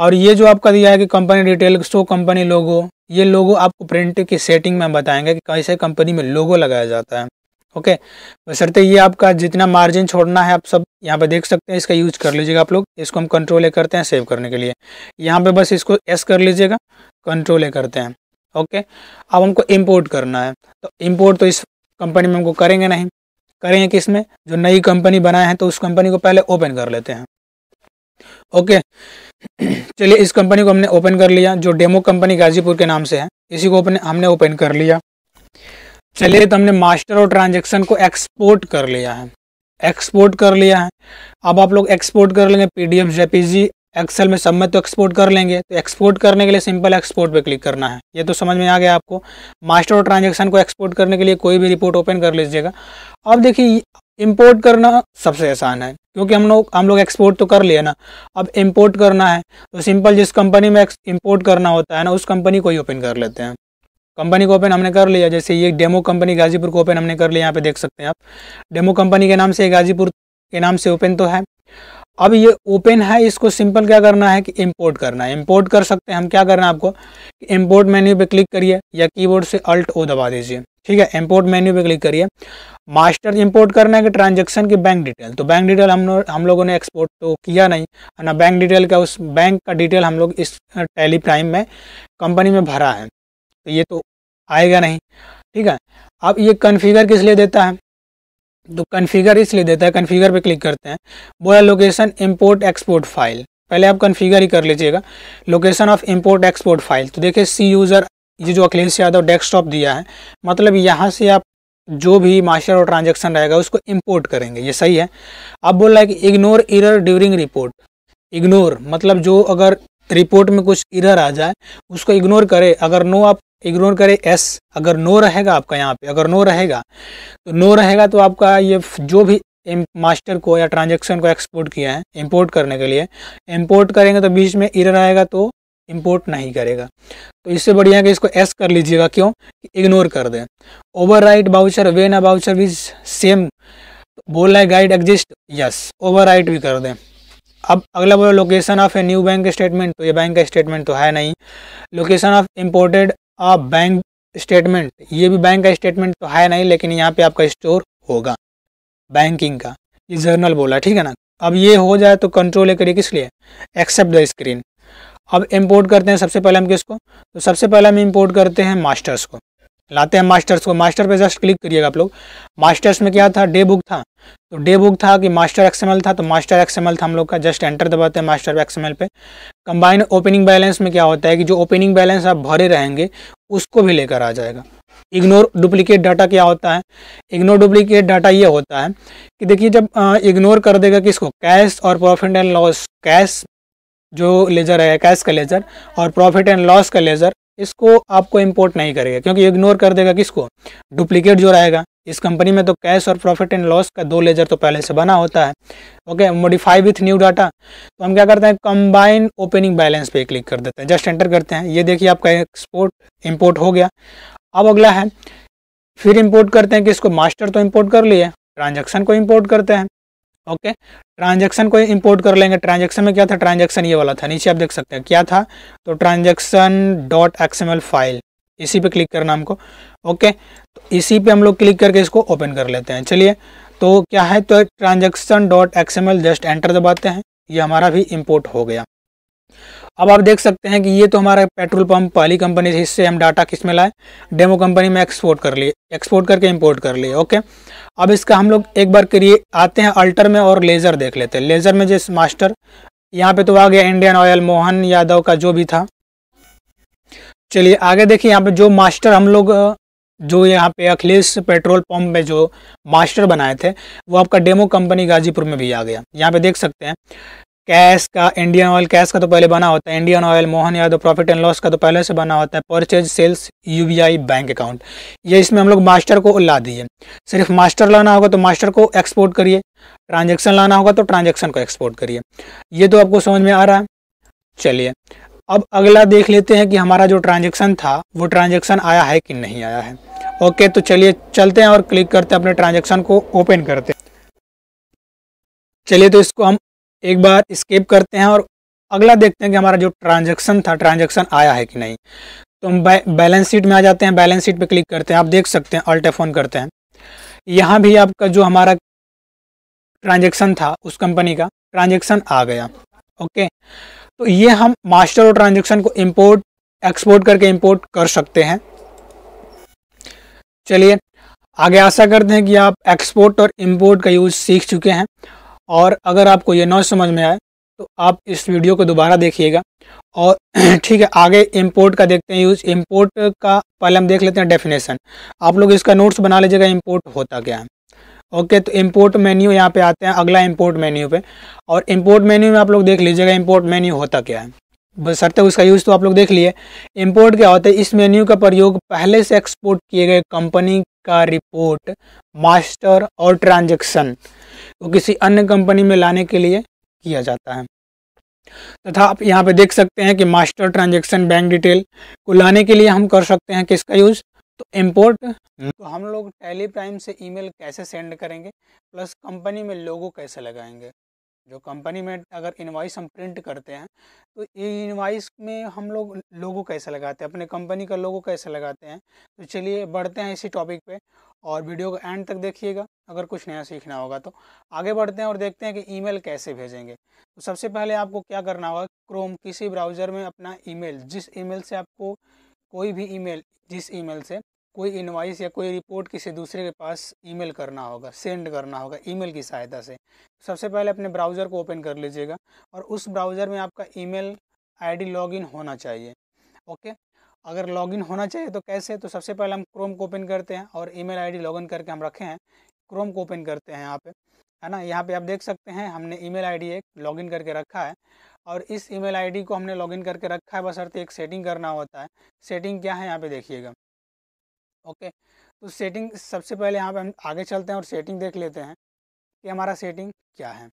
और ये जो आपका दिया है कि company detail show company logo ये लोगो आपको प्रिंट की सेटिंग में हम बताएंगे कि कैसे कंपनी में लोगो लगाया जाता है ओके बसरते तो ये आपका जितना मार्जिन छोड़ना है आप सब यहाँ पे देख सकते हैं इसका यूज कर लीजिएगा आप लोग इसको हम कंट्रोल ए करते हैं सेव करने के लिए यहाँ पे बस इसको एस कर लीजिएगा कंट्रोल ए करते हैं ओके अब हमको इम्पोर्ट करना है तो इम्पोर्ट तो इस कंपनी में हमको करेंगे नहीं करेंगे किस में जो नई कंपनी बनाए हैं तो उस कंपनी को पहले ओपन कर लेते हैं ओके चलिए इस कंपनी को हमने ओपन कर लिया जो डेमो कंपनी गाजीपुर के नाम से है इसी को ओपन हमने ओपन कर लिया चलिए तो हमने मास्टर और ट्रांजेक्शन को एक्सपोर्ट कर लिया है एक्सपोर्ट कर लिया है अब आप लोग एक्सपोर्ट कर लेंगे पी डी जेपीजी एक्सेल में सब में तो एक्सपोर्ट कर लेंगे तो एक्सपोर्ट करने के लिए सिंपल एक्सपोर्ट पे क्लिक करना है ये तो समझ में आ गया आपको मास्टर और ट्रांजेक्शन को एक्सपोर्ट करने के लिए कोई भी रिपोर्ट ओपन कर लीजिएगा अब देखिए इम्पोर्ट करना सबसे आसान है क्योंकि हम लोग हम लोग एक्सपोर्ट तो कर लिए ना अब इम्पोर्ट करना है तो सिंपल जिस कंपनी में इम्पोर्ट करना होता है ना उस कंपनी को ही ओपन कर लेते हैं कंपनी को ओपन हमने कर लिया जैसे ये डेमो कंपनी गाजीपुर को ओपन हमने कर लिया यहाँ पे देख सकते हैं आप डेमो कंपनी के नाम से गाजीपुर के नाम से ओपन तो है अब ये ओपन है इसको सिंपल क्या करना है कि इम्पोर्ट करना है इम्पोर्ट कर सकते हैं हम क्या करना है आपको इम्पोर्ट मेन्यू पे क्लिक करिए या कीबोर्ड से अल्ट ओ दबा दीजिए ठीक है इम्पोर्ट मेन्यू पे क्लिक करिए मास्टर इम्पोर्ट करना है कि ट्रांजेक्शन की बैंक डिटेल तो बैंक डिटेल हम हम लोगों ने एक्सपोर्ट तो किया नहीं है ना बैंक डिटेल का उस बैंक का डिटेल हम लोग इस टेली प्राइम में कंपनी में भरा है तो ये तो आएगा नहीं ठीक है अब ये कन्फिगर किस लिए देता है तो कन्फिगर इसलिए देता है कन्फिगर पे क्लिक करते हैं बोला लोकेशन इंपोर्ट एक्सपोर्ट फाइल पहले आप कन्फिगर ही कर लीजिएगा location of import export file तो देखिए सी यूज़र ये जो अखिलेश यादव डेस्कटॉप दिया है मतलब यहाँ से आप जो भी मास्टर और ट्रांजेक्शन रहेगा उसको इम्पोर्ट करेंगे ये सही है अब बोल रहा है कि ignore error during report ignore मतलब जो अगर रिपोर्ट में कुछ इरर आ जाए उसको इग्नोर करे अगर नो आप इग्नोर करें एस अगर नो रहेगा आपका यहाँ पे अगर नो रहेगा तो नो रहेगा तो आपका ये जो भी मास्टर को या ट्रांजेक्शन को एक्सपोर्ट किया है इंपोर्ट करने के लिए इंपोर्ट करेंगे तो बीच में इरर आएगा तो इम्पोर्ट नहीं करेगा तो इससे बढ़िया कि इसको एस कर लीजिएगा क्यों इग्नोर कर दें overwrite voucher when a voucher with same बोल रहा है GUID exist yes overwrite भी कर दें अब अगला बोला location of a new bank statement तो ये बैंक का स्टेटमेंट तो है नहीं location of imported bank statement ये भी बैंक का स्टेटमेंट तो है नहीं लेकिन यहाँ पे आपका स्टोर होगा बैंकिंग का ये जर्नल बोला ठीक है ना अब ये हो जाए तो कंट्रोल करिए किस लिए एक्सेप्ट द स्क्रीन अब इम्पोर्ट करते हैं सबसे पहले हम किसको तो सबसे पहले हम इम्पोर्ट करते हैं मास्टर्स को लाते हैं मास्टर्स को मास्टर पे जस्ट क्लिक करिएगा आप लोग मास्टर्स में क्या था डे बुक था तो डे बुक था कि मास्टर एक्सएमएल था तो मास्टर एक्सएमएल था हम लोग का जस्ट एंटर दबाते हैं मास्टर एक्सएमएल पे कंबाइन ओपनिंग बैलेंस में क्या होता है कि जो ओपनिंग बैलेंस आप भरे रहेंगे उसको भी लेकर आ जाएगा इग्नोर डुप्लीकेट डाटा क्या होता है इग्नोर डुप्लीकेट डाटा ये होता है कि देखिए जब इग्नोर कर देगा इसको कैश और प्रॉफिट एंड लॉस कैश जो लेजर है कैश का लेजर और प्रॉफिट एंड लॉस का लेजर इसको आपको इम्पोर्ट नहीं करेगा क्योंकि इग्नोर कर देगा किसको डुप्लीकेट जो रहेगा इस कंपनी में तो कैश और प्रॉफिट एंड लॉस का दो लेजर तो पहले से बना होता है okay modify with new data तो हम क्या करते हैं कंबाइन ओपनिंग बैलेंस पे क्लिक कर देते हैं जस्ट एंटर करते हैं ये देखिए आपका एक्सपोर्ट इम्पोर्ट हो गया अब अगला है फिर इम्पोर्ट करते हैं कि इसको मास्टर तो इम्पोर्ट कर लिए ट्रांजेक्शन को इम्पोर्ट करते हैं ओके ट्रांजेक्शन को इंपोर्ट कर लेंगे ट्रांजेक्शन में क्या था ट्रांजेक्शन ये वाला था नीचे आप देख सकते हैं क्या था तो ट्रांजेक्शन डॉट एक्सएमएल फाइल इसी पे क्लिक करना हमको ओके तो इसी पे हम लोग क्लिक करके इसको ओपन कर लेते हैं चलिए तो क्या है तो transaction dot XML just enter दबाते हैं ये हमारा भी इम्पोर्ट हो गया अब आप देख सकते हैं कि ये तो हमारा पेट्रोल पंप पहली कंपनी है इससे हम डाटा किस में लाए डेमो कंपनी में एक्सपोर्ट कर लिए एक्सपोर्ट करके इंपोर्ट कर लिए ओके अब इसका हम लोग एक बार करिए आते हैं अल्टर में और लेज़र देख लेते हैं लेज़र में जिस मास्टर यहाँ पे तो आ गया इंडियन ऑयल मोहन यादव का जो भी था चलिए आगे देखिए यहाँ पे जो मास्टर हम लोग जो यहाँ पे अखिलेश पेट्रोल पंप में जो मास्टर बनाए थे वो आपका डेमो कंपनी गाजीपुर में भी आ गया यहाँ पे देख सकते हैं कैश का इंडियन ऑयल कैश का तो पहले बना होता है Indian Oil Mohan Yadav profit and loss का तो पहले से बना होता है purchase sales UBI bank account ये इसमें हम लोग मास्टर को ला दिए सिर्फ मास्टर लाना होगा तो मास्टर को एक्सपोर्ट करिए ट्रांजेक्शन लाना होगा तो ट्रांजेक्शन को एक्सपोर्ट करिए ये तो आपको समझ में आ रहा है चलिए अब अगला देख लेते हैं कि हमारा जो ट्रांजेक्शन था वो ट्रांजेक्शन आया है कि नहीं आया है ओके तो चलिए चलते हैं और क्लिक करते हैं अपने ट्रांजेक्शन को ओपन करते हैं चलिए तो इसको हम एक बार स्केप करते हैं और अगला देखते हैं कि हमारा जो ट्रांजेक्शन था ट्रांजेक्शन आया है कि नहीं तो हम बैलेंस शीट में आ जाते हैं बैलेंस शीट पर क्लिक करते हैं आप देख सकते हैं अल्टेफोन करते हैं यहाँ भी आपका जो हमारा ट्रांजेक्शन था उस कंपनी का ट्रांजेक्शन आ गया ओके तो ये हम मास्टर और ट्रांजेक्शन को इम्पोर्ट एक्सपोर्ट करके इम्पोर्ट कर सकते हैं चलिए आगे आशा करते हैं कि आप एक्सपोर्ट और इम्पोर्ट का यूज़ सीख चुके हैं और अगर आपको ये नॉइज समझ में आए तो आप इस वीडियो को दोबारा देखिएगा और ठीक है आगे इंपोर्ट का देखते हैं यूज इंपोर्ट का पहले हम देख लेते हैं डेफिनेशन आप लोग इसका नोट्स बना लीजिएगा इंपोर्ट होता क्या है ओके तो इंपोर्ट मेन्यू यहाँ पे आते हैं अगला इंपोर्ट मेन्यू पे और इंपोर्ट मेन्यू में आप लोग देख लीजिएगा इंपोर्ट मेन्यू होता क्या है बस तक उसका यूज़ तो आप लोग देख लिए इंपोर्ट क्या होता है इस मेन्यू का प्रयोग पहले से एक्सपोर्ट किए गए कंपनी का रिपोर्ट मास्टर और ट्रांजेक्शन को किसी अन्य कंपनी में लाने के लिए किया जाता है तथा आप यहाँ पे देख सकते हैं कि मास्टर ट्रांजेक्शन बैंक डिटेल को लाने के लिए हम कर सकते हैं किसका यूज़ तो इम्पोर्ट तो हम लोग टेली प्राइम से ईमेल कैसे सेंड करेंगे प्लस कंपनी में लोगो कैसे लगाएंगे जो कंपनी में अगर इनवाइस हम प्रिंट करते हैं तो ये इन्वाइस में हम लोग लोगो कैसे लगाते हैं अपने कंपनी का लोगो कैसे लगाते हैं तो चलिए बढ़ते हैं इसी टॉपिक पे और वीडियो को एंड तक देखिएगा अगर कुछ नया सीखना होगा तो आगे बढ़ते हैं और देखते हैं कि ईमेल कैसे भेजेंगे तो सबसे पहले आपको क्या करना होगा क्रोम किसी ब्राउज़र में अपना ईमेल जिस ईमेल से आपको कोई भी ईमेल जिस ईमेल से कोई इनवाइस या कोई रिपोर्ट किसी दूसरे के पास ईमेल करना होगा सेंड करना होगा ईमेल की सहायता से सबसे पहले अपने ब्राउज़र को ओपन कर लीजिएगा और उस ब्राउज़र में आपका ईमेल आईडी लॉगिन होना चाहिए ओके अगर लॉगिन होना चाहिए तो कैसे तो सबसे पहले हम क्रोम को ओपन करते हैं और ईमेल आईडी लॉगिन करके हम रखे हैं क्रोम को ओपन करते हैं यहाँ पे है ना यहाँ पे आप देख सकते हैं हमने ईमेल आईडी एक लॉगिन करके रखा है और इस ईमेल आईडी को हमने लॉगिन करके रखा है अर्थ एक सेटिंग करना होता है सेटिंग क्या है यहाँ पे देखिएगा ओके तो सेटिंग सबसे पहले यहाँ पे हम आगे चलते हैं और सेटिंग देख लेते हैं कि हमारा सेटिंग क्या है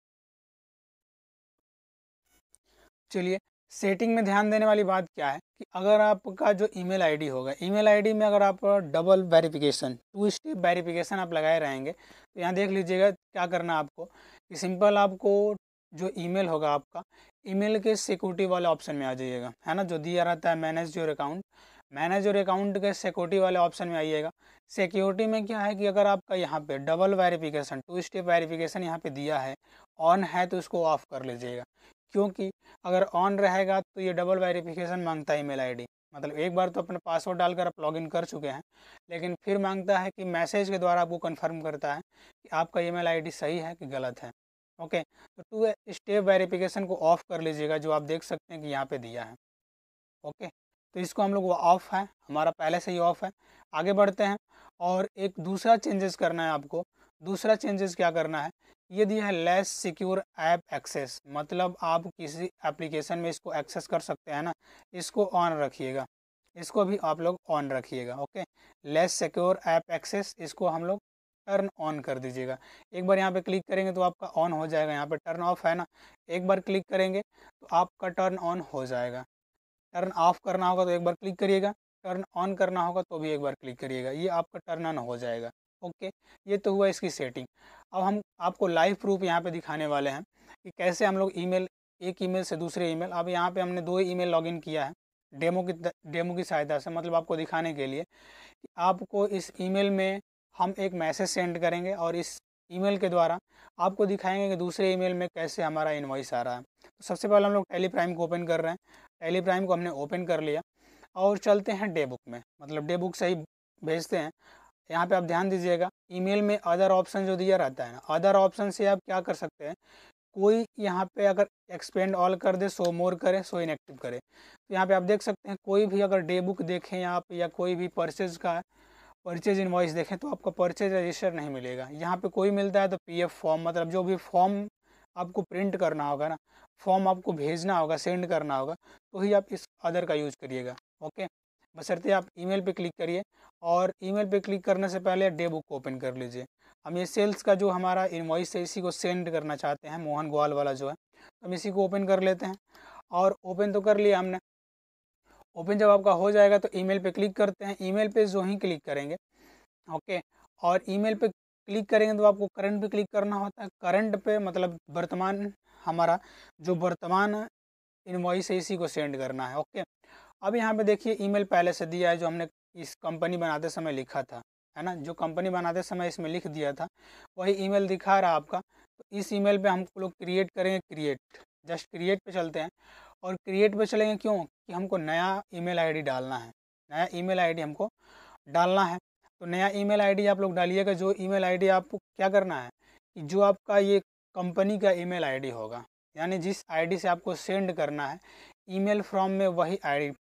चलिए सेटिंग में ध्यान देने वाली बात क्या है कि अगर आपका जो ईमेल आईडी होगा ईमेल आईडी में अगर आप double verification two step verification आप लगाए रहेंगे तो यहाँ देख लीजिएगा क्या करना आपको कि सिंपल आपको जो ईमेल होगा आपका ईमेल के सिक्योरिटी वाले ऑप्शन में आ जाइएगा है ना जो दिया रहता है manage your account manage your account के सिक्योरिटी वाले ऑप्शन में आइएगा सिक्योरिटी में क्या है कि अगर आपका यहाँ पे double verification two step verification यहाँ पे दिया है ऑन है तो उसको ऑफ कर लीजिएगा क्योंकि अगर ऑन रहेगा तो ये डबल वेरिफिकेशन मांगता है ईमेल आईडी मतलब एक बार तो अपना पासवर्ड डालकर आप लॉगिन कर चुके हैं लेकिन फिर मांगता है कि मैसेज के द्वारा आपको कंफर्म करता है कि आपका ईमेल आईडी सही है कि गलत है ओके तो टू स्टेप वेरिफिकेशन को ऑफ कर लीजिएगा जो आप देख सकते हैं कि यहाँ पे दिया है ओके तो इसको हम लोग ऑफ है हमारा पहले से ही ऑफ है आगे बढ़ते हैं और एक दूसरा चेंजेस करना है आपको दूसरा चेंजेस क्या करना है ये दिया है लेस सिक्योर ऐप एक्सेस मतलब आप किसी एप्लीकेशन में इसको एक्सेस कर सकते हैं ना इसको ऑन रखिएगा इसको भी आप लोग ऑन रखिएगा okay less secure app access इसको हम लोग टर्न ऑन कर दीजिएगा एक बार यहाँ पे क्लिक करेंगे तो आपका ऑन हो जाएगा यहाँ पे टर्न ऑफ है ना एक बार क्लिक करेंगे तो आपका टर्न ऑन हो जाएगा टर्न ऑफ करना होगा तो एक बार क्लिक करिएगा टर्न ऑन करना होगा तो भी एक बार क्लिक करिएगा ये आपका टर्न ऑन हो जाएगा ओके ये तो हुआ इसकी सेटिंग अब हम आपको लाइव प्रूफ यहाँ पे दिखाने वाले हैं कि कैसे हम लोग ईमेल एक ईमेल से दूसरे ईमेल अब यहाँ पे हमने दो ईमेल लॉगिन किया है डेमो की डेमो की सहायता से मतलब आपको दिखाने के लिए कि आपको इस ईमेल में हम एक मैसेज सेंड करेंगे और इस ईमेल के द्वारा आपको दिखाएंगे कि दूसरे ईमेल में कैसे हमारा इन्वाइस आ रहा है तो सबसे पहले हम लोग टेलीप्राइम को ओपन कर रहे हैं टेलीप्राइम को हमने ओपन कर लिया और चलते हैं डे बुक में मतलब डे बुक से ही भेजते हैं यहाँ पे आप ध्यान दीजिएगा ईमेल में अदर ऑप्शन जो दिया रहता है ना अदर ऑप्शन से आप क्या कर सकते हैं कोई यहाँ पे अगर एक्सपेंड ऑल कर दे सो मोर करे सो इनएक्टिव करे तो यहाँ पे आप देख सकते हैं कोई भी अगर डे बुक देखें आप या कोई भी परचेज का परचेज वॉइस देखें तो आपका परचेज रजिस्टर नहीं मिलेगा यहाँ पे कोई मिलता है तो पीएफ फॉर्म मतलब जो भी फॉर्म आपको प्रिंट करना होगा ना फॉर्म आपको भेजना होगा सेंड करना होगा तो ही आप इस अदर का यूज़ करिएगा ओके बशर्ते आप ईमेल पे क्लिक करिए और ईमेल पे क्लिक करने से पहले डे बुक ओपन कर लीजिए हम ये सेल्स का जो हमारा इन्वाइस है इसी को सेंड करना चाहते हैं मोहन ग्वाल वाला जो है तो हम इसी को ओपन कर लेते हैं और ओपन तो कर लिया हमने ओपन जब आपका हो जाएगा तो ईमेल पे क्लिक करते हैं ईमेल पे जो ही क्लिक करेंगे ओके और ईमेल पे क्लिक करेंगे तो आपको करंट पे क्लिक करना होता है करंट पे मतलब वर्तमान हमारा जो वर्तमान इन्वाइस है इसी को सेंड करना है ओके अब यहाँ पे देखिए ईमेल पहले से दिया है जो हमने इस कंपनी बनाते समय लिखा था है ना जो कंपनी बनाते समय इसमें लिख दिया था वही ईमेल दिखा रहा आपका तो इस ईमेल पे हम लोग क्रिएट करेंगे क्रिएट जस्ट क्रिएट पे चलते हैं और क्रिएट पे चलेंगे क्यों कि हमको नया ईमेल आईडी डालना है नया ईमेल आईडी हमको डालना है तो नया ईमेल आईडी आप लोग डालिएगा जो ईमेल आईडी आपको क्या करना है कि जो आपका ये कंपनी का ईमेल आईडी होगा यानी जिस आईडी से आपको सेंड करना है ईमेल फ्रॉम में वही आईडी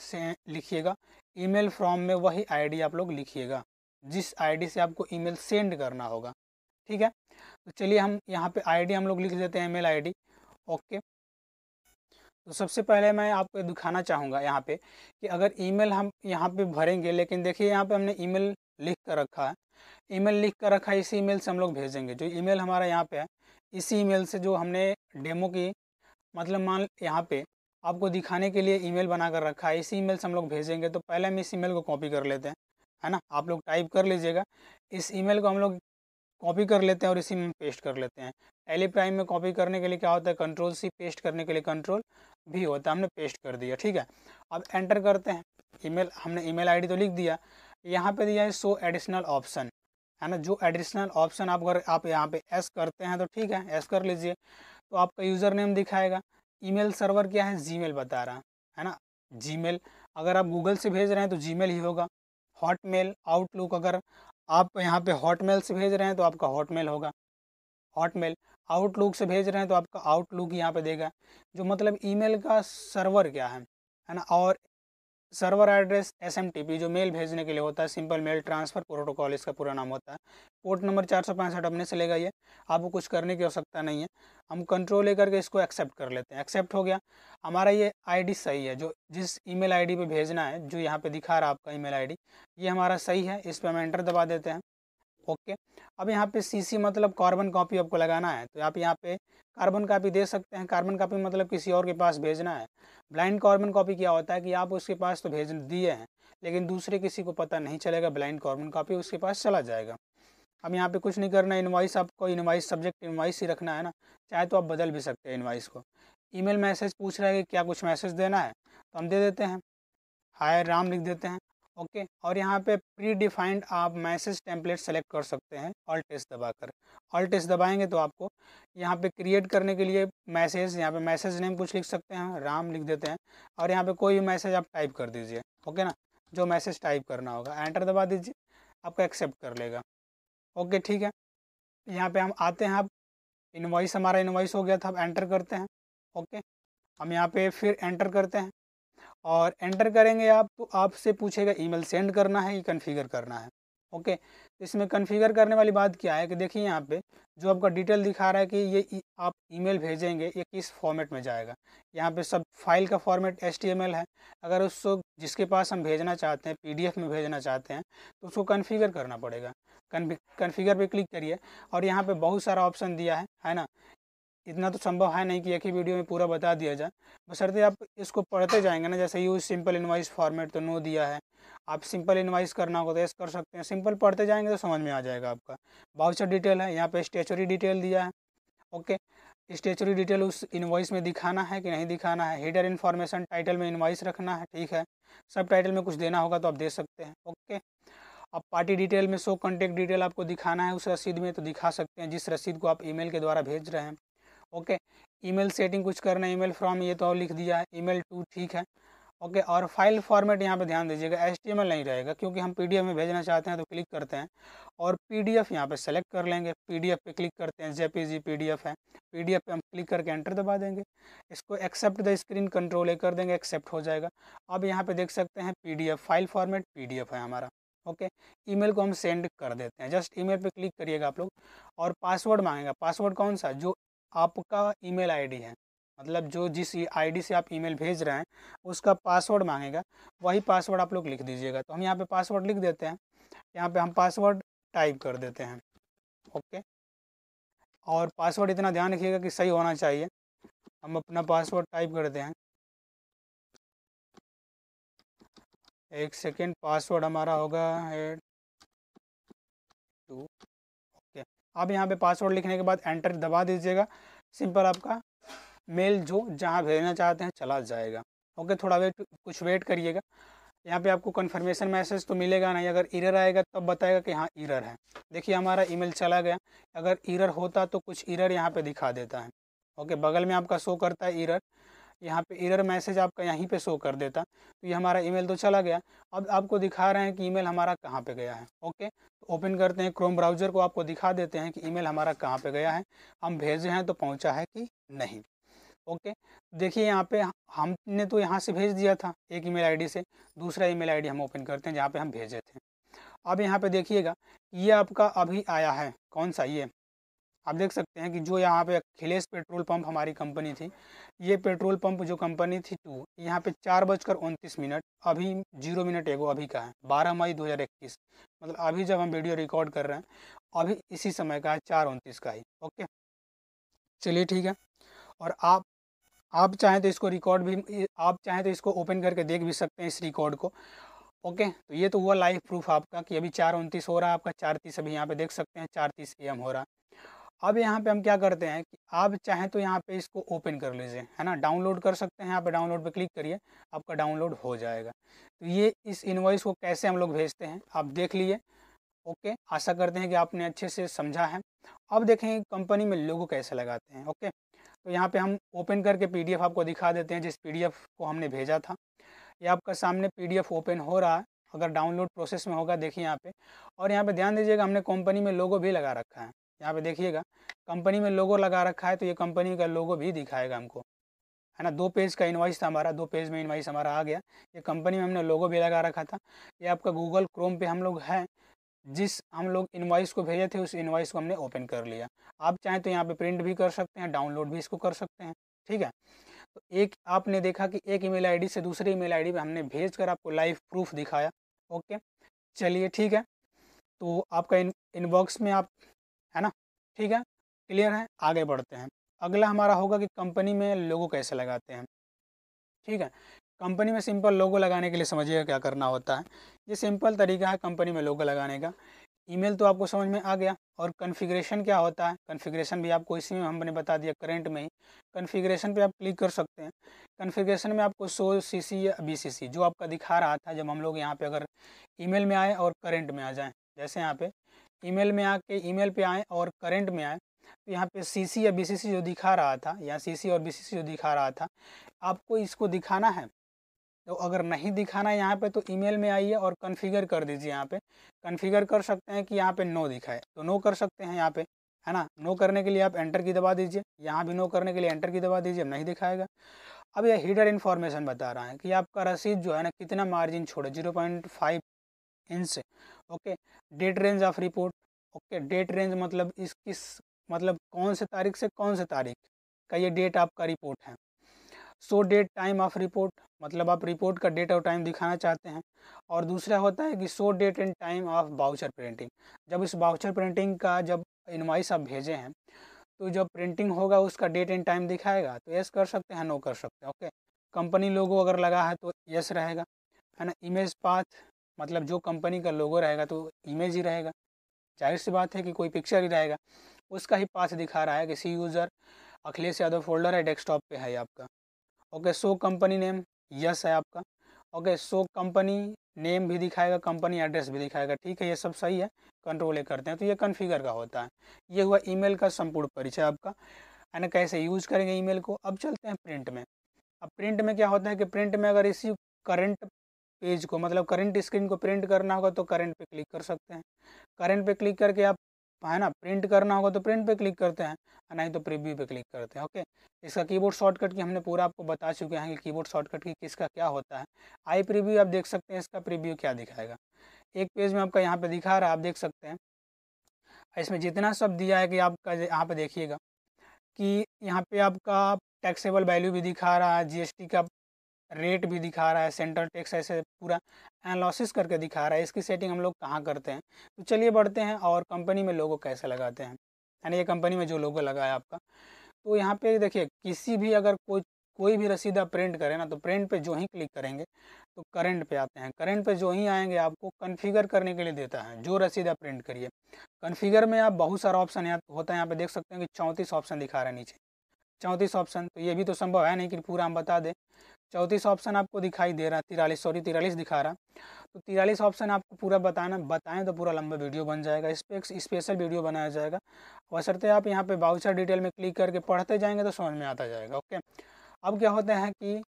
से लिखिएगा ईमेल फॉर्म में वही आईडी आप लोग लिखिएगा जिस आईडी से आपको ईमेल सेंड करना होगा ठीक है तो चलिए हम यहाँ पे आईडी हम लोग लिख लेते हैं ईमेल आईडी ओके तो सबसे पहले मैं आपको दिखाना चाहूँगा यहाँ पे कि अगर ईमेल हम यहाँ पे भरेंगे लेकिन देखिए यहाँ पे हमने ईमेल लिख कर रखा है ईमेल लिख कर रखा है इसी ई से हम लोग भेजेंगे जो ई हमारा यहाँ पर है इसी ईमेल से जो हमने डेमो की मतलब मान यहाँ पे आपको दिखाने के लिए ईमेल बनाकर रखा है इसी ईमेल से हम लोग भेजेंगे तो पहले हम इस ईमेल को कॉपी कर लेते हैं है ना आप लोग टाइप कर लीजिएगा इस ईमेल को हम लोग कॉपी कर लेते हैं और इसी में पेस्ट कर लेते हैं एली प्राइम में कॉपी करने के लिए क्या होता है कंट्रोल सी पेस्ट करने के लिए कंट्रोल भी होता है हमने पेस्ट कर दिया ठीक है अब एंटर करते हैं ईमेल हमने ईमेल आईडी तो लिख दिया यहाँ पे दिया है सो एडिशनल ऑप्शन है ना जो एडिशनल ऑप्शन आप अगर आप यहाँ पे एस करते हैं तो ठीक है एस कर लीजिए तो आपका यूज़र नेम दिखाएगा ईमेल सर्वर क्या है जीमेल बता रहा है ना जीमेल अगर आप गूगल से भेज रहे हैं तो जीमेल ही होगा हॉटमेल आउटलुक अगर आप यहाँ पे हॉटमेल से भेज रहे हैं तो आपका हॉटमेल होगा हॉटमेल आउटलुक से भेज रहे हैं तो आपका आउटलुक यहाँ पे देगा जो मतलब ईमेल का सर्वर क्या है है ना और सर्वर एड्रेस एस जो मेल भेजने के लिए होता है सिंपल मेल ट्रांसफ़र प्रोटोकॉल इसका पूरा नाम होता है पोर्ट नंबर चार सौ पैंसठ अपने से लेगा ये आपको कुछ करने की आवश्यकता नहीं है हम कंट्रोल लेकर के इसको एक्सेप्ट कर लेते हैं एक्सेप्ट हो गया हमारा ये आईडी सही है जो जिस ईमेल आईडी पे भेजना है जो यहाँ पे दिखा रहा है आपका ईमेल आईडी ये हमारा सही है इस पर हम एंटर दबा देते हैं ओके अब यहाँ पे सीसी मतलब कार्बन कॉपी आपको लगाना है तो आप यहाँ पे कार्बन कापी दे सकते हैं कार्बन कापी मतलब किसी और के पास भेजना है ब्लाइंड कार्बन कॉपी क्या होता है कि आप उसके पास तो भेज दिए हैं लेकिन दूसरे किसी को पता नहीं चलेगा ब्लाइंड कार्बन कॉपी उसके पास चला जाएगा अब यहाँ पे कुछ नहीं करना इनवाइस आपको इनवाइस सब्जेक्ट इनवाइस ही रखना है ना चाहे तो आप बदल भी सकते हैं इनवाइस को ईमेल मैसेज पूछ रहा है कि क्या कुछ मैसेज देना है तो हम दे देते हैं हाय राम लिख देते हैं ओके और यहाँ पे प्री डिफाइंड आप मैसेज टेम्पलेट सेलेक्ट कर सकते हैं ऑल टेस्ट दबाकर ऑल टेस्ट दबाएंगे तो आपको यहाँ पे क्रिएट करने के लिए मैसेज यहाँ पे मैसेज नेम कुछ लिख सकते हैं राम लिख देते हैं और यहाँ पे कोई भी मैसेज आप टाइप कर दीजिए ओके ना जो मैसेज टाइप करना होगा एंटर दबा दीजिए आपका एक्सेप्ट कर लेगा ओके ठीक है यहाँ पर हम आते हैं आप इन्वाइस हमारा इन्वाइस हो गया था अब एंटर करते हैं ओके हम यहाँ पर फिर एंटर करते हैं और एंटर करेंगे आप तो आपसे पूछेगा ईमेल सेंड करना है कि कन्फिगर करना है ओके तो इसमें कन्फिगर करने वाली बात क्या है कि देखिए यहाँ पे जो आपका डिटेल दिखा रहा है कि ये आप ईमेल भेजेंगे ये किस फॉर्मेट में जाएगा यहाँ पे सब फाइल का फॉर्मेट एस है अगर उसको जिसके पास हम भेजना चाहते हैं पी में भेजना चाहते हैं तो उसको कन्फिगर करना पड़ेगा कन्फिगर पर क्लिक करिए और यहाँ पर बहुत सारा ऑप्शन दिया है है ना इतना तो संभव है नहीं कि एक ही वीडियो में पूरा बता दिया जाए बसरते आप इसको पढ़ते जाएंगे ना जैसे यूज सिंपल इन्वाइस फॉर्मेट तो नो दिया है आप सिंपल इन्वाइस करना होगा तो ऐसा कर सकते हैं सिंपल पढ़ते जाएंगे तो समझ में आ जाएगा आपका बाउचर डिटेल है यहाँ पे स्टेचुरी डिटेल दिया है ओके स्टेचुरी डिटेल उस इन्वाइस में दिखाना है कि नहीं दिखाना है हेडर इन्फॉर्मेशन टाइटल में इन्वाइस रखना है ठीक है सब टाइटल में कुछ देना होगा तो आप दे सकते हैं ओके अब पार्टी डिटेल में सो कॉन्टेक्ट डिटेल आपको दिखाना है उस रसीद में तो दिखा सकते हैं जिस रसीद को आप ईमेल के द्वारा भेज रहे हैं ओके ईमेल सेटिंग कुछ करना है ईमेल फ्रॉम ये तो लिख दिया है ईमेल टू ठीक है ओके और फाइल फॉर्मेट यहाँ पे ध्यान दीजिएगा एस नहीं रहेगा क्योंकि हम पी में भेजना चाहते हैं तो क्लिक करते हैं और पी डी एफ यहाँ पर सेलेक्ट कर लेंगे पी डी एफ पे क्लिक करते हैं जे पी है पी पे हम क्लिक करके एंटर दबा देंगे इसको accept the screen control A कर देंगे एक्सेप्ट हो जाएगा अब यहाँ पे देख सकते हैं पी फाइल फॉर्मेट पी है हमारा ओके ईमेल को हम सेंड कर देते हैं जस्ट ईमेल पे क्लिक करिएगा आप लोग और पासवर्ड मांगेगा पासवर्ड कौन सा जो आपका ईमेल आईडी है मतलब जो जिस आईडी से आप ईमेल भेज रहे हैं उसका पासवर्ड मांगेगा वही पासवर्ड आप लोग लिख दीजिएगा तो हम यहाँ पे पासवर्ड लिख देते हैं यहाँ पे हम पासवर्ड टाइप कर देते हैं ओके और पासवर्ड इतना ध्यान रखिएगा कि सही होना चाहिए हम अपना पासवर्ड टाइप करते हैं एक सेकेंड पासवर्ड हमारा होगा एट आप यहाँ पे पासवर्ड लिखने के बाद एंटर दबा दीजिएगा सिंपल आपका मेल जो जहाँ भेजना चाहते हैं चला जाएगा ओके थोड़ा वेट कुछ वेट करिएगा यहाँ पे आपको कन्फर्मेशन मैसेज तो मिलेगा नहीं अगर इरर आएगा तब तो बताएगा कि हाँ इरर है देखिए हमारा ईमेल चला गया अगर इरर होता तो कुछ इरर यहाँ पे दिखा देता है ओके बगल में आपका शो करता है इरर यहाँ पे एरर मैसेज आपका यहीं पे शो कर देता तो ये हमारा ईमेल तो चला गया अब आपको दिखा रहे हैं कि ईमेल हमारा कहाँ पे गया है ओके तो ओपन करते हैं क्रोम ब्राउज़र को आपको दिखा देते हैं कि ईमेल हमारा कहाँ पे गया है हम भेजे हैं तो पहुँचा है कि नहीं ओके देखिए यहाँ पे हमने तो यहाँ से भेज दिया था एक ई मेल से दूसरा ई मेल हम ओपन करते हैं जहाँ पर हम भेजे थे अब यहाँ पे देखिएगा ये आपका अभी आया है कौन सा ये आप देख सकते हैं कि जो यहाँ पे अखिलेश पेट्रोल पंप हमारी कंपनी थी ये पेट्रोल पंप जो कंपनी थी टू यहाँ पे चार बजकर उनतीस मिनट अभी जीरो मिनट एगो अभी का है बारह मई दो हज़ार इक्कीस मतलब अभी जब हम वीडियो रिकॉर्ड कर रहे हैं अभी इसी समय का है चार उनतीस का ही ओके चलिए ठीक है और आप आप चाहें तो इसको रिकॉर्ड भी आप चाहें तो इसको ओपन करके देख भी सकते हैं इस रिकॉर्ड को ओके तो ये तो हुआ लाइव प्रूफ आपका कि अभी चार उनतीस हो रहा है आपका चार तीस अभी यहाँ पे देख सकते हैं चार तीस ए हो रहा है अब यहाँ पे हम क्या करते हैं कि आप चाहें तो यहाँ पे इसको ओपन कर लीजिए है ना डाउनलोड कर सकते हैं यहाँ पे डाउनलोड पे क्लिक करिए आपका डाउनलोड हो जाएगा तो ये इस इन्वाइस को कैसे हम लोग भेजते हैं आप देख लीजिए ओके आशा करते हैं कि आपने अच्छे से समझा है अब देखें कंपनी में लोगो कैसे लगाते हैं ओके तो यहाँ पर हम ओपन करके पी आपको दिखा देते हैं जिस पी को हमने भेजा था ये आपका सामने पी ओपन हो रहा है अगर डाउनलोड प्रोसेस में होगा देखिए यहाँ पे और यहाँ पे ध्यान दीजिएगा हमने कंपनी में लोगो भी लगा रखा है यहाँ पे देखिएगा कंपनी में लोगो लगा रखा है तो ये कंपनी का लोगो भी दिखाएगा हमको है ना दो पेज का इन्वाइस था हमारा दो पेज में इन्वाइस हमारा आ गया ये कंपनी में हमने लोगो भी लगा रखा था ये आपका गूगल क्रोम पे हम लोग हैं जिस हम लोग इन्वाइस को भेजे थे उस इन्वाइस को हमने ओपन कर लिया आप चाहें तो यहाँ पे प्रिंट भी कर सकते हैं डाउनलोड भी इसको कर सकते हैं ठीक है तो एक आपने देखा कि एक ईमेल आईडी से दूसरे ईमेल आईडी पे हमने भेज कर आपको लाइव प्रूफ दिखाया ओके चलिए ठीक है तो आपका इन इनबॉक्स में आप है ना ठीक है क्लियर है आगे बढ़ते हैं अगला हमारा होगा कि कंपनी में लोगो कैसे लगाते हैं ठीक है कंपनी में सिंपल लोगो लगाने के लिए समझिएगा क्या करना होता है ये सिंपल तरीका है कंपनी में लोगो लगाने का ईमेल तो आपको समझ में आ गया और कन्फिग्रेशन क्या होता है कन्फिग्रेशन भी आपको इसी में हमने बता दिया करेंट में ही कन्फिग्रेशन पे आप क्लिक कर सकते हैं कन्फिग्रेशन में आपको सो सी सी या बी सी सी जो आपका दिखा रहा था जब हम लोग यहाँ पे अगर ईमेल में आए और करेंट में आ जाएं जैसे यहाँ पे ईमेल में आके ईमेल पे आएँ और करेंट में आएँ तो यहाँ पे सीसी या बीसीसी जो दिखा रहा था या सीसी और बीसीसी जो दिखा रहा था आपको इसको दिखाना है तो अगर नहीं दिखाना है यहाँ पर तो ई में आइए और कन्फिगर कर दीजिए यहाँ पर कन्फिगर कर सकते हैं कि यहाँ पर नो दिखाए तो नो कर सकते हैं यहाँ पर है ना नो करने के लिए आप एंटर की दबा दीजिए यहाँ भी नो करने के लिए एंटर की दबा दीजिए नहीं दिखाएगा अब यह हीडर इन्फॉर्मेशन बता रहा है कि आपका रसीद जो है ना कितना मार्जिन छोड़े जीरो पॉइंट फाइव इनसे okay date range of report okay date range मतलब इस किस मतलब कौन से तारीख से कौन से तारीख का ये डेट आपका रिपोर्ट है show date time of report मतलब आप रिपोर्ट का डेट और टाइम दिखाना चाहते हैं और दूसरा होता है कि show date and time of voucher printing जब इस बाउचर प्रिंटिंग का जब इन्वाइस आप भेजे हैं तो जब प्रिंटिंग होगा उसका डेट एंड टाइम दिखाएगा तो यस कर सकते हैं नो कर सकते हैं ओके कंपनी लोगो अगर लगा है तो यस रहेगा है ना इमेज पाथ मतलब जो कंपनी का लोगो रहेगा तो इमेज ही रहेगा जाहिर सी बात है कि कोई पिक्चर ही रहेगा उसका ही पास दिखा रहा है कि C user Akhilesh Yadav folder है डेस्कटॉप पे है आपका okay show company name yes है आपका ओके सो कंपनी नेम भी दिखाएगा कंपनी एड्रेस भी दिखाएगा ठीक है ये सब सही है कंट्रोल करते हैं तो ये कन्फिगर का होता है ये हुआ ईमेल का संपूर्ण परिचय आपका एंड कैसे यूज़ करेंगे ईमेल को अब चलते हैं प्रिंट में अब प्रिंट में क्या होता है कि प्रिंट में अगर इसी करंट पेज को मतलब करंट स्क्रीन को प्रिंट करना होगा तो करंट पे क्लिक कर सकते हैं करंट पे क्लिक करके आप है ना प्रिंट करना होगा तो प्रिंट पे क्लिक करते हैं और नहीं तो प्रीव्यू पे क्लिक करते हैं ओके इसका कीबोर्ड शॉर्टकट की हमने पूरा आपको बता चुके हैं कि कीबोर्ड शॉर्टकट की किसका क्या होता है आई प्रिव्यू आप देख सकते हैं इसका प्रिव्यू क्या दिखाएगा एक पेज में आपका यहाँ पे दिखा रहा है आप देख सकते हैं इसमें जितना सब दिया है कि आपका यहाँ पे देखिएगा कि यहाँ पे आपका टैक्सेबल वैल्यू भी दिखा रहा है जीएसटी का रेट भी दिखा रहा है सेंटर टेक्स ऐसे पूरा एनालिसिस करके दिखा रहा है इसकी सेटिंग हम लोग कहाँ करते हैं तो चलिए बढ़ते हैं और कंपनी में लोगों कैसे लगाते हैं यानी ये कंपनी में जो लोगो लगाया आपका तो यहाँ पे देखिए किसी भी अगर कोई कोई भी रसीदा प्रिंट करें ना तो प्रिंट पे जो ही क्लिक करेंगे तो करंट पे आते हैं करंट पे जो ही आएंगे आपको कन्फिगर करने के लिए देता है जो रसीदा प्रिंट करिए कन्फिगर में आप बहुत सारा ऑप्शन यहाँ होता है यहाँ पे देख सकते हैं कि चौंतीस ऑप्शन दिखा रहे हैं नीचे चौंतीस ऑप्शन तो ये भी तो संभव है नहीं कि पूरा हम बता दें चौंतीस ऑप्शन आपको दिखाई दे रहा है तिरालीस सॉरी तिरालीस दिखा रहा तो तिरालीस ऑप्शन आपको पूरा बताना बताएं तो पूरा लंबा वीडियो बन जाएगा इस पर स्पेशल वीडियो बनाया जाएगा वसरते आप यहाँ पे बाउचर डिटेल में क्लिक करके पढ़ते जाएंगे तो समझ में आता जाएगा ओके अब क्या होते हैं कि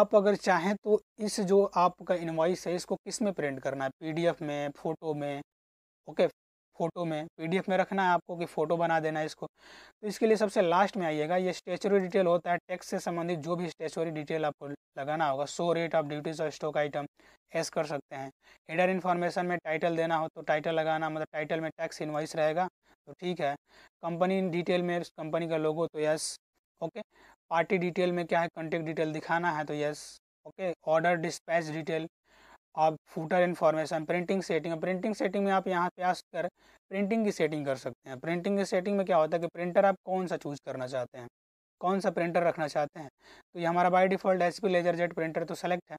आप अगर चाहें तो इस जो आपका इन्वाइस है इसको किस में प्रिंट करना है पी में फ़ोटो में ओके फ़ोटो में पीडीएफ में रखना है आपको कि फ़ोटो बना देना है इसको तो इसके लिए सबसे लास्ट में आइएगा ये स्टेचुरी डिटेल होता है टैक्स से संबंधित जो भी स्टेचुरी डिटेल आपको लगाना होगा सो रेट ऑफ ड्यूटीज और स्टॉक आइटम एस कर सकते हैं हेडर इन्फॉर्मेशन में टाइटल देना हो तो टाइटल लगाना मतलब टाइटल में टैक्स इन्वाइस रहेगा तो ठीक है कंपनी डिटेल में कंपनी का लोगो तो यस ओके पार्टी डिटेल में क्या है कॉन्टेक्ट डिटेल दिखाना है तो yes okay order dispatch detail आप footer information printing setting printing setting में आप यहाँ पे आ कर प्रिंटिंग की सेटिंग कर सकते हैं प्रिंटिंग की सेटिंग में क्या होता है कि प्रिंटर आप कौन सा चूज करना चाहते हैं कौन सा प्रिंटर रखना चाहते हैं तो ये हमारा by default H P laser jet printer तो सेलेक्ट है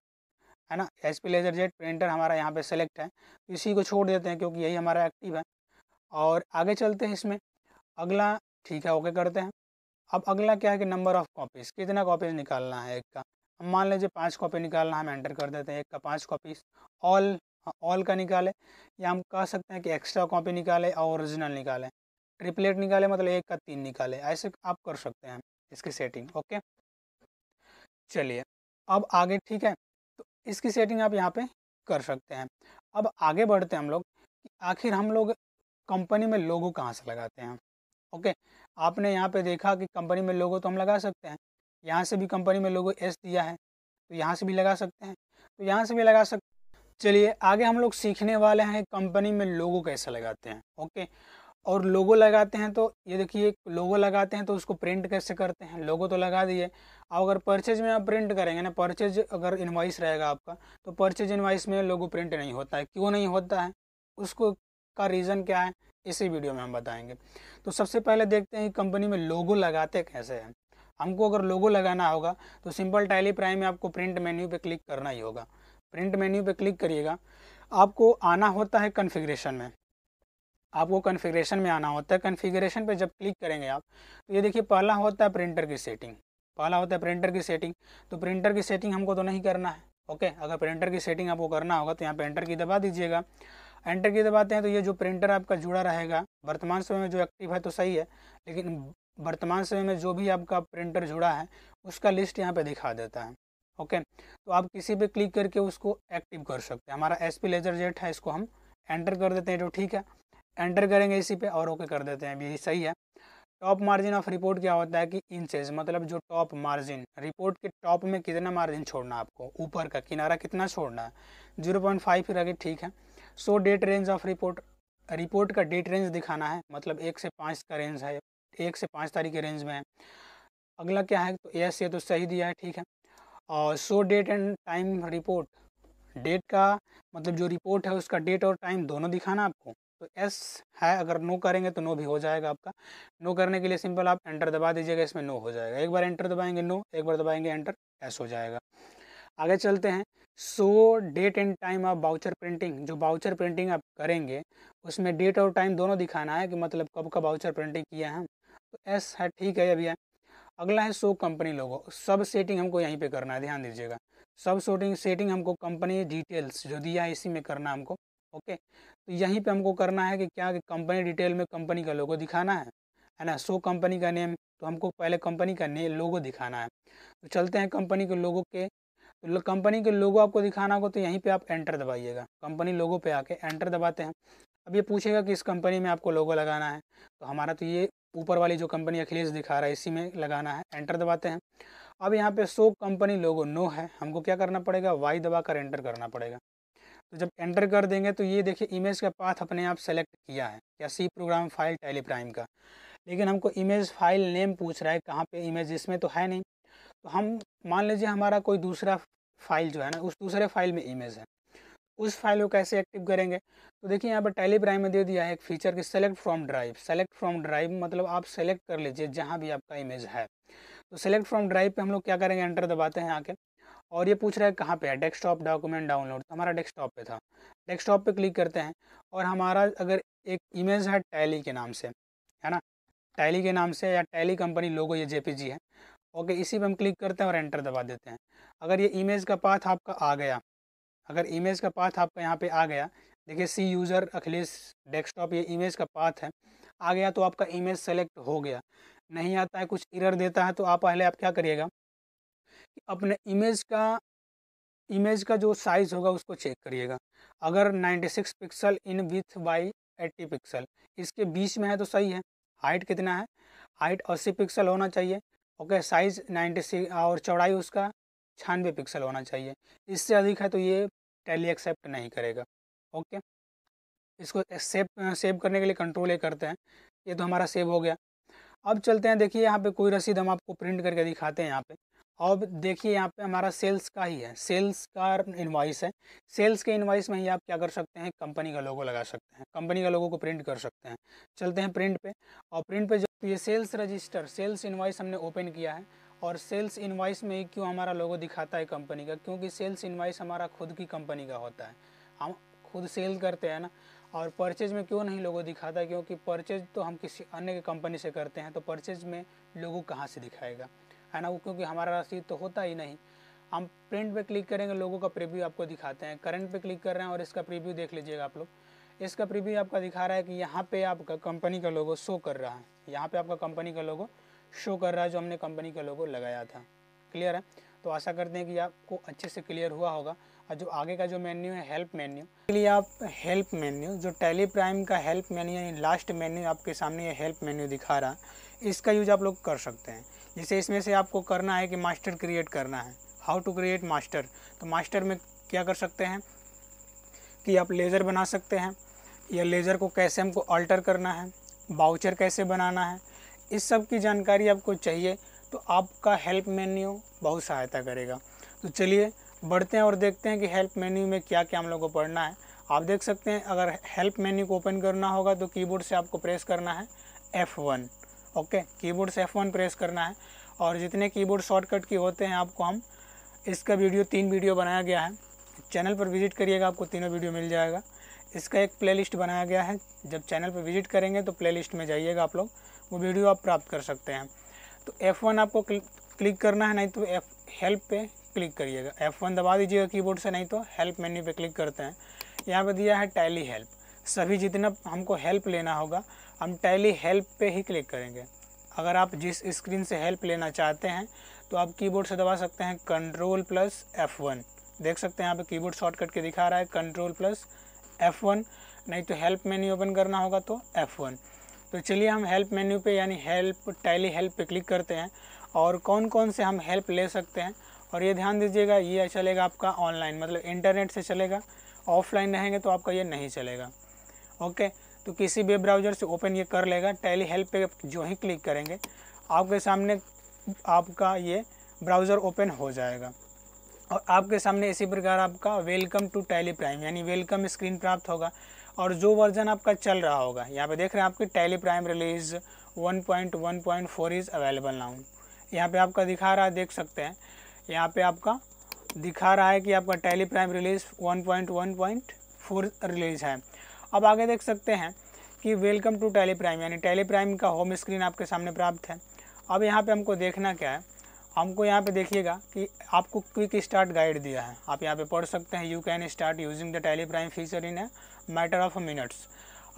है ना H P laser jet printer हमारा यहाँ पे सेलेक्ट है इसी को छोड़ देते हैं क्योंकि यही हमारा एक्टिव है और आगे चलते हैं इसमें अगला ठीक है ओके करते हैं अब अगला क्या है कि नंबर ऑफ़ कॉपीज़ कितना कॉपीज़ निकालना है एक का हम मान लीजिए पाँच कॉपी निकालना हम एंटर कर देते हैं एक का पाँच कॉपी ऑल हाँ, ऑल का निकाले या हम कह सकते हैं कि एक्स्ट्रा कॉपी निकाले और ओरिजिनल निकाले ट्रिपलेट निकाले मतलब एक का तीन निकाले ऐसे आप कर सकते हैं इसकी सेटिंग ओके चलिए अब आगे ठीक है तो इसकी सेटिंग आप यहाँ पे कर सकते हैं अब आगे बढ़ते हैं हम लोग आखिर हम लोग कंपनी में लोगो कहाँ से लगाते हैं ओके आपने यहाँ पे देखा कि कंपनी में लोगो तो हम लगा सकते हैं यहाँ से भी कंपनी में लोगों एस दिया है तो यहाँ से भी लगा सकते हैं तो यहाँ से भी लगा सकते चलिए आगे हम लोग सीखने वाले हैं कंपनी में लोगो कैसे लगाते हैं ओके और लोगो लगाते हैं तो ये देखिए लोगो लगाते हैं तो उसको प्रिंट कैसे करते हैं लोगो तो लगा दिए और अगर परचेज में आप प्रिंट करेंगे ना परचेज अगर इन्वाइस रहेगा आपका तो परचेज इन्वाइस में लोगो प्रिंट नहीं होता है क्यों नहीं होता है उसको का रीज़न क्या है इसी वीडियो में हम बताएंगे तो सबसे पहले देखते हैं कंपनी में लोगो लगाते कैसे हैं हमको अगर लोगो लगाना होगा तो सिंपल टैली प्राइम में आपको प्रिंट मेन्यू पे क्लिक करना ही होगा प्रिंट मेन्यू पे क्लिक करिएगा आपको आना होता है कन्फिग्रेशन में आपको कन्फिग्रेशन में आना होता है कन्फिग्रेशन पे जब क्लिक करेंगे आप तो ये देखिए पहला होता है प्रिंटर की सेटिंग पहला होता है प्रिंटर की सेटिंग तो प्रिंटर की सेटिंग हमको तो नहीं करना है ओके अगर प्रिंटर की सेटिंग आपको करना होगा तो यहाँ पे एंटर की दबा दीजिएगा एंटर की दबाते हैं तो ये जो प्रिंटर आपका जुड़ा रहेगा वर्तमान समय में जो एक्टिव है तो सही है लेकिन वर्तमान समय में जो भी आपका प्रिंटर जुड़ा है उसका लिस्ट यहाँ पे दिखा देता है ओके तो आप किसी पे क्लिक करके उसको एक्टिव कर सकते हैं हमारा एस पी लेजर जेट है इसको हम एंटर कर देते हैं जो ठीक है एंटर करेंगे इसी पे और ओके कर देते हैं यही सही है टॉप मार्जिन ऑफ रिपोर्ट क्या होता है कि इंचेज मतलब जो टॉप मार्जिन रिपोर्ट के टॉप में कितना मार्जिन छोड़ना है आपको ऊपर का किनारा कितना छोड़ना है जीरो पॉइंट फाइव फिर आगे ठीक है show date range of report report का डेट रेंज दिखाना है मतलब एक से पाँच का रेंज है एक से पाँच तारीख के रेंज में है अगला क्या है तो एस ये तो सही दिया है ठीक है और show date and time report date का मतलब जो रिपोर्ट है उसका डेट और टाइम दोनों दिखाना आपको तो एस है अगर नो करेंगे तो नो भी हो जाएगा आपका नो करने के लिए सिंपल आप एंटर दबा दीजिएगा इसमें नो हो जाएगा एक बार एंटर दबाएंगे नो एक बार दबाएंगे एंटर एस हो जाएगा आगे चलते हैं show date and time of voucher printing जो बाउचर प्रिंटिंग आप करेंगे उसमें डेट और टाइम दोनों दिखाना है कि मतलब कब का बाउचर प्रिंटिंग किया है तो एस है हाँ, ठीक है है अगला है शो कंपनी लोगो सब सेटिंग हमको यहीं पे करना है ध्यान दीजिएगा सब सोटिंग सेटिंग हमको कंपनी डिटेल्स जो दिया है इसी में करना हमको ओके तो यहीं पे हमको करना है कि क्या कंपनी डिटेल में कंपनी का लोगो दिखाना है है ना शो कंपनी का नेम तो हमको पहले कंपनी का नेम लोगो दिखाना है तो चलते हैं कंपनी के लोगो के तो कंपनी के लोगो आपको दिखाना होगा तो यहीं पे आप एंटर दबाइएगा कंपनी लोगो पे आके एंटर दबाते हैं अब ये पूछेगा कि इस कंपनी में आपको लोगो लगाना है तो हमारा तो ये ऊपर वाली जो कंपनी अखिलेश दिखा रहा है इसी में लगाना है एंटर दबाते हैं अब यहाँ पे सो कंपनी लोगो नो है हमको क्या करना पड़ेगा वाई दबा कर एंटर करना पड़ेगा तो जब एंटर कर देंगे तो ये देखिए इमेज का पाथ अपने आप सेलेक्ट किया है या सी प्रोग्राम फाइल टेलीप्राइम का लेकिन हमको इमेज फाइल नेम पूछ रहा है कहाँ पे इमेज इसमें तो है नहीं तो हम मान लीजिए हमारा कोई दूसरा फाइल जो है ना उस दूसरे फाइल में इमेज है उस फाइल को कैसे एक्टिव करेंगे तो देखिए यहाँ पर टैली प्राइम में दे दिया है एक फीचर कि select from drive select from drive मतलब आप सेलेक्ट कर लीजिए जहाँ भी आपका इमेज है तो सेलेक्ट फ्रॉम ड्राइव पे हम लोग क्या करेंगे एंटर दबाते हैं आके और ये पूछ रहा है कहाँ पे है डेस्कटॉप डॉक्यूमेंट डाउनलोड तो हमारा डेस्कटॉप पे था डेस्कटॉप पे क्लिक करते हैं और हमारा अगर एक इमेज है टैली के नाम से है ना टैली के नाम से या टैली कंपनी लोगो ये जेपीजी है ओके इसी पे हम क्लिक करते हैं और एंटर दबा देते हैं अगर ये इमेज का पाथ आपका आ गया अगर इमेज का पाथ आपका यहाँ पे आ गया देखिए सी यूज़र अखिलेश डेस्कटॉप ये इमेज का पाथ है आ गया तो आपका इमेज सेलेक्ट हो गया नहीं आता है कुछ इरर देता है तो आप पहले आप क्या करिएगा अपने इमेज का इमेज का जो साइज़ होगा उसको चेक करिएगा अगर 96 pixel in width by 80 pixel इसके बीच में है तो सही है हाइट कितना है हाइट 80 पिक्सल होना चाहिए ओके साइज़ 96 और चौड़ाई उसका छियानवे पिक्सल होना चाहिए इससे अधिक है तो ये टैली एक्सेप्ट नहीं करेगा ओके इसको सेव सेव करने के लिए कंट्रोल ए करते हैं ये तो हमारा सेव हो गया अब चलते हैं देखिए यहाँ पे कोई रसीद हम आपको प्रिंट करके दिखाते हैं यहाँ पे अब देखिए यहाँ पे हमारा सेल्स का ही है सेल्स का इन्वाइस है सेल्स के इन्वाइस में ही आप क्या कर सकते हैं कंपनी का लोगो लगा सकते हैं कंपनी का लोगो को प्रिंट कर सकते हैं चलते हैं प्रिंट पे और प्रिंट पे जो ये सेल्स रजिस्टर सेल्स इन्वाइस हमने ओपन किया है और सेल्स इनवाइस में ही क्यों हमारा लोगो दिखाता है कंपनी का क्योंकि सेल्स इनवाइस हमारा खुद की कंपनी का होता है हम खुद सेल करते हैं ना और परचेज में क्यों नहीं लोगो दिखाता है क्योंकि परचेज तो हम किसी अन्य कंपनी से करते हैं तो परचेज में लोगो कहाँ से दिखाएगा है ना वो क्योंकि हमारा रसीद तो होता ही नहीं हम प्रिंट पे क्लिक करेंगे लोगों का प्रीव्यू आपको दिखाते हैं करंट पे क्लिक कर रहे हैं और इसका प्रीव्यू देख लीजिएगा आप लोग इसका प्रीव्यू आपका दिखा रहा है कि यहाँ पे आपका कंपनी का लोगो शो कर रहा है यहाँ पे आपका कंपनी का लोगो शो कर रहा है जो हमने कंपनी का लोगो लगाया था क्लियर है तो आशा करते हैं कि आपको अच्छे से क्लियर हुआ होगा और जो आगे का जो मेन्यू है हेल्प मेन्यू के लिए आप हेल्प मेन्यू जो टेली प्राइम का हेल्प मेन्यू यानी लास्ट मेन्यू आपके सामने ये हेल्प मेन्यू दिखा रहा है इसका यूज आप लोग कर सकते हैं जैसे इसमें से आपको करना है कि मास्टर क्रिएट करना है हाउ टू क्रिएट मास्टर तो मास्टर में क्या कर सकते हैं कि आप लेज़र बना सकते हैं या लेज़र को कैसे हमको अल्टर करना है बाउचर कैसे बनाना है इस सब की जानकारी आपको चाहिए तो आपका हेल्प मेन्यू बहुत सहायता करेगा तो चलिए बढ़ते हैं और देखते हैं कि हेल्प मेन्यू में क्या क्या हम लोग को पढ़ना है आप देख सकते हैं अगर हेल्प मेन्यू को ओपन करना होगा तो कीबोर्ड से आपको प्रेस करना है F1 ओके कीबोर्ड से F1 प्रेस करना है और जितने कीबोर्ड शॉर्टकट के की होते हैं आपको हम इसका वीडियो तीन वीडियो बनाया गया है चैनल पर विजिट करिएगा आपको तीनों वीडियो मिल जाएगा इसका एक प्लेलिस्ट बनाया गया है जब चैनल पर विजिट करेंगे तो प्लेलिस्ट में जाइएगा आप लोग वो वीडियो आप प्राप्त कर सकते हैं तो F1 आपको क्लिक करना है नहीं तो एफ हेल्प पे क्लिक करिएगा F1 दबा दीजिएगा कीबोर्ड से नहीं तो हेल्प मेन्यू पे क्लिक करते हैं यहाँ पे दिया है टैली हेल्प सभी जितना हमको हेल्प लेना होगा हम टैली हेल्प पे ही क्लिक करेंगे अगर आप जिस स्क्रीन से हेल्प लेना चाहते हैं तो आप कीबोर्ड से दबा सकते हैं कंट्रोल प्लस एफ़ वन देख सकते हैं यहाँ पे कीबोर्ड शॉर्टकट के दिखा रहा है कंट्रोल प्लस एफ़ वन नहीं तो हेल्प मेन्यू ओपन करना होगा तो एफ़ वन तो चलिए हम हेल्प मेन्यू पे यानी हेल्प टैली हेल्प पे क्लिक करते हैं और कौन कौन से हम हेल्प ले सकते हैं और ये ध्यान दीजिएगा ये चलेगा आपका ऑनलाइन मतलब इंटरनेट से चलेगा ऑफलाइन रहेंगे तो आपका ये नहीं चलेगा ओके तो किसी वेब ब्राउज़र से ओपन ये कर लेगा टैली हेल्प पे जो ही क्लिक करेंगे आपके सामने आपका ये ब्राउज़र ओपन हो जाएगा और आपके सामने इसी प्रकार आपका वेलकम टू टैली प्राइम यानी वेलकम स्क्रीन प्राप्त होगा और जो वर्जन आपका चल रहा होगा यहाँ पे देख रहे हैं आपकी Tally Prime release 1.1.4 is available now यहाँ पे आपका दिखा रहा है देख सकते हैं यहाँ पे आपका दिखा रहा है कि आपका टेली प्राइम रिलीज 1.1.4 रिलीज है अब आगे देख सकते हैं कि वेलकम टू टेली प्राइम यानी टेली प्राइम का होम स्क्रीन आपके सामने प्राप्त है अब यहाँ पर हमको देखना क्या है हमको यहाँ पे देखिएगा कि आपको क्विक स्टार्ट गाइड दिया है आप यहाँ पे पढ़ सकते हैं you can start using the TallyPrime feature in a matter of minutes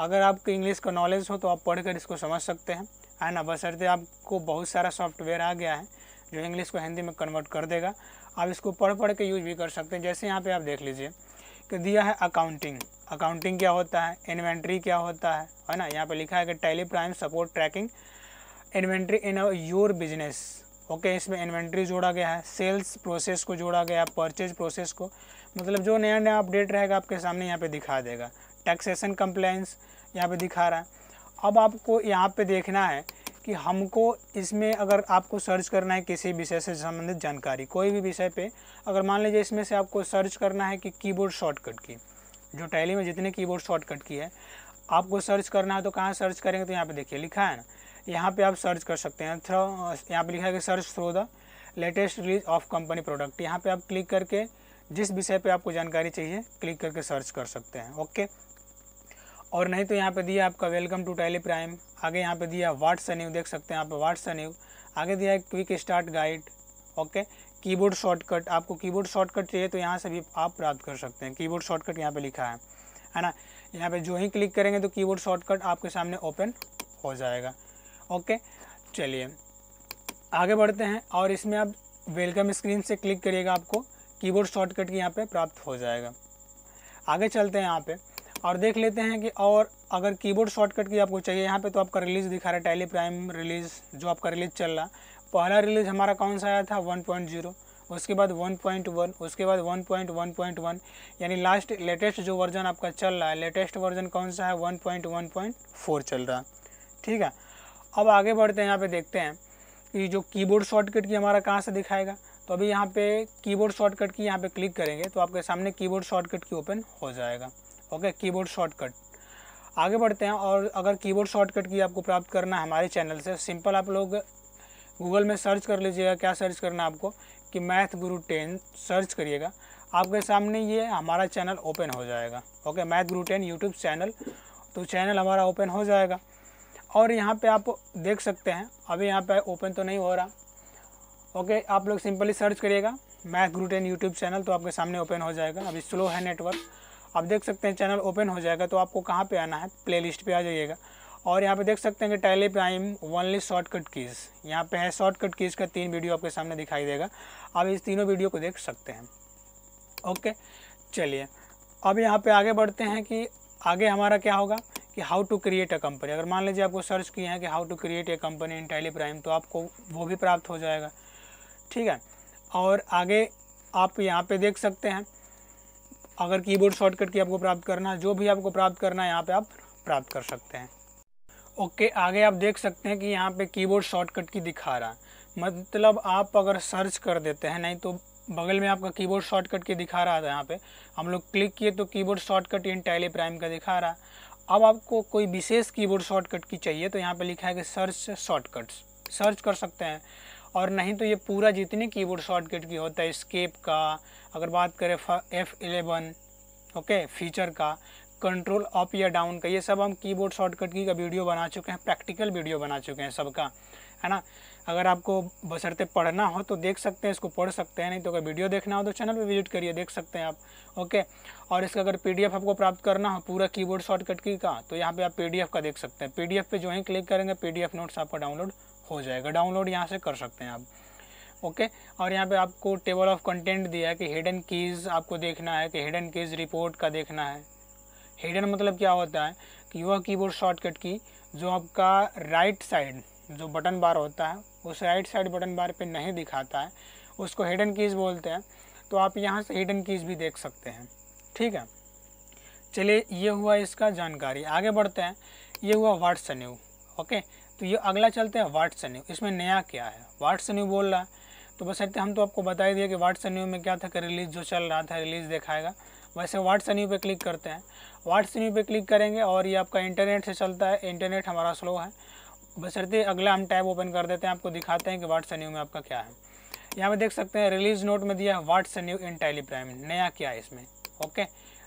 अगर आपको इंग्लिश का नॉलेज हो तो आप पढ़कर इसको समझ सकते हैं है ना बसरते आपको बहुत सारा सॉफ्टवेयर आ गया है जो इंग्लिश को हिंदी में कन्वर्ट कर देगा आप इसको पढ़ पढ़ के यूज भी कर सकते हैं जैसे यहाँ पर आप देख लीजिए कि दिया है अकाउंटिंग अकाउंटिंग क्या होता है इन्वेंट्री क्या होता है है ना यहाँ पर लिखा है कि TallyPrime support tracking inventory in your business okay इसमें इन्वेंट्री जोड़ा गया है सेल्स प्रोसेस को जोड़ा गया परचेज प्रोसेस को मतलब जो नया नया अपडेट रहेगा आपके सामने यहाँ पे दिखा देगा टैक्सेशन कंप्लाइंस यहाँ पे दिखा रहा है अब आपको यहाँ पे देखना है कि हमको इसमें अगर आपको सर्च करना है किसी विषय से संबंधित जानकारी कोई भी विषय पे अगर मान लीजिए इसमें से आपको सर्च करना है कि कीबोर्ड शॉर्टकट की जो टैली में जितने कीबोर्ड शॉर्टकट की है आपको सर्च करना है तो कहाँ सर्च करेंगे तो यहाँ पे देखिए लिखा है ना यहाँ पे आप सर्च कर सकते हैं थ्रो यहाँ पे लिखा है कि search through the latest release of company product यहाँ पे आप क्लिक करके जिस विषय पे आपको जानकारी चाहिए क्लिक करके सर्च कर सकते हैं ओके और नहीं तो यहाँ पे दिया आपका वेलकम टू टेली प्राइम आगे यहाँ पे दिया अ न्यू देख सकते हैं आप अ न्यू आगे दिया है quick start guide okay keyboard shortcut आपको कीबोर्ड शॉर्टकट चाहिए तो यहाँ से भी आप प्राप्त कर सकते हैं कीबोर्ड शॉर्टकट यहाँ पे लिखा है है ना यहाँ पे जो ही क्लिक करेंगे तो कीबोर्ड शॉर्टकट आपके सामने ओपन हो जाएगा ओके चलिए आगे बढ़ते हैं और इसमें आप वेलकम स्क्रीन से क्लिक करिएगा आपको कीबोर्ड शॉर्टकट की यहाँ पे प्राप्त हो जाएगा आगे चलते हैं यहाँ पे और देख लेते हैं कि और अगर कीबोर्ड शॉर्टकट की आपको चाहिए यहाँ पे तो आपका रिलीज़ दिखा रहा है टैली प्राइम रिलीज़ जो आपका रिलीज़ चल रहा पहला रिलीज़ हमारा कौन सा आया था 1.0 उसके बाद 1.1 उसके बाद 1.1.1 यानी लास्ट लेटेस्ट जो वर्जन आपका चल रहा है लेटेस्ट वर्जन कौन सा है 1.1.4 चल रहा ठीक है अब आगे बढ़ते हैं यहाँ पे देखते हैं कि जो कीबोर्ड शॉर्टकट की हमारा कहाँ से दिखाएगा तो अभी यहाँ पे कीबोर्ड शॉर्टकट की यहाँ पे क्लिक करेंगे तो आपके सामने कीबोर्ड शॉर्टकट की ओपन हो जाएगा ओके कीबोर्ड शॉर्टकट आगे बढ़ते हैं और अगर कीबोर्ड शॉर्टकट की आपको प्राप्त करना है हमारे चैनल से सिंपल आप लोग गूगल में सर्च कर लीजिएगा क्या सर्च करना है आपको कि मैथ गुरु टेन सर्च करिएगा आपके सामने ये हमारा चैनल ओपन हो जाएगा ओके मैथ गुरु टेन यूट्यूब चैनल तो चैनल हमारा ओपन हो जाएगा और यहाँ पे आप देख सकते हैं अभी यहाँ पे ओपन तो नहीं हो रहा ओके आप लोग सिंपली सर्च करिएगा math Guru ten YouTube channel तो आपके सामने ओपन हो जाएगा अभी स्लो है नेटवर्क आप देख सकते हैं चैनल ओपन हो जाएगा तो आपको कहाँ पे आना है प्ले लिस्ट आ जाइएगा और यहाँ पे देख सकते हैं कि टैली पे I am only shortcut keys यहाँ पे है शॉर्टकट कीज़ का तीन वीडियो आपके सामने दिखाई देगा आप इस तीनों वीडियो को देख सकते हैं ओके चलिए अब यहाँ पे आगे बढ़ते हैं कि आगे हमारा क्या होगा कि how to create a company अगर मान लीजिए आपको सर्च किए हैं कि how to create a company in Tally Prime तो आपको वो भी प्राप्त हो जाएगा ठीक है और आगे आप यहाँ पे देख सकते हैं अगर कीबोर्ड शॉर्टकट की आपको प्राप्त करना है जो भी आपको प्राप्त करना है यहाँ पे आप प्राप्त कर सकते हैं ओके आगे आप देख सकते हैं कि यहाँ पे कीबोर्ड शॉर्टकट की दिखा रहा है मतलब आप अगर सर्च कर देते हैं नहीं तो बगल में आपका कीबोर्ड शॉर्टकट के दिखा रहा था यहाँ पे हम लोग क्लिक किए तो keyboard shortcut in Tally prime का दिखा रहा अब आपको कोई विशेष कीबोर्ड शॉर्टकट की चाहिए तो यहाँ पे लिखा है कि सर्च शॉर्टकट्स सर्च कर सकते हैं और नहीं तो ये पूरा जितने कीबोर्ड शॉर्टकट की होता है स्केप का अगर बात करें एफ एलेवन ओके फीचर का कंट्रोल अप या डाउन का ये सब हम कीबोर्ड शॉर्टकट की का वीडियो बना चुके हैं प्रैक्टिकल वीडियो बना चुके हैं सबका है ना अगर आपको बसरते पढ़ना हो तो देख सकते हैं इसको पढ़ सकते हैं नहीं तो अगर वीडियो देखना हो तो चैनल पर विजिट करिए देख सकते हैं आप ओके और इसका अगर पीडीएफ आपको प्राप्त करना हो पूरा कीबोर्ड शॉर्टकट की का तो यहाँ पे आप पीडीएफ का देख सकते हैं पीडीएफ पे जो है क्लिक करेंगे पीडीएफ नोट्स आपका डाउनलोड हो जाएगा डाउनलोड यहाँ से कर सकते हैं आप ओके और यहाँ पे आपको टेबल ऑफ कंटेंट दिया है कि हिडन कीज़ आपको देखना है कि हिडन कीज़ रिपोर्ट का देखना है हिडन मतलब क्या होता है कि वह कीबोर्ड शॉर्टकट की जो आपका राइट साइड जो बटन बार होता है उस राइट साइड बटन बार पे नहीं दिखाता है उसको हिडन कीज़ बोलते हैं तो आप यहाँ से हिडन कीज़ भी देख सकते हैं ठीक है चलिए ये हुआ इसका जानकारी आगे बढ़ते हैं ये हुआ व्हाट्स न्यू ओके तो ये अगला चलते हैं वाट्स न्यू इसमें नया क्या है वाट्स न्यू बोल रहा है तो बस हम तो आपको बता ही दिया कि व्हाट्स न्यू में क्या था कि रिलीज़ जो चल रहा था रिलीज़ दिखाएगा वैसे व्हाट्स न्यू पे क्लिक करते हैं व्हाट्स न्यू पे क्लिक करेंगे और ये आपका इंटरनेट से चलता है इंटरनेट हमारा स्लो है बसरते अगला हम टैब ओपन कर देते हैं आपको दिखाते हैं कि व्हाट्स न्यू में आपका क्या है यहाँ पे देख सकते हैं रिलीज नोट में दिया व्हाट्स न्यू इन टेलीप्राइम नया क्या है इसमें ओके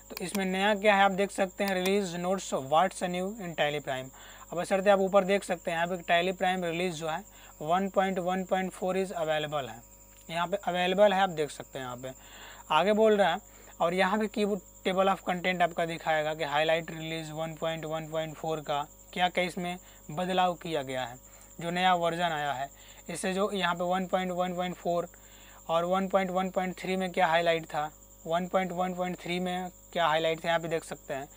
तो इसमें नया क्या है आप देख सकते हैं release notes what's new in TallyPrime अब बसरते आप ऊपर देख सकते हैं यहाँ पे टेलीप्राइम रिलीज जो है वन पॉइंट इज़ अवेलेबल है यहाँ पे अवेलेबल है आप देख सकते हैं यहाँ पे आगे बोल रहा है और यहाँ पे की टेबल ऑफ कंटेंट आपका दिखाएगा कि हाईलाइट रिलीज 1.1.4 का क्या क्या इसमें बदलाव किया गया है जो नया वर्जन आया है इससे जो यहाँ पे 1.1.4 और 1.1.3 में क्या हाईलाइट था 1.1.3 में क्या हाईलाइट था यहाँ पे देख सकते हैं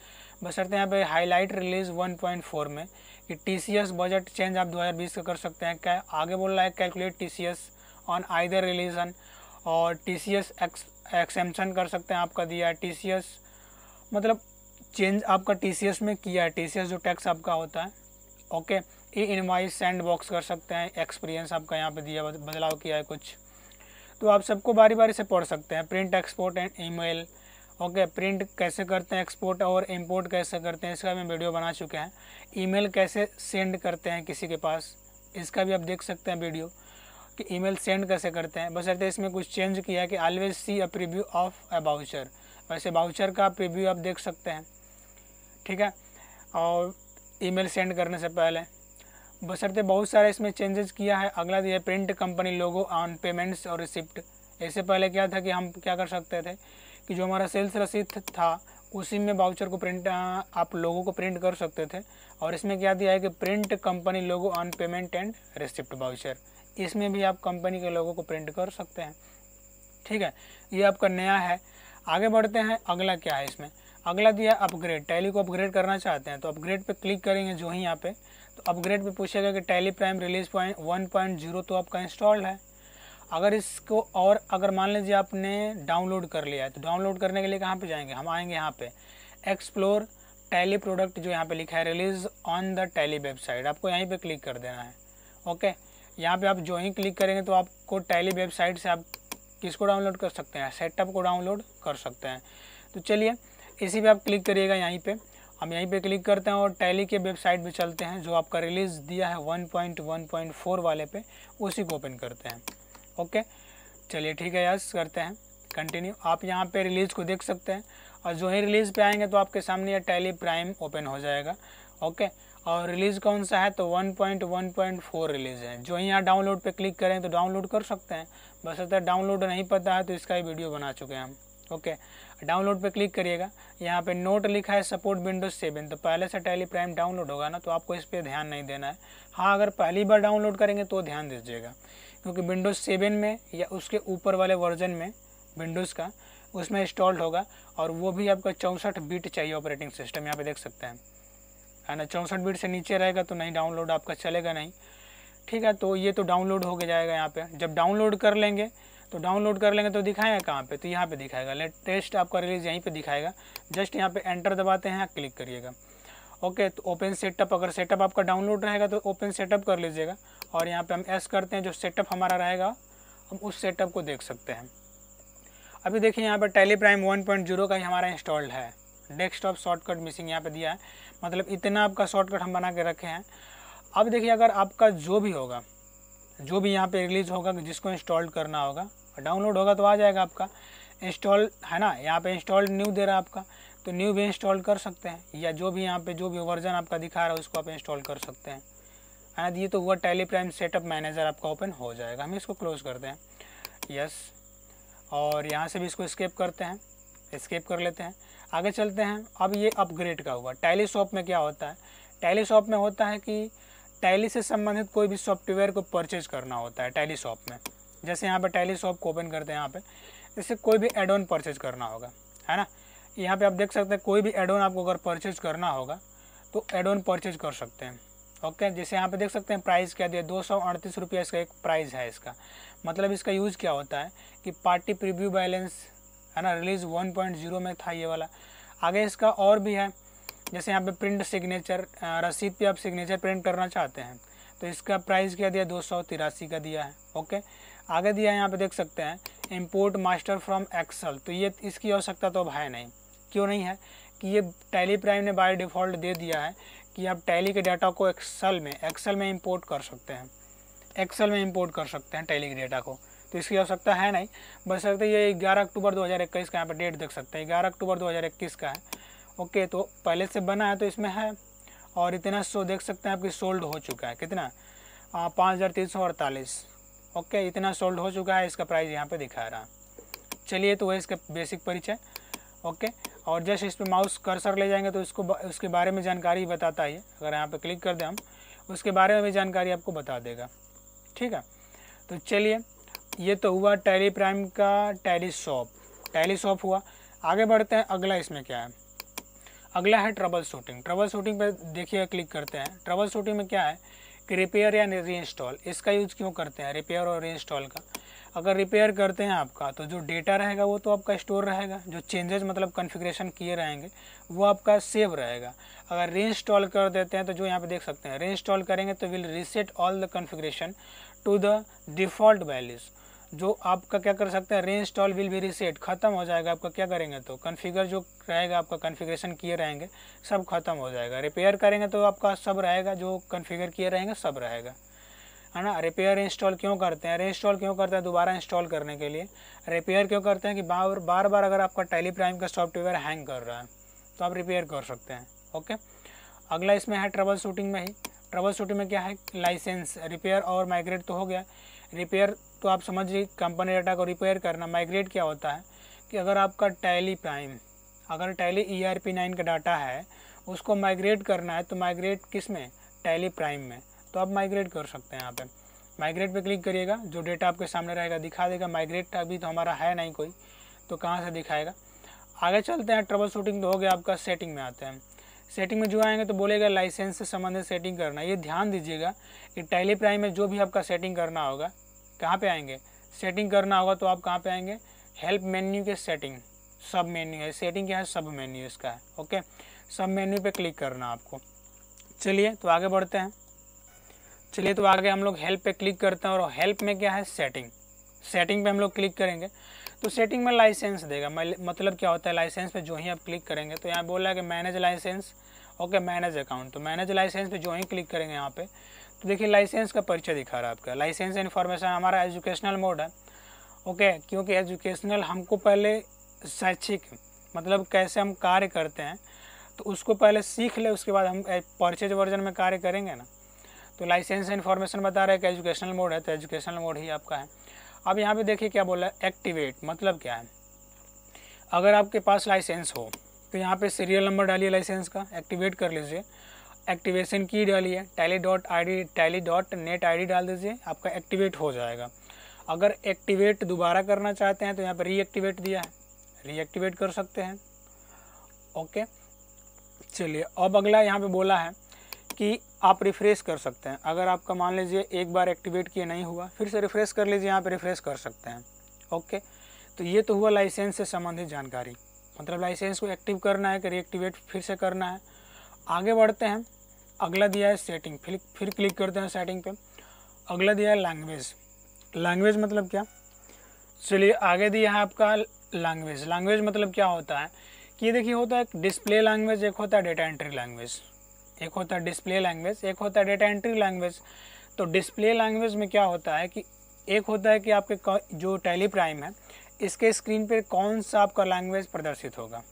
बसरते यहाँ पे हाईलाइट रिलीज 1.4 में कि टी बजट चेंज आप 2020 का कर सकते हैं क्या आगे बोल रहा है calculate T on either religion और टी सी एस एक्सेंशन कर सकते हैं आपका दिया है टी मतलब चेंज आपका टी में किया है टी जो टैक्स आपका होता है okay e invoice send box कर सकते हैं एक्सपीरियंस आपका यहाँ पे दिया बदलाव किया है कुछ तो आप सबको बारी बारी से पढ़ सकते हैं print export and email okay print कैसे करते हैं एक्सपोर्ट और इंपोर्ट कैसे करते हैं इसका भी वीडियो बना चुके हैं ईमेल कैसे सेंड करते हैं किसी के पास इसका भी आप देख सकते हैं वीडियो कि ईमेल सेंड कैसे करते हैं बस अर्थात इसमें कुछ चेंज किया है कि always see a preview of a voucher वैसे बाउचर का प्रीव्यू आप देख सकते हैं ठीक है और ईमेल सेंड करने से पहले बसरते बहुत सारे इसमें चेंजेस किया है अगला दिया तो print company logo on payments और रिसिप्ट इससे पहले क्या था कि हम क्या कर सकते थे कि जो हमारा सेल्स रसीद था उसी में बाउचर को प्रिंट आप लोगों को प्रिंट कर सकते थे और इसमें क्या दिया है कि print company logo on payment and receipt voucher इसमें भी आप कंपनी के लोगों को प्रिंट कर सकते हैं ठीक है ये आपका नया है आगे बढ़ते हैं अगला क्या है इसमें अगला दिया अपग्रेड टैली को अपग्रेड करना चाहते हैं तो अपग्रेड पे क्लिक करेंगे जो ही यहाँ पे तो अपग्रेड पे पूछेगा कि Tally Prime release point one point zero तो आपका इंस्टॉल्ड है अगर इसको और अगर मान लीजिए आपने डाउनलोड कर लिया है तो डाउनलोड करने के लिए कहाँ पर जाएंगे हम आएंगे यहाँ पे एक्सप्लोर टैली प्रोडक्ट जो यहाँ पे लिखा है release on the Tally website आपको यहीं पर क्लिक कर देना है ओके यहाँ पर आप जो ही क्लिक करेंगे तो आपको टैली वेबसाइट से आप किसको डाउनलोड कर सकते हैं सेटअप को डाउनलोड कर सकते हैं तो चलिए इसी पे आप क्लिक करिएगा यहीं पे हम यहीं पे क्लिक करते हैं और टैली के वेबसाइट पे चलते हैं जो आपका रिलीज़ दिया है 1.1.4 वाले पे उसी को ओपन करते हैं ओके चलिए ठीक है यस करते हैं कंटिन्यू आप यहाँ पे रिलीज़ को देख सकते हैं और जो ही रिलीज़ पे आएंगे तो आपके सामने यह टैली प्राइम ओपन हो जाएगा ओके और रिलीज़ कौन सा है तो वन रिलीज़ है जो ही यहाँ डाउनलोड पर क्लिक करें तो डाउनलोड कर सकते हैं बस अगर डाउनलोड नहीं पता है तो इसका ही वीडियो बना चुके हैं हम ओके डाउनलोड पर क्लिक करिएगा यहाँ पे नोट लिखा है सपोर्ट विंडोज सेवन तो पहले से टैली प्राइम डाउनलोड होगा ना तो आपको इस पर ध्यान नहीं देना है हाँ अगर पहली बार डाउनलोड करेंगे तो ध्यान दीजिएगा क्योंकि विंडोज़ सेवन में या उसके ऊपर वाले वर्जन में विंडोज़ का उसमें इंस्टॉल्ड होगा और वो भी आपका चौंसठ बीट चाहिए ऑपरेटिंग सिस्टम यहाँ पे देख सकते हैं है ना चौंसठ बीट से नीचे रहेगा तो नहीं डाउनलोड आपका चलेगा नहीं ठीक है तो ये तो डाउनलोड हो जाएगा यहाँ पे जब डाउनलोड कर लेंगे तो डाउनलोड कर लेंगे तो दिखाएगा कहाँ पे तो यहाँ पे दिखाएगा लेटेस्ट आपका रिलीज यहीं पे दिखाएगा जस्ट यहाँ पे एंटर दबाते हैं क्लिक करिएगा ओके तो ओपन सेटअप अगर सेटअप आपका डाउनलोड रहेगा तो ओपन सेटअप कर लीजिएगा और यहाँ पर हम एस करते हैं जो सेटअप हमारा रहेगा हम उस सेटअप को देख सकते हैं अभी देखिए यहाँ पर Tally Prime one point zero का हमारा इंस्टॉल्ड है डेस्कटॉप शॉर्टकट मिसिंग यहाँ पे दिया है मतलब इतना आपका शॉर्टकट हम बना के रखे हैं अब देखिए अगर आपका जो भी होगा जो भी यहाँ पे रिलीज़ होगा जिसको इंस्टॉल करना होगा डाउनलोड होगा तो आ जाएगा आपका इंस्टॉल है ना यहाँ पे इंस्टॉल न्यू दे रहा है आपका तो न्यू भी इंस्टॉल कर सकते हैं या जो भी यहाँ पे जो भी वर्जन आपका दिखा रहा है उसको आप इंस्टॉल कर सकते हैं है हाँ ना ये तो हुआ टेली प्राइम सेटअप मैनेजर आपका ओपन हो जाएगा हम इसको क्लोज करते हैं यस और यहाँ से भी इसको स्केप करते हैं स्केप कर लेते हैं आगे चलते हैं अब ये अपग्रेड का हुआ टेलीशॉप में क्या होता है टेलीशॉप में होता है कि टैली से संबंधित कोई भी सॉफ्टवेयर को परचेज करना होता है टैली शॉप में जैसे यहाँ पे टैली शॉप को ओपन करते हैं यहाँ पे जैसे कोई भी एडोन परचेज करना होगा है ना यहाँ पे आप देख सकते हैं कोई भी एडोन आपको अगर परचेज करना होगा तो एडोन परचेज कर सकते हैं ओके जैसे यहाँ पे देख सकते हैं प्राइस क्या दिया दो सौ अड़तीस रुपया इसका एक प्राइस है इसका मतलब इसका यूज़ क्या होता है कि पार्टी प्रीव्यू बैलेंस है ना रिलीज़ वन पॉइंट जीरो में था ये वाला आगे इसका और भी है जैसे यहाँ पे प्रिंट सिग्नेचर रसीद पे आप सिग्नेचर प्रिंट करना चाहते हैं तो इसका प्राइस क्या दिया दो सौ तिरासी का दिया है ओके आगे दिया है यहाँ पे देख सकते हैं इम्पोर्ट मास्टर फ्रॉम एक्सल तो ये इसकी आवश्यकता तो अब है नहीं क्यों नहीं है कि ये टैली प्राइम ने बाय डिफ़ॉल्ट दे दिया है कि आप टैली के डाटा को एक्सल में एक्सल में इम्पोर्ट कर सकते हैं एक्सल में इम्पोर्ट कर सकते हैं टैली के डाटा को तो इसकी आवश्यकता है नहीं बस सकते ये ग्यारह अक्टूबर इक्कीस का यहाँ पर डेट देख सकते हैं ग्यारह अक्टूबर इक्कीस का है ओके तो पहले से बना है तो इसमें है और इतना सो देख सकते हैं आपकी सोल्ड हो चुका है कितना पाँच हज़ार तीन सौ अड़तालीस ओके इतना सोल्ड हो चुका है इसका प्राइस यहाँ पे दिखा रहा चलिए तो वह इसका बेसिक परिचय ओके और जस्ट इस पर माउस कर्सर ले जाएंगे तो इसको उसके बारे में जानकारी बताता है अगर यहाँ पर क्लिक कर दें हम उसके बारे में भी जानकारी आपको बता देगा ठीक है तो चलिए ये तो हुआ टेली प्राइम का टैली शॉप शॉप हुआ आगे बढ़ते हैं अगला इसमें क्या है अगला है ट्रबल शूटिंग ट्रबल शूटिंग पर देखिए क्लिक करते हैं ट्रबल शूटिंग में क्या है कि रिपेयर या री इसका यूज क्यों करते हैं रिपेयर और रीइंस्टॉल का अगर रिपेयर करते हैं आपका तो जो डेटा रहेगा वो तो आपका स्टोर रहेगा जो चेंजेस मतलब कॉन्फ़िगरेशन किए रहेंगे वो आपका सेव रहेगा अगर रीइंस्टॉल कर देते हैं तो जो यहाँ पे देख सकते हैं रीइंस्टॉल करेंगे तो will reset all the configuration to the default values जो आपका क्या कर सकते हैं रे इंस्टॉल विल बी रिसेट खत्म हो जाएगा आपका क्या करेंगे तो कन्फिगर जो रहेगा आपका कन्फिग्रेशन किए रहेंगे सब खत्म हो जाएगा रिपेयर करेंगे तो आपका सब रहेगा जो कन्फिगर किए रहेंगे सब रहेगा है ना रिपेयर इंस्टॉल क्यों करते हैं रीइंस्टॉल क्यों करते हैं दोबारा इंस्टॉल करने के लिए रिपेयर क्यों करते हैं कि बार बार बार अगर आपका टेली प्राइम का सॉफ्टवेयर हैंग कर रहा है तो आप रिपेयर कर सकते हैं ओके अगला इसमें है ट्रबल शूटिंग में ही ट्रबल शूटिंग में क्या है लाइसेंस रिपेयर और माइग्रेट तो हो गया रिपेयर तो आप समझिए कंपनी डाटा को रिपेयर करना माइग्रेट क्या होता है कि अगर आपका टैली प्राइम अगर tally E R P nine का डाटा है उसको माइग्रेट करना है तो माइग्रेट किस में टैली प्राइम में तो आप माइग्रेट कर सकते हैं यहाँ पे माइग्रेट पे क्लिक करिएगा जो डेटा आपके सामने रहेगा दिखा देगा माइग्रेट अभी तो हमारा है नहीं कोई तो कहाँ से दिखाएगा आगे चलते हैं ट्रबल शूटिंग तो हो गया आपका सेटिंग में आते हैं सेटिंग में जो आएंगे तो बोलेगा लाइसेंस से संबंधित सेटिंग करना ये ध्यान दीजिएगा कि टैली प्राइम में जो भी आपका सेटिंग करना होगा कहाँ पे आएंगे सेटिंग करना होगा तो आप कहाँ पे आएंगे हेल्प मेन्यू के सेटिंग सब मेन्यू है सेटिंग क्या है सब मेन्यू इसका है ओके सब मेन्यू पे क्लिक करना आपको चलिए तो आगे बढ़ते हैं चलिए तो आगे हम लोग हेल्प पे क्लिक करते हैं और हेल्प में क्या है सेटिंग सेटिंग पे हम लोग क्लिक करेंगे तो सेटिंग में लाइसेंस देगा मतलब क्या होता है लाइसेंस पे जो ही आप क्लिक करेंगे तो यहाँ बोला है कि manage license okay manage account तो मैनेज लाइसेंस पे जो ही क्लिक करेंगे यहाँ पे देखिए लाइसेंस का परिचय दिखा रहा है आपका लाइसेंस इन्फॉर्मेशन हमारा एजुकेशनल मोड है ओके क्योंकि एजुकेशनल हमको पहले शैक्षिक मतलब कैसे हम कार्य करते हैं तो उसको पहले सीख ले उसके बाद हम परचेज वर्जन में कार्य करेंगे ना तो लाइसेंस इन्फॉर्मेशन बता रहा है कि एजुकेशनल मोड है तो एजुकेशनल मोड ही आपका है अब यहाँ पे देखिए क्या बोला है एक्टिवेट मतलब क्या है अगर आपके पास लाइसेंस हो तो यहाँ पे सीरियल नंबर डालिए लाइसेंस का एक्टिवेट कर लीजिए एक्टिवेशन की डालिए Tally dot I Tally dot net I डाल दीजिए आपका एक्टिवेट हो जाएगा अगर एक्टिवेट दोबारा करना चाहते हैं तो यहाँ पर रीएक्टिवेट दिया है रीएक्टिवेट कर सकते हैं ओके चलिए अब अगला यहाँ पे बोला है कि आप रिफ़्रेश कर सकते हैं अगर आपका मान लीजिए एक बार एक्टिवेट किया नहीं हुआ फिर से रिफ़्रेश कर लीजिए यहाँ पर रिफ़्रेश कर सकते हैं ओके तो ये तो हुआ लाइसेंस से संबंधित जानकारी मतलब लाइसेंस को एक्टिव करना है कि रिएक्टिवेट फिर से करना है आगे बढ़ते हैं अगला दिया है सेटिंग फिर फिर क्लिक करते हैं सेटिंग पे अगला दिया है लैंग्वेज लैंग्वेज मतलब क्या चलिए आगे दिया है आपका लैंग्वेज लैंग्वेज मतलब क्या होता है कि देखिए होता है डिस्प्ले लैंग्वेज एक होता है डेटा एंट्री लैंग्वेज एक होता है डिस्प्ले लैंग्वेज एक होता है डेटा एंट्री लैंग्वेज तो डिस्प्ले लैंग्वेज में क्या होता है कि एक होता है कि आपके जो टेली प्राइम है इसके स्क्रीन पर कौन सा आपका लैंग्वेज प्रदर्शित होगा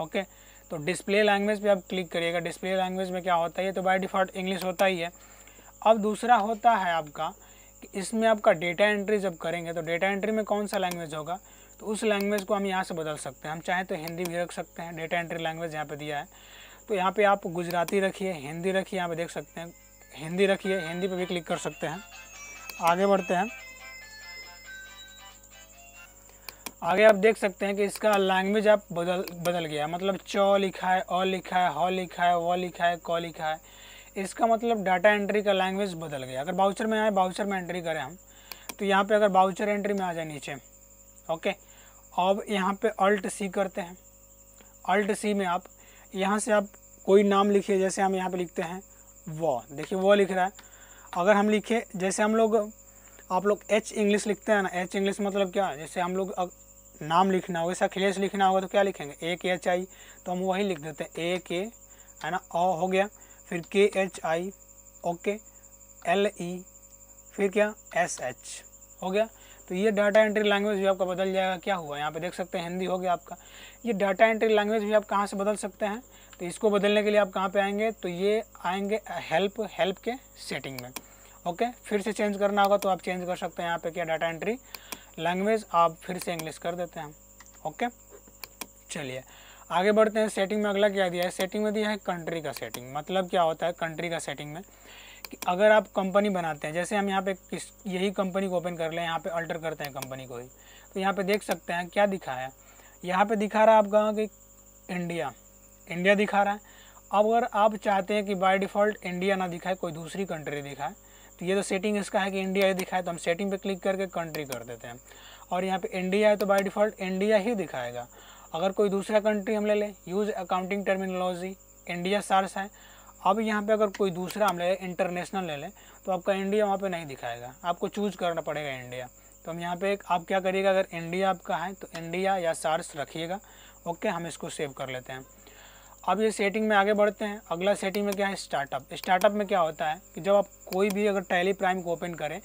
ओके okay? तो डिस्प्ले लैंग्वेज पे आप क्लिक करिएगा डिस्प्ले लैंग्वेज में क्या होता है तो बाय डिफ़ॉल्ट इंग्लिश होता ही है अब दूसरा होता है आपका कि इसमें आपका डेटा एंट्री जब करेंगे तो डेटा एंट्री में कौन सा लैंग्वेज होगा तो उस लैंग्वेज को हम यहाँ से बदल सकते हैं हम चाहें तो हिंदी भी रख सकते हैं डेटा एंट्री लैंग्वेज यहाँ पर दिया है तो यहाँ पर आप गुजराती रखिए हिंदी रखिए यहाँ पर देख सकते हैं हिंदी रखिए हिंदी पर भी क्लिक कर सकते हैं आगे बढ़ते हैं आगे आप देख सकते हैं कि इसका लैंग्वेज आप बदल बदल गया मतलब च लिखा है अ लिखा है ह लिखा है व लिखा है क लिखा है इसका मतलब डाटा एंट्री का लैंग्वेज बदल गया अगर बाउचर में आए बाउचर में एंट्री करें हम तो यहाँ पे अगर बाउचर एंट्री में आ जाए नीचे ओके अब यहाँ पे अल्ट सी करते हैं अल्ट सी में आप यहाँ से आप कोई नाम लिखिए जैसे हम यहाँ पे लिखते हैं व देखिए व लिख रहा है अगर हम लिखे जैसे हम लोग आप लोग एच इंग्लिश लिखते हैं ना एच इंग्लिश मतलब क्या जैसे हम लोग नाम लिखना होगा जैसे अखिलेश लिखना होगा तो क्या लिखेंगे ए के एच आई तो हम वही लिख देते हैं ए के है ना अ हो गया फिर के H I okay L E e, फिर क्या एस एच हो गया तो ये डाटा एंट्री लैंग्वेज भी आपका बदल जाएगा क्या हुआ यहाँ पे देख सकते हैं हिंदी हो गया आपका ये डाटा एंट्री लैंग्वेज भी आप कहाँ से बदल सकते हैं तो इसको बदलने के लिए आप कहाँ पे आएंगे तो ये आएंगे हेल्प हेल्प के सेटिंग में ओके फिर से चेंज करना होगा तो आप चेंज कर सकते हैं यहाँ पे क्या डाटा एंट्री लैंग्वेज आप फिर से इंग्लिश कर देते हैं ओके चलिए आगे बढ़ते हैं सेटिंग में अगला क्या दिया है सेटिंग में दिया है कंट्री का सेटिंग मतलब क्या होता है कंट्री का सेटिंग में कि अगर आप कंपनी बनाते हैं जैसे हम यहाँ पे किस यही कंपनी को ओपन कर लें यहाँ पे अल्टर करते हैं कंपनी को ही तो यहाँ पे देख सकते हैं क्या दिखाया यहाँ पे दिखा रहा है आपका कि इंडिया इंडिया दिखा रहा है अब अगर आप चाहते हैं कि बाय डिफ़ॉल्ट इंडिया ना दिखाए कोई दूसरी कंट्री दिखाए तो ये तो सेटिंग इसका है कि इंडिया ही दिखाए तो हम सेटिंग पे क्लिक करके कंट्री कर देते हैं और यहाँ पे इंडिया है तो बाय डिफ़ॉल्ट इंडिया ही दिखाएगा अगर कोई दूसरा कंट्री हम ले लें यूज़ अकाउंटिंग टर्मिनोलॉजी इंडिया सार्स है अब यहाँ पे अगर कोई दूसरा हम ले लें इंटरनेशनल ले लें तो आपका इंडिया वहाँ पर नहीं दिखाएगा आपको चूज़ करना पड़ेगा इंडिया तो हम यहाँ पर आप क्या करिएगा अगर इंडिया आपका है तो इंडिया या सार्स रखिएगा ओके हम इसको सेव कर लेते हैं अब ये सेटिंग में आगे बढ़ते हैं अगला सेटिंग में क्या है स्टार्टअप स्टार्टअप में क्या होता है कि जब आप कोई भी अगर टैली प्राइम को ओपन करें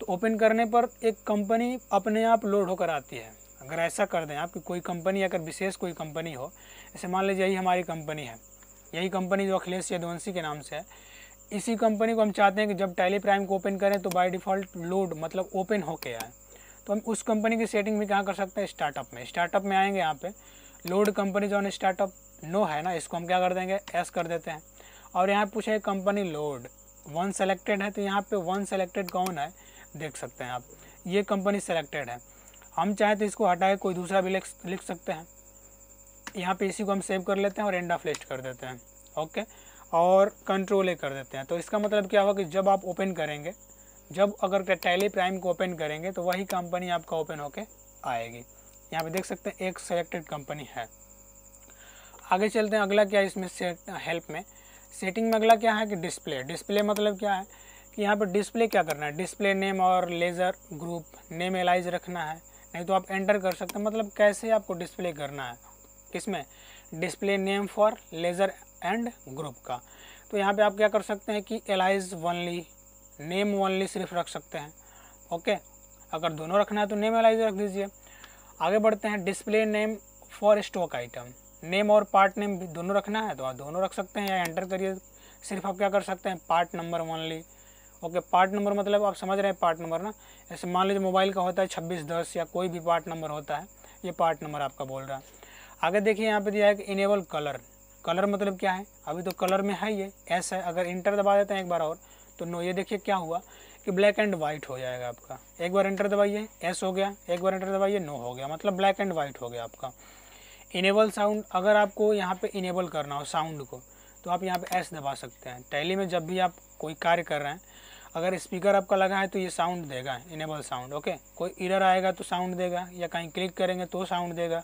तो ओपन करने पर एक कंपनी अपने आप लोड होकर आती है अगर ऐसा कर दें आपकी कोई कंपनी अगर विशेष कोई कंपनी हो जैसे मान लीजिए यही हमारी कंपनी है यही कंपनी जो अखिलेश यदवंशी के नाम से है इसी कंपनी को हम चाहते हैं कि जब टैली प्राइम को ओपन करें तो बाय डिफ़ॉल्ट लोड मतलब ओपन हो के आए तो हम उस कंपनी की सेटिंग भी कहाँ कर सकते हैं स्टार्टअप में स्टार्टअप में आएंगे यहाँ पे लोड कंपनी जो ऑन स्टार्टअप नो है ना इसको हम क्या कर देंगे एस कर देते हैं और यहाँ पूछा है कंपनी लोड वन सेलेक्टेड है तो यहाँ पे वन सेलेक्टेड कौन है देख सकते हैं आप ये कंपनी सेलेक्टेड है हम चाहें तो इसको हटा के कोई दूसरा भी लिख सकते हैं यहाँ पे इसी को हम सेव कर लेते हैं और एंड ऑफ लिस्ट कर देते हैं ओके और कंट्रोल ए कर देते हैं तो इसका मतलब क्या होगा कि जब आप ओपन करेंगे जब अगर टैली प्राइम को ओपन करेंगे तो वही कंपनी आपका ओपन होके आएगी यहाँ पे देख सकते हैं एक सेलेक्टेड कंपनी है आगे चलते हैं अगला क्या है इसमें सेट हेल्प में सेटिंग में अगला क्या है कि डिस्प्ले डिस्प्ले मतलब क्या है कि यहाँ पर डिस्प्ले क्या करना है डिस्प्ले नेम और लेज़र ग्रुप नेम एलाइज रखना है नहीं तो आप एंटर कर सकते हैं मतलब कैसे आपको डिस्प्ले करना है किसमें display name for ledger and group का तो यहाँ पे आप क्या कर सकते हैं कि एलाइज वनली नेम वनली सिर्फ रख सकते हैं ओके अगर दोनों रखना है तो नेम एलाइज रख दीजिए आगे बढ़ते हैं display name for stock item name और पार्ट नेम भी दोनों रखना है तो आप दोनों रख सकते हैं या एंटर करिए सिर्फ आप क्या कर सकते हैं part number only okay part number मतलब आप समझ रहे हैं पार्ट नंबर ना जैसे मान लीजिए मोबाइल का होता है छब्बीस दस या कोई भी पार्ट नंबर होता है ये पार्ट नंबर आपका बोल रहा है आगे देखिए यहाँ पे दिया है कि इनेबल कलर कलर मतलब क्या है अभी तो कलर में है ये एस है अगर इंटर दबा देते हैं एक बार और तो नो ये देखिए क्या हुआ कि ब्लैक एंड वाइट हो जाएगा आपका एक बार इंटर दबाइए एस हो गया एक बार इंटर दबाइए नो हो गया मतलब ब्लैक एंड वाइट हो गया आपका इनेबल साउंड अगर आपको यहाँ पे इनेबल करना हो साउंड को तो आप यहाँ पे एस दबा सकते हैं टैली में जब भी आप कोई कार्य कर रहे हैं अगर स्पीकर आपका लगा है तो ये साउंड देगा इनेबल साउंड ओके कोई इरर आएगा तो साउंड देगा या कहीं क्लिक करेंगे तो साउंड देगा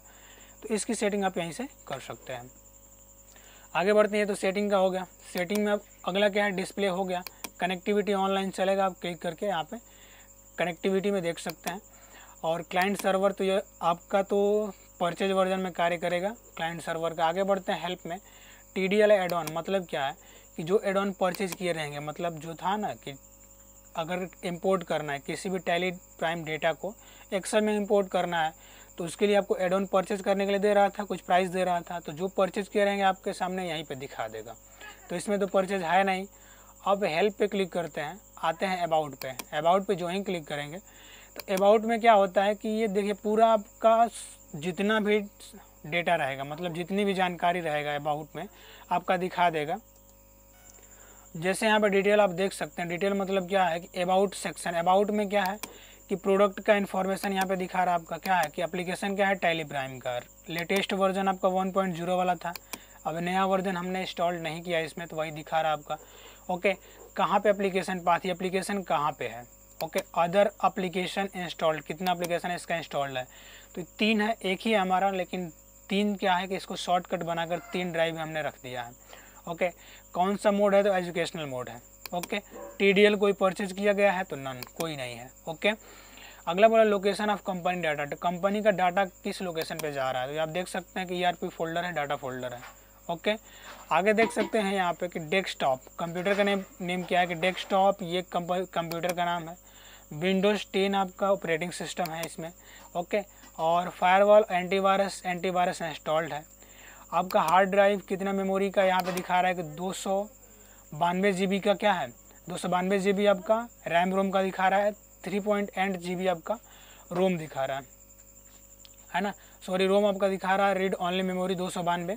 तो इसकी सेटिंग आप यहीं से कर सकते हैं आगे बढ़ते हैं तो सेटिंग का हो गया सेटिंग में अब अगला क्या है डिस्प्ले हो गया कनेक्टिविटी ऑनलाइन चलेगा आप क्लिक करके यहाँ पे कनेक्टिविटी में देख सकते हैं और क्लाइंट सर्वर तो ये आपका तो परचेज वर्जन में कार्य करेगा क्लाइंट सर्वर का आगे बढ़ते हैं हेल्प में T D L add on मतलब क्या है कि जो एड ऑन परचेज किए रहेंगे मतलब जो था ना कि अगर इम्पोर्ट करना है किसी भी टैली प्राइम डेटा को एक्सल में इम्पोर्ट करना है तो उसके लिए आपको एड ऑन परचेज करने के लिए दे रहा था कुछ प्राइस दे रहा था तो जो परचेज किए रहेंगे आपके सामने यहीं पर दिखा देगा तो इसमें तो परचेज है नहीं अब हेल्प पे क्लिक करते हैं आते हैं अबाउट पे अबाउट पे जो ही क्लिक करेंगे अबाउट में क्या होता है कि ये देखिए पूरा आपका जितना भी डेटा रहेगा मतलब जितनी भी जानकारी रहेगा अबाउट में आपका दिखा देगा जैसे यहाँ पर डिटेल आप देख सकते हैं डिटेल मतलब क्या है कि अबाउट सेक्शन अबाउट में क्या है कि प्रोडक्ट का इन्फॉर्मेशन यहाँ पे दिखा रहा है आपका क्या है कि एप्लीकेशन क्या है टेलीप्राइम का लेटेस्ट वर्जन आपका वन पॉइंट जीरो वाला था अब नया वर्जन हमने इंस्टॉल नहीं किया इसमें तो वही दिखा रहा आपका ओके कहाँ पे एप्लीकेशन पाथी एप्लीकेशन कहाँ पे है ओके अदर अप्लीकेशन इंस्टॉल्ड कितना अप्लीकेशन इसका इंस्टॉल्ड है तो तीन है एक ही है हमारा लेकिन तीन क्या है कि इसको शॉर्टकट बनाकर तीन ड्राइव हमने रख दिया है ओके okay, कौन सा मोड है तो एजुकेशनल मोड है ओके टी कोई परचेज किया गया है तो नन कोई नहीं है ओके okay? अगला बोला लोकेशन ऑफ कंपनी डाटा तो कंपनी का डाटा किस लोकेशन पे जा रहा है तो आप देख सकते हैं कि ई फोल्डर है डाटा फोल्डर है ओके okay? आगे देख सकते हैं यहाँ पे कि डेस्कटॉप कंप्यूटर का नेम नेम क्या है कि डेस्कटॉप ये कंप्यूटर का नाम है विंडोज़ टेन आपका ऑपरेटिंग सिस्टम है इसमें ओके और फायरवॉल एंटीवायरस एंटीवायरस इंस्टॉल्ड है आपका हार्ड ड्राइव कितना मेमोरी का यहाँ पे दिखा रहा है कि दो सौ बानवे जी बी का क्या है दो सौ बानवे जी बी आपका रैम रोम का दिखा रहा है three point and G B आपका रोम दिखा रहा है है ना सॉरी रोम आपका दिखा रहा है रीड ऑनली मेमोरी दो सौ बानवे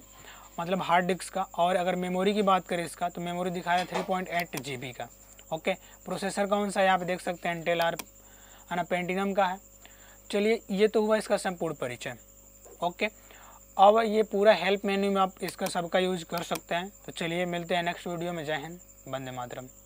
मतलब हार्ड डिस्क का और अगर मेमोरी की बात करें इसका तो मेमोरी दिखा रहा है three point eight G B का ओके प्रोसेसर कौन सा है आप देख सकते हैं इंटेल आर है ना पेंटिनम का है चलिए ये तो हुआ इसका संपूर्ण परिचय ओके अब ये पूरा हेल्प मेन्यू में आप इसका सबका यूज कर सकते हैं तो चलिए मिलते हैं नेक्स्ट वीडियो में जय हिंद बंदे मातरम